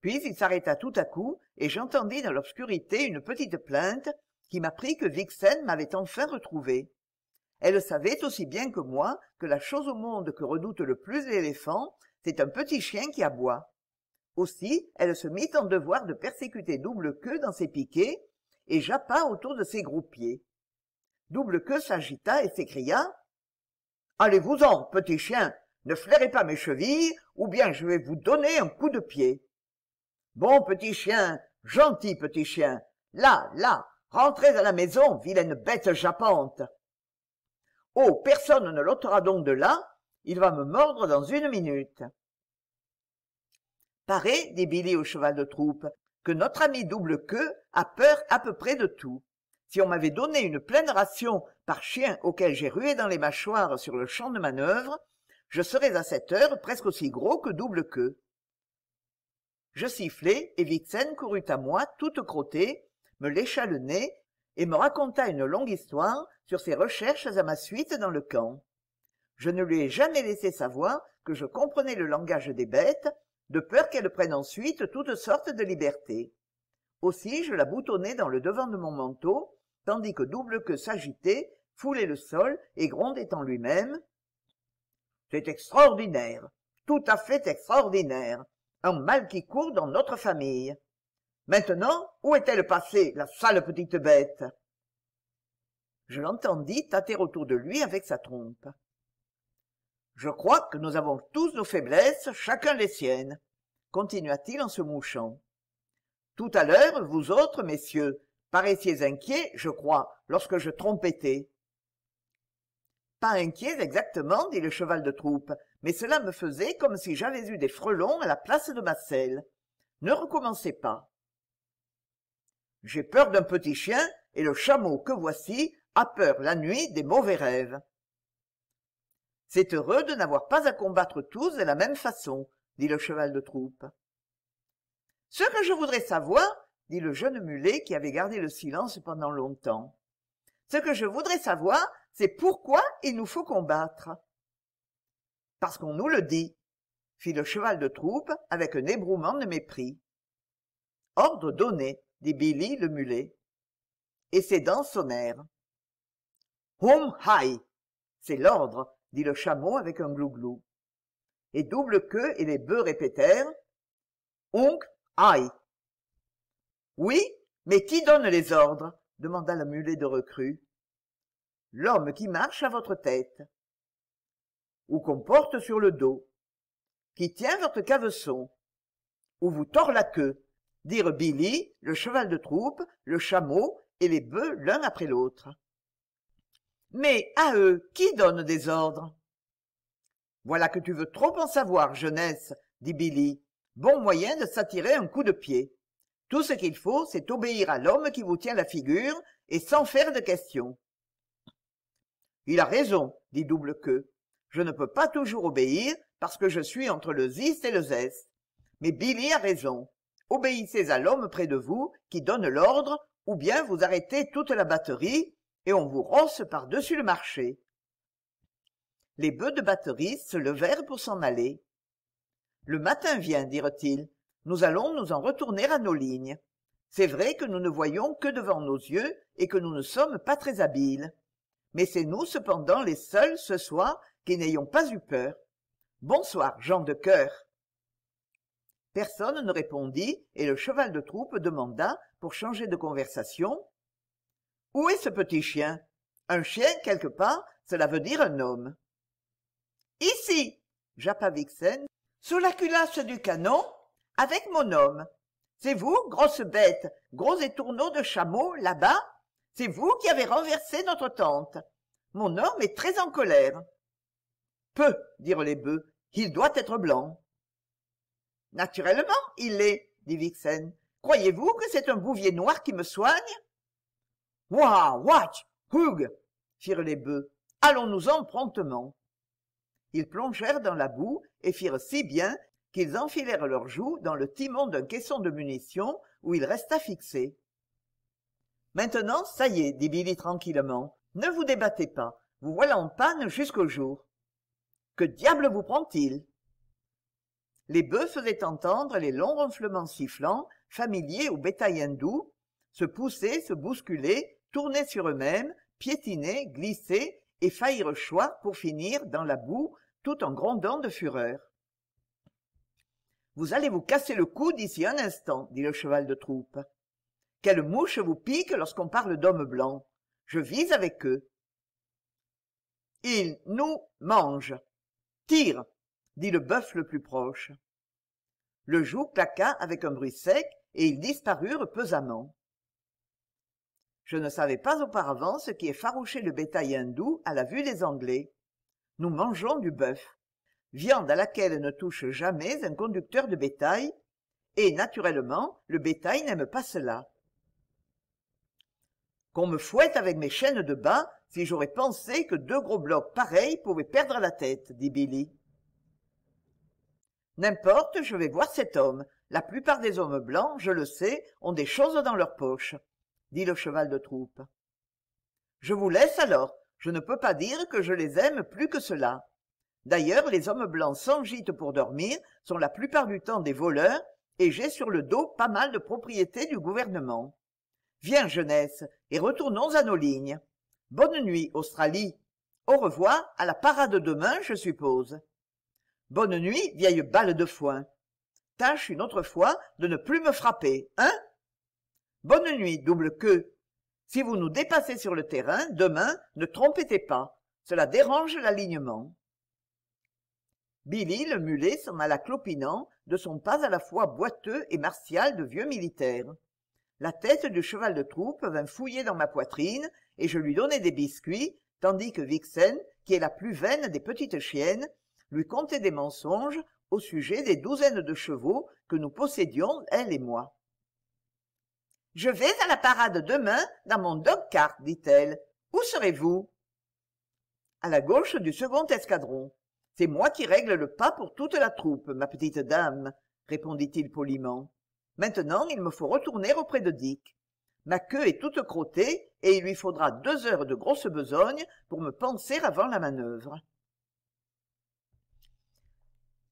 Puis il s'arrêta tout à coup, et j'entendis dans l'obscurité une petite plainte qui m'apprit que Vixen m'avait enfin retrouvé. Elle savait aussi bien que moi que la chose au monde que redoute le plus l'éléphant, c'est un petit chien qui aboie. Aussi, elle se mit en devoir de persécuter Double Queue dans ses piquets, et jappa autour de ses gros pieds. double queue s'agita et s'écria allez-vous-en petit chien ne flairez pas mes chevilles ou bien je vais vous donner un coup de pied bon petit chien gentil petit chien là là rentrez à la maison vilaine bête japante oh personne ne l'ôtera donc de là il va me mordre dans une minute paré dit billy au cheval de troupe que notre ami double queue a peur à peu près de tout si on m'avait donné une pleine ration par chien auquel j'ai rué dans les mâchoires sur le champ de manœuvre je serais à cette heure presque aussi gros que double queue je sifflai et vixen courut à moi toute crottée me lécha le nez et me raconta une longue histoire sur ses recherches à ma suite dans le camp je ne lui ai jamais laissé savoir que je comprenais le langage des bêtes de peur qu'elle prenne ensuite toutes sortes de libertés aussi je la boutonnais dans le devant de mon manteau tandis que double queue s'agitait foulait le sol et grondait en lui-même c'est extraordinaire tout à fait extraordinaire un mal qui court dans notre famille maintenant où est-elle passée la sale petite bête je l'entendis tâter autour de lui avec sa trompe je crois que nous avons tous nos faiblesses chacun les siennes continua-t-il en se mouchant tout à l'heure vous autres messieurs paraissiez inquiets je crois lorsque je trompétais. »« pas inquiets exactement dit le cheval de troupe mais cela me faisait comme si j'avais eu des frelons à la place de ma selle ne recommencez pas j'ai peur d'un petit chien et le chameau que voici a peur la nuit des mauvais rêves c'est heureux de n'avoir pas à combattre tous de la même façon dit le cheval de troupe ce que je voudrais savoir dit le jeune mulet qui avait gardé le silence pendant longtemps ce que je voudrais savoir c'est pourquoi il nous faut combattre parce qu'on nous le dit fit le cheval de troupe avec un ébrouement de mépris ordre donné dit billy le mulet et ses dents sonnèrent hum hai c'est l'ordre dit le chameau avec un glouglou et double queue et les bœufs répétèrent unc aïe !»« oui mais qui donne les ordres demanda la mulet de recrue l'homme qui marche à votre tête ou qu'on porte sur le dos qui tient votre caveçon ou vous tord la queue dirent billy le cheval de troupe le chameau et les bœufs l'un après l'autre mais à eux qui donne des ordres voilà que tu veux trop en savoir jeunesse dit billy bon moyen de s'attirer un coup de pied tout ce qu'il faut c'est obéir à l'homme qui vous tient la figure et sans faire de questions il a raison dit double queue je ne peux pas toujours obéir parce que je suis entre le zis et le zest mais billy a raison obéissez à l'homme près de vous qui donne l'ordre ou bien vous arrêtez toute la batterie et on vous rosse par-dessus le marché les bœufs de batterie se levèrent pour s'en aller le matin vient dirent-ils nous allons nous en retourner à nos lignes c'est vrai que nous ne voyons que devant nos yeux et que nous ne sommes pas très habiles mais c'est nous cependant les seuls ce soir qui n'ayons pas eu peur bonsoir gens de cœur personne ne répondit et le cheval de troupe demanda pour changer de conversation où est ce petit chien un chien quelque part cela veut dire un homme ici jappa vixen sous la culasse du canon avec mon homme c'est vous grosse bête, gros étourneau de chameau, là-bas c'est vous qui avez renversé notre tente mon homme est très en colère peu dirent les bœufs il doit être blanc naturellement il l'est dit vixen croyez-vous que c'est un bouvier noir qui me soigne Watch Hug !» firent les bœufs allons-nous-en promptement ils plongèrent dans la boue et firent si bien qu'ils enfilèrent leurs joues dans le timon d'un caisson de munitions où il resta fixé maintenant ça y est dit billy tranquillement ne vous débattez pas vous voilà en panne jusqu'au jour que diable vous prend-il les bœufs faisaient entendre les longs ronflements sifflants familiers au bétail hindou se pousser, se bousculer, tourner sur eux-mêmes piétinaient glisser et faillirent choix pour finir dans la boue tout en grondant de fureur vous allez vous casser le cou d'ici un instant dit le cheval de troupe quelle mouche vous pique lorsqu'on parle d'hommes blancs je vise avec eux ils nous mangent tire dit le bœuf le plus proche le joug claqua avec un bruit sec et ils disparurent pesamment je ne savais pas auparavant ce qui effarouchait le bétail hindou à la vue des Anglais. Nous mangeons du bœuf, viande à laquelle ne touche jamais un conducteur de bétail, et naturellement le bétail n'aime pas cela. Qu'on me fouette avec mes chaînes de bas si j'aurais pensé que deux gros blocs pareils pouvaient perdre la tête, dit Billy. N'importe, je vais voir cet homme. La plupart des hommes blancs, je le sais, ont des choses dans leurs poches dit le cheval de troupe je vous laisse alors je ne peux pas dire que je les aime plus que cela d'ailleurs les hommes blancs sans gîte pour dormir sont la plupart du temps des voleurs et j'ai sur le dos pas mal de propriétés du gouvernement viens jeunesse et retournons à nos lignes bonne nuit australie au revoir à la parade demain je suppose bonne nuit vieille balle de foin tâche une autre fois de ne plus me frapper hein bonne nuit double queue si vous nous dépassez sur le terrain demain ne trompettez pas cela dérange l'alignement billy le mulet s'en alla clopinant de son pas à la fois boiteux et martial de vieux militaire la tête du cheval de troupe vint fouiller dans ma poitrine et je lui donnai des biscuits tandis que vixen qui est la plus vaine des petites chiennes lui contait des mensonges au sujet des douzaines de chevaux que nous possédions elle et moi je vais à la parade demain dans mon dog-cart dit-elle où serez-vous à la gauche du second escadron c'est moi qui règle le pas pour toute la troupe ma petite dame répondit-il poliment maintenant il me faut retourner auprès de dick ma queue est toute crottée et il lui faudra deux heures de grosse besogne pour me panser avant la manœuvre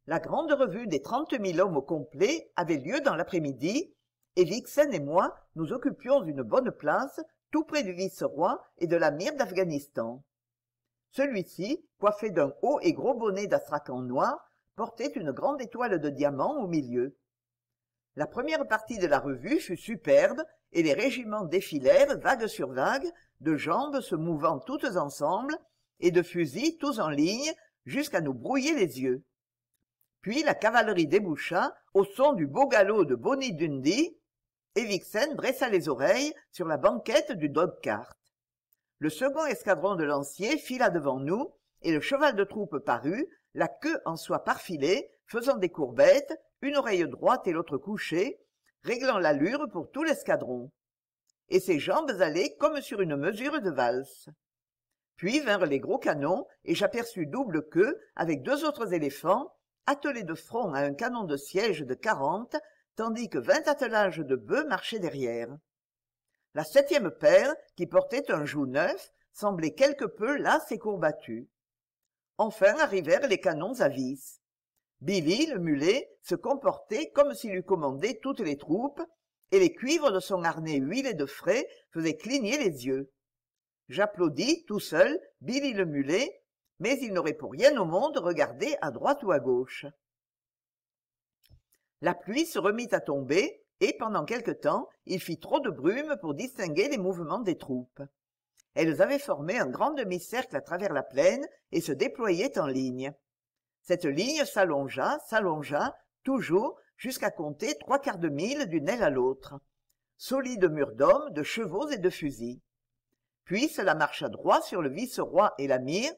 la grande revue des trente mille hommes au complet avait lieu dans l'après-midi et vixen et moi nous occupions une bonne place tout près du vice-roi et de la mire d'afghanistan celui-ci coiffé d'un haut et gros bonnet d'astrakhan noir portait une grande étoile de diamant au milieu la première partie de la revue fut superbe et les régiments défilèrent vague sur vague de jambes se mouvant toutes ensemble et de fusils tous en ligne jusqu'à nous brouiller les yeux puis la cavalerie déboucha au son du beau galop de Bonnie Dundee et vixen dressa les oreilles sur la banquette du dogcart le second escadron de lanciers fila devant nous et le cheval de troupe parut la queue en soie parfilée faisant des courbettes une oreille droite et l'autre couchée réglant l'allure pour tout l'escadron et ses jambes allaient comme sur une mesure de valse puis vinrent les gros canons et j'aperçus double queue avec deux autres éléphants attelés de front à un canon de siège de quarante tandis que vingt attelages de bœufs marchaient derrière la septième paire qui portait un joug neuf semblait quelque peu lasse et courbattue. enfin arrivèrent les canons à vis billy le mulet se comportait comme s'il eût commandé toutes les troupes et les cuivres de son harnais huilé de frais faisaient cligner les yeux j'applaudis tout seul billy le mulet mais il n'aurait pour rien au monde regardé à droite ou à gauche la pluie se remit à tomber et pendant quelque temps il fit trop de brume pour distinguer les mouvements des troupes elles avaient formé un grand demi-cercle à travers la plaine et se déployaient en ligne cette ligne s'allongea s'allongea toujours jusqu'à compter trois quarts de mille d'une aile à l'autre solide mur d'hommes de chevaux et de fusils puis cela marcha droit sur le vice-roi et la mire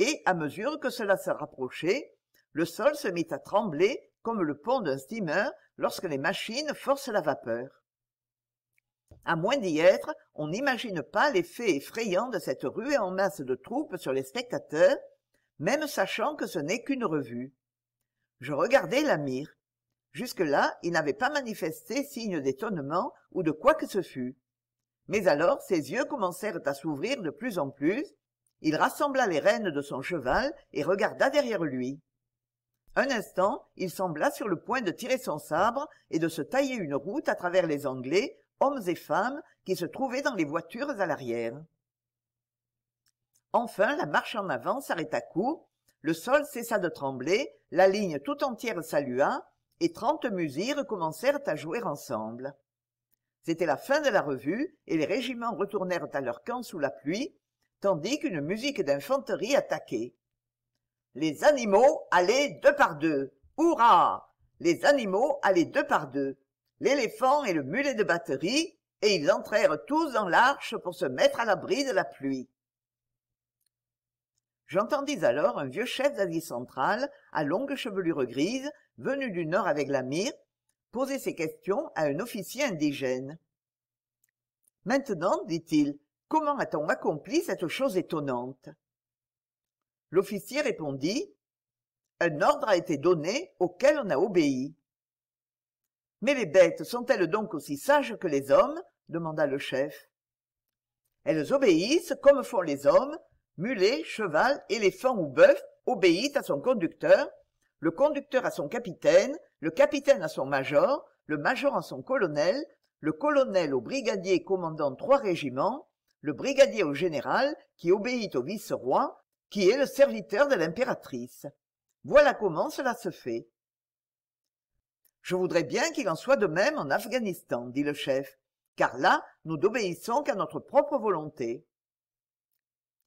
et à mesure que cela se rapprochait le sol se mit à trembler comme le pont d'un steamer lorsque les machines forcent la vapeur à moins d'y être on n'imagine pas l'effet effrayant de cette ruée en masse de troupes sur les spectateurs même sachant que ce n'est qu'une revue je regardai la jusque-là il n'avait pas manifesté signe d'étonnement ou de quoi que ce fût mais alors ses yeux commencèrent à s'ouvrir de plus en plus il rassembla les rênes de son cheval et regarda derrière lui un instant il sembla sur le point de tirer son sabre et de se tailler une route à travers les anglais hommes et femmes qui se trouvaient dans les voitures à l'arrière enfin la marche en avant s'arrêta court le sol cessa de trembler la ligne tout entière salua et trente musées recommencèrent à jouer ensemble c'était la fin de la revue et les régiments retournèrent à leur camp sous la pluie tandis qu'une musique d'infanterie attaquait les animaux allaient deux par deux hurrah les animaux allaient deux par deux l'éléphant et le mulet de batterie et ils entrèrent tous dans l'arche pour se mettre à l'abri de la pluie j'entendis alors un vieux chef d'asie centrale à longue chevelure grise venu du nord avec la mire poser ses questions à un officier indigène maintenant dit-il comment a-t-on accompli cette chose étonnante l'officier répondit un ordre a été donné auquel on a obéi mais les bêtes sont-elles donc aussi sages que les hommes demanda le chef elles obéissent comme font les hommes mulet cheval éléphant ou bœuf obéit à son conducteur le conducteur à son capitaine le capitaine à son major le major à son colonel le colonel au brigadier commandant trois régiments le brigadier au général qui obéit au vice-roi qui est le serviteur de l'impératrice voilà comment cela se fait je voudrais bien qu'il en soit de même en afghanistan dit le chef car là nous n'obéissons qu'à notre propre volonté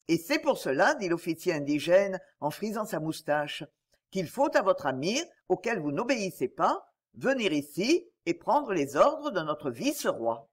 et c'est pour cela dit l'officier indigène en frisant sa moustache qu'il faut à votre ami auquel vous n'obéissez pas venir ici et prendre les ordres de notre vice roi